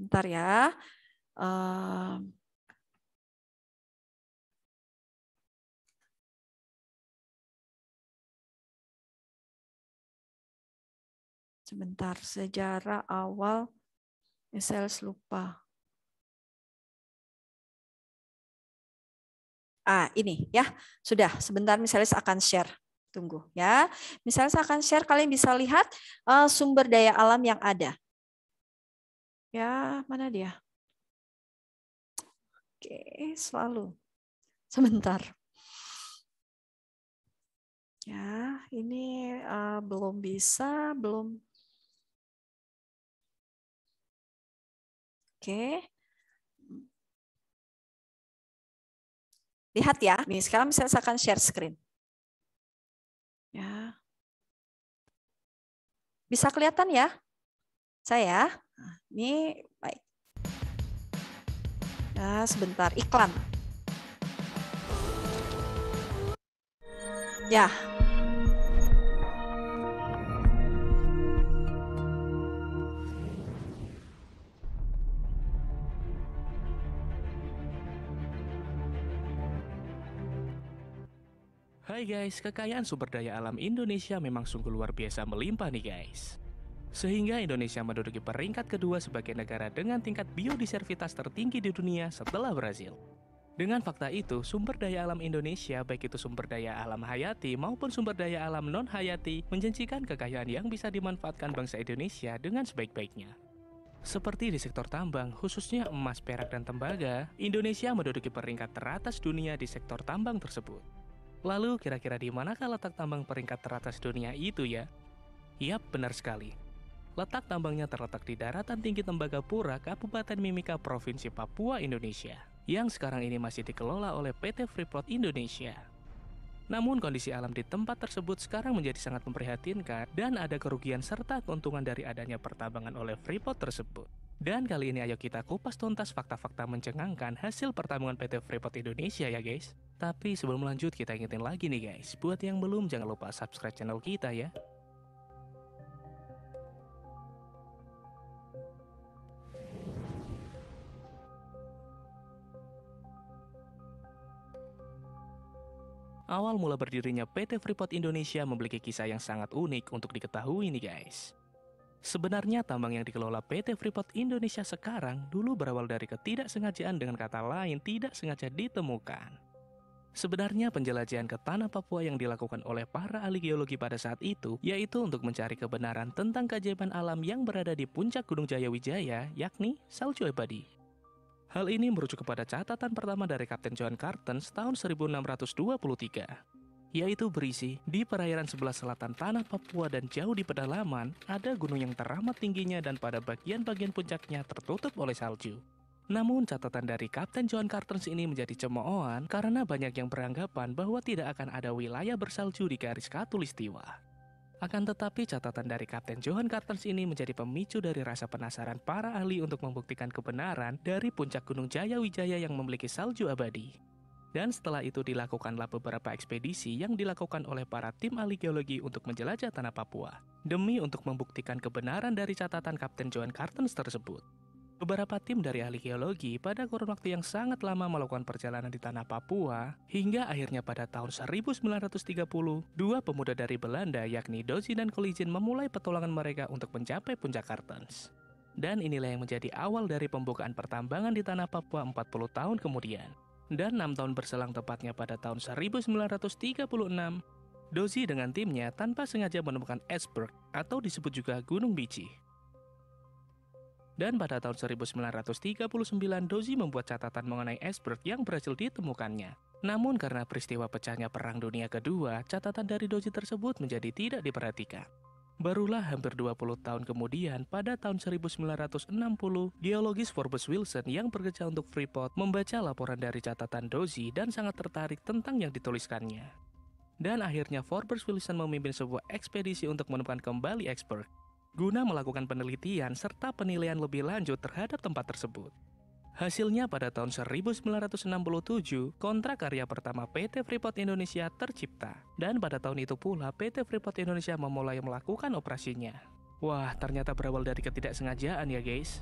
Bentar ya. Uh, sebentar sejarah awal Sales lupa. Ah, ini ya. Sudah, sebentar misalnya akan share. Tunggu ya. Misalnya saya akan share kalian bisa lihat uh, sumber daya alam yang ada. Ya, mana dia? Oke, selalu. Sebentar. Ya, ini uh, belum bisa, belum. Oke. Lihat ya, nih sekarang saya akan share screen. Ya. Bisa kelihatan ya? Saya Nah, ini baik. Nah sebentar iklan. Ya. Hai guys, kekayaan sumber daya alam Indonesia memang sungguh luar biasa melimpah nih guys sehingga Indonesia menduduki peringkat kedua sebagai negara dengan tingkat biodiversitas tertinggi di dunia setelah Brazil. Dengan fakta itu, sumber daya alam Indonesia, baik itu sumber daya alam hayati maupun sumber daya alam non-hayati, menjanjikan kekayaan yang bisa dimanfaatkan bangsa Indonesia dengan sebaik-baiknya. Seperti di sektor tambang, khususnya emas, perak, dan tembaga, Indonesia menduduki peringkat teratas dunia di sektor tambang tersebut. Lalu, kira-kira di manakah letak tambang peringkat teratas dunia itu ya? Yap, benar sekali. Letak tambangnya terletak di daratan tinggi Tembagapura, Kabupaten Mimika, Provinsi Papua, Indonesia, yang sekarang ini masih dikelola oleh PT Freeport Indonesia. Namun kondisi alam di tempat tersebut sekarang menjadi sangat memprihatinkan dan ada kerugian serta keuntungan dari adanya pertambangan oleh Freeport tersebut. Dan kali ini ayo kita kupas tuntas fakta-fakta mencengangkan hasil pertambangan PT Freeport Indonesia ya guys. Tapi sebelum lanjut kita ingetin lagi nih guys, buat yang belum jangan lupa subscribe channel kita ya. Awal mula berdirinya PT Freeport Indonesia memiliki kisah yang sangat unik untuk diketahui nih guys. Sebenarnya tambang yang dikelola PT Freeport Indonesia sekarang dulu berawal dari ketidaksengajaan dengan kata lain tidak sengaja ditemukan. Sebenarnya penjelajahan ke tanah Papua yang dilakukan oleh para ahli geologi pada saat itu yaitu untuk mencari kebenaran tentang keajaiban alam yang berada di puncak Gunung Jayawijaya yakni salju abadi. Hal ini merujuk kepada catatan pertama dari Kapten John Carton tahun 1623, yaitu berisi, di perairan sebelah selatan tanah Papua dan jauh di pedalaman, ada gunung yang teramat tingginya dan pada bagian-bagian puncaknya tertutup oleh salju. Namun, catatan dari Kapten John Cartens ini menjadi cemoohan karena banyak yang beranggapan bahwa tidak akan ada wilayah bersalju di garis Katulistiwa. Akan tetapi catatan dari Kapten Johan Kartens ini menjadi pemicu dari rasa penasaran para ahli untuk membuktikan kebenaran dari puncak Gunung Jaya Wijaya yang memiliki salju abadi. Dan setelah itu dilakukanlah beberapa ekspedisi yang dilakukan oleh para tim ahli geologi untuk menjelajah tanah Papua, demi untuk membuktikan kebenaran dari catatan Kapten Johan Kartens tersebut. Beberapa tim dari ahli geologi pada kurun waktu yang sangat lama melakukan perjalanan di tanah Papua, hingga akhirnya pada tahun 1930, dua pemuda dari Belanda yakni Dozi dan Kolijin memulai petualangan mereka untuk mencapai puncak Kartens. Dan inilah yang menjadi awal dari pembukaan pertambangan di tanah Papua 40 tahun kemudian. Dan enam tahun berselang tepatnya pada tahun 1936, Dozi dengan timnya tanpa sengaja menemukan Esberg atau disebut juga Gunung Biji. Dan pada tahun 1939, Dozi membuat catatan mengenai iceberg yang berhasil ditemukannya. Namun karena peristiwa pecahnya Perang Dunia Kedua, catatan dari Dozi tersebut menjadi tidak diperhatikan. Barulah hampir 20 tahun kemudian, pada tahun 1960, geologis Forbes Wilson yang bekerja untuk Freeport membaca laporan dari catatan Dozy dan sangat tertarik tentang yang dituliskannya. Dan akhirnya Forbes Wilson memimpin sebuah ekspedisi untuk menemukan kembali expert guna melakukan penelitian serta penilaian lebih lanjut terhadap tempat tersebut. Hasilnya pada tahun 1967, kontrak karya pertama PT Freeport Indonesia tercipta. Dan pada tahun itu pula PT Freeport Indonesia memulai melakukan operasinya. Wah, ternyata berawal dari ketidaksengajaan ya guys.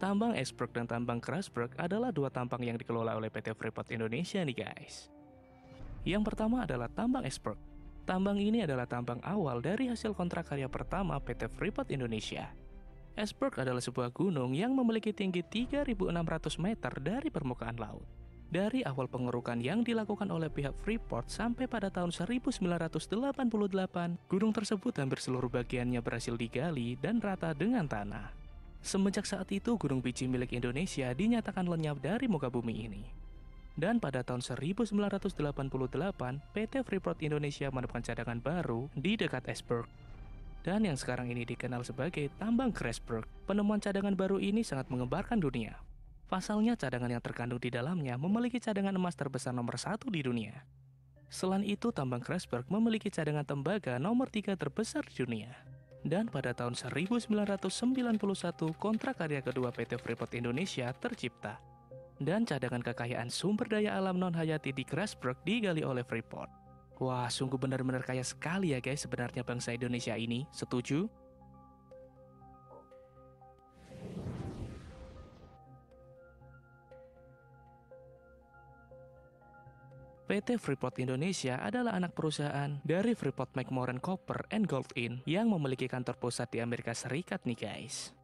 Tambang Esprek dan tambang Krasberg adalah dua tambang yang dikelola oleh PT Freeport Indonesia nih guys. Yang pertama adalah tambang Esprek. Tambang ini adalah tambang awal dari hasil kontrak karya pertama PT Freeport Indonesia. Esberg adalah sebuah gunung yang memiliki tinggi 3.600 meter dari permukaan laut. Dari awal pengerukan yang dilakukan oleh pihak Freeport sampai pada tahun 1988, gunung tersebut hampir seluruh bagiannya berhasil digali dan rata dengan tanah. Semenjak saat itu, Gunung Piji milik Indonesia dinyatakan lenyap dari muka bumi ini. Dan pada tahun 1988, PT Freeport Indonesia menemukan cadangan baru di dekat Esberg. Dan yang sekarang ini dikenal sebagai tambang Kresberg. Penemuan cadangan baru ini sangat mengembarkan dunia. Pasalnya cadangan yang terkandung di dalamnya memiliki cadangan emas terbesar nomor satu di dunia. Selain itu, tambang Kresberg memiliki cadangan tembaga nomor tiga terbesar di dunia dan pada tahun 1991 kontrak karya kedua PT Freeport Indonesia tercipta. Dan cadangan kekayaan sumber daya alam non-hayati di Grasberg digali oleh Freeport. Wah, sungguh benar-benar kaya sekali ya guys sebenarnya bangsa Indonesia ini, setuju? PT Freeport Indonesia adalah anak perusahaan dari Freeport McMoran Copper and Gold Inc. yang memiliki kantor pusat di Amerika Serikat nih guys.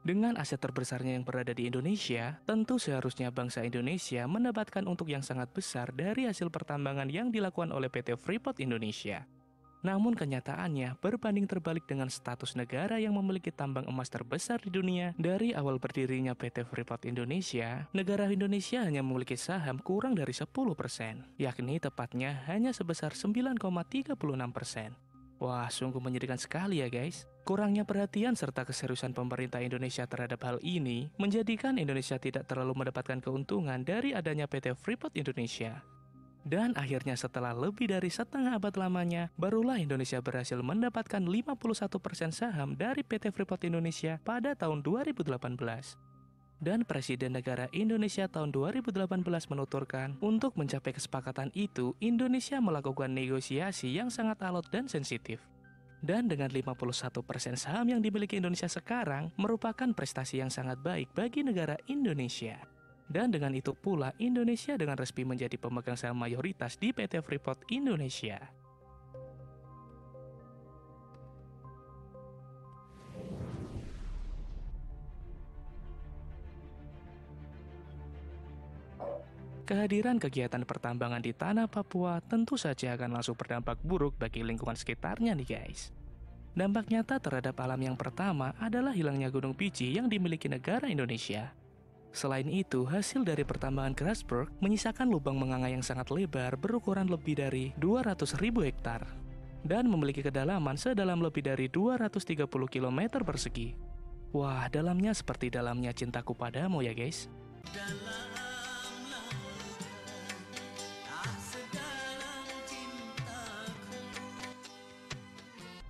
Dengan aset terbesarnya yang berada di Indonesia, tentu seharusnya bangsa Indonesia mendapatkan untuk yang sangat besar dari hasil pertambangan yang dilakukan oleh PT Freeport Indonesia. Namun kenyataannya berbanding terbalik dengan status negara yang memiliki tambang emas terbesar di dunia dari awal berdirinya PT Freeport Indonesia, negara Indonesia hanya memiliki saham kurang dari 10%, yakni tepatnya hanya sebesar 9,36%. Wah, sungguh menyedihkan sekali ya guys. Kurangnya perhatian serta keseriusan pemerintah Indonesia terhadap hal ini menjadikan Indonesia tidak terlalu mendapatkan keuntungan dari adanya PT Freeport Indonesia. Dan akhirnya setelah lebih dari setengah abad lamanya, barulah Indonesia berhasil mendapatkan 51% saham dari PT Freeport Indonesia pada tahun 2018. Dan Presiden Negara Indonesia tahun 2018 menuturkan, untuk mencapai kesepakatan itu, Indonesia melakukan negosiasi yang sangat alot dan sensitif. Dan dengan 51% saham yang dimiliki Indonesia sekarang merupakan prestasi yang sangat baik bagi negara Indonesia. Dan dengan itu pula, Indonesia dengan resmi menjadi pemegang saham mayoritas di PT Freeport Indonesia. Kehadiran kegiatan pertambangan di tanah Papua tentu saja akan langsung berdampak buruk bagi lingkungan sekitarnya nih guys. Dampak nyata terhadap alam yang pertama adalah hilangnya Gunung Piji yang dimiliki negara Indonesia. Selain itu, hasil dari pertambangan Grasberg menyisakan lubang menganga yang sangat lebar berukuran lebih dari 200.000 hektar dan memiliki kedalaman sedalam lebih dari 230 km persegi. Wah, dalamnya seperti dalamnya cintaku padamu ya guys.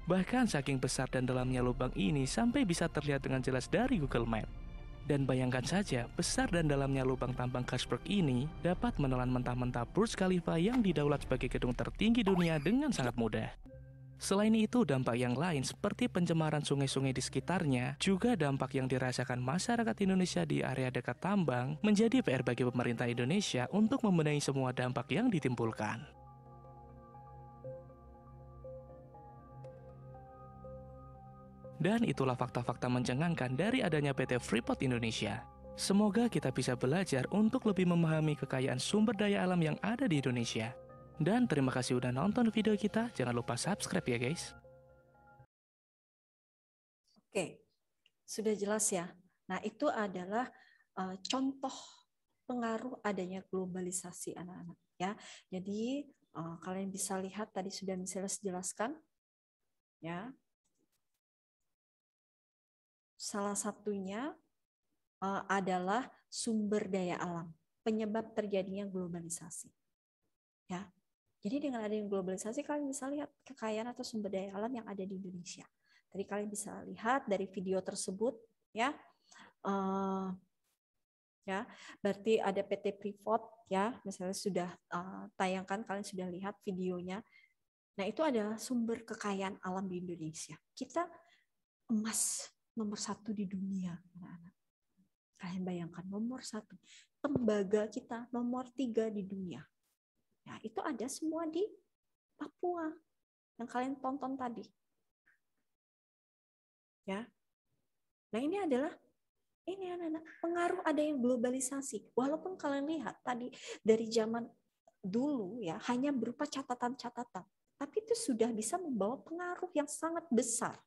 Bahkan saking besar dan dalamnya lubang ini sampai bisa terlihat dengan jelas dari Google Maps. Dan bayangkan saja, besar dan dalamnya lubang tambang Kasberg ini dapat menelan mentah-mentah Burj Khalifa yang didaulat sebagai gedung tertinggi dunia dengan sangat mudah. Selain itu, dampak yang lain seperti pencemaran sungai-sungai di sekitarnya juga dampak yang dirasakan masyarakat Indonesia di area dekat tambang menjadi PR bagi pemerintah Indonesia untuk membenahi semua dampak yang ditimbulkan. Dan itulah fakta-fakta mencengangkan dari adanya PT Freeport Indonesia. Semoga kita bisa belajar untuk lebih memahami kekayaan sumber daya alam yang ada di Indonesia. Dan terima kasih udah nonton video kita. Jangan lupa subscribe ya guys. Oke, sudah jelas ya. Nah itu adalah uh, contoh pengaruh adanya globalisasi anak-anak ya. Jadi uh, kalian bisa lihat tadi sudah misalnya jelaskan ya Salah satunya eh, adalah sumber daya alam, penyebab terjadinya globalisasi. Ya. Jadi dengan adanya globalisasi kalian bisa lihat kekayaan atau sumber daya alam yang ada di Indonesia. Tadi kalian bisa lihat dari video tersebut ya. Uh, ya, berarti ada PT Freeport ya, misalnya sudah uh, tayangkan kalian sudah lihat videonya. Nah, itu adalah sumber kekayaan alam di Indonesia. Kita emas nomor satu di dunia anak-anak. Kalian bayangkan nomor satu, tembaga kita nomor tiga di dunia. Nah, itu ada semua di Papua yang kalian tonton tadi. Ya. Nah, ini adalah ini anak-anak pengaruh ada yang globalisasi. Walaupun kalian lihat tadi dari zaman dulu ya hanya berupa catatan-catatan, tapi itu sudah bisa membawa pengaruh yang sangat besar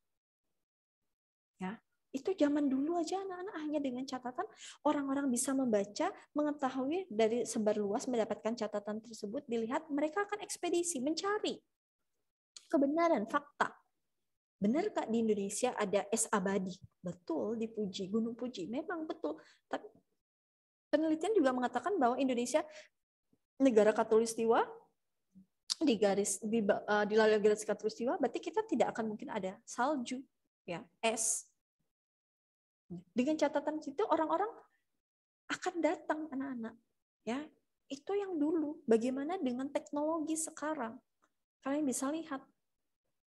Ya, itu zaman dulu aja anak-anak hanya dengan catatan orang-orang bisa membaca, mengetahui dari sebar luas mendapatkan catatan tersebut dilihat mereka akan ekspedisi mencari kebenaran fakta. Benar Kak di Indonesia ada es abadi? Betul dipuji, Gunung Puji. Memang betul, tapi penelitian juga mengatakan bahwa Indonesia negara katulistiwa di garis di, uh, di lalu garis katulistiwa berarti kita tidak akan mungkin ada salju ya es dengan catatan situ orang-orang akan datang anak-anak ya itu yang dulu bagaimana dengan teknologi sekarang kalian bisa lihat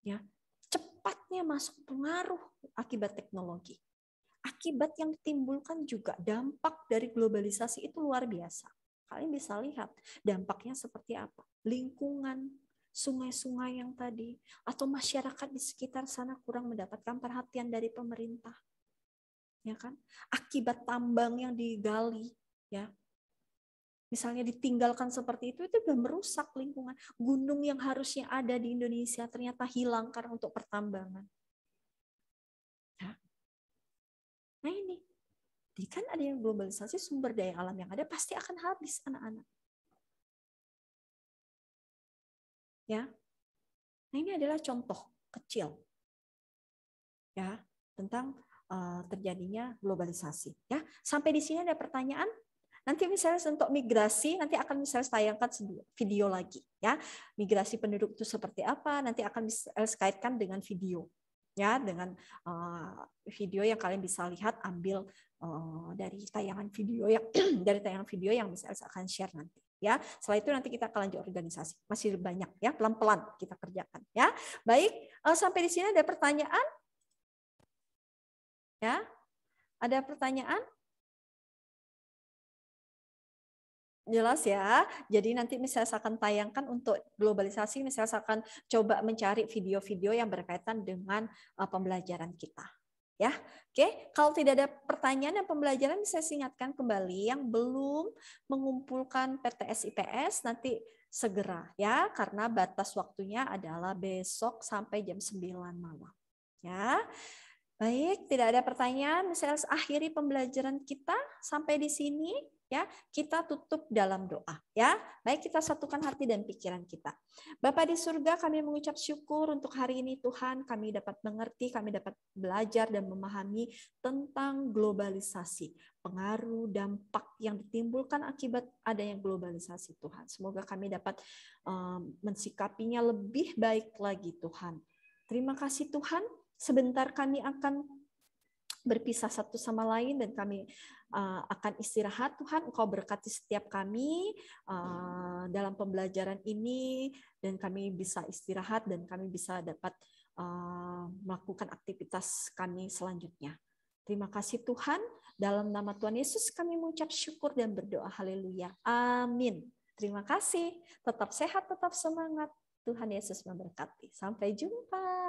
ya cepatnya masuk pengaruh akibat teknologi akibat yang ditimbulkan juga dampak dari globalisasi itu luar biasa kalian bisa lihat dampaknya seperti apa lingkungan sungai-sungai yang tadi, atau masyarakat di sekitar sana kurang mendapatkan perhatian dari pemerintah. Ya kan? Akibat tambang yang digali, ya. Misalnya ditinggalkan seperti itu itu sudah merusak lingkungan. Gunung yang harusnya ada di Indonesia ternyata hilang karena untuk pertambangan. Nah, nah ini, jadi kan ada yang globalisasi sumber daya alam yang ada pasti akan habis anak-anak. Ya. Nah, ini adalah contoh kecil. Ya, tentang uh, terjadinya globalisasi, ya. Sampai di sini ada pertanyaan? Nanti misalnya untuk migrasi, nanti akan misalnya tayangkan video lagi, ya. Migrasi penduduk itu seperti apa? Nanti akan misalnya kaitkan dengan video, ya, dengan uh, video yang kalian bisa lihat ambil uh, dari tayangan video yang dari tayangan video yang misalnya akan share nanti ya. Setelah itu nanti kita akan lanjut organisasi. Masih banyak ya, pelan-pelan kita kerjakan ya. Baik, eh, sampai di sini ada pertanyaan? Ya. Ada pertanyaan? jelas ya. Jadi nanti misalnya saya akan tayangkan untuk globalisasi, misalnya saya akan coba mencari video-video yang berkaitan dengan eh, pembelajaran kita ya. Oke, kalau tidak ada pertanyaan dan pembelajaran bisa singkatkan kembali yang belum mengumpulkan PTS IPS nanti segera ya karena batas waktunya adalah besok sampai jam 9 malam ya. Baik, tidak ada pertanyaan, saya akhiri pembelajaran kita sampai di sini ya kita tutup dalam doa ya baik kita satukan hati dan pikiran kita Bapak di surga kami mengucap syukur untuk hari ini Tuhan kami dapat mengerti kami dapat belajar dan memahami tentang globalisasi pengaruh dampak yang ditimbulkan akibat adanya globalisasi Tuhan semoga kami dapat um, mensikapinya lebih baik lagi Tuhan terima kasih Tuhan sebentar kami akan berpisah satu sama lain dan kami uh, akan istirahat Tuhan Engkau berkati setiap kami uh, dalam pembelajaran ini dan kami bisa istirahat dan kami bisa dapat uh, melakukan aktivitas kami selanjutnya. Terima kasih Tuhan dalam nama Tuhan Yesus kami mengucap syukur dan berdoa haleluya. Amin. Terima kasih. Tetap sehat, tetap semangat. Tuhan Yesus memberkati. Sampai jumpa.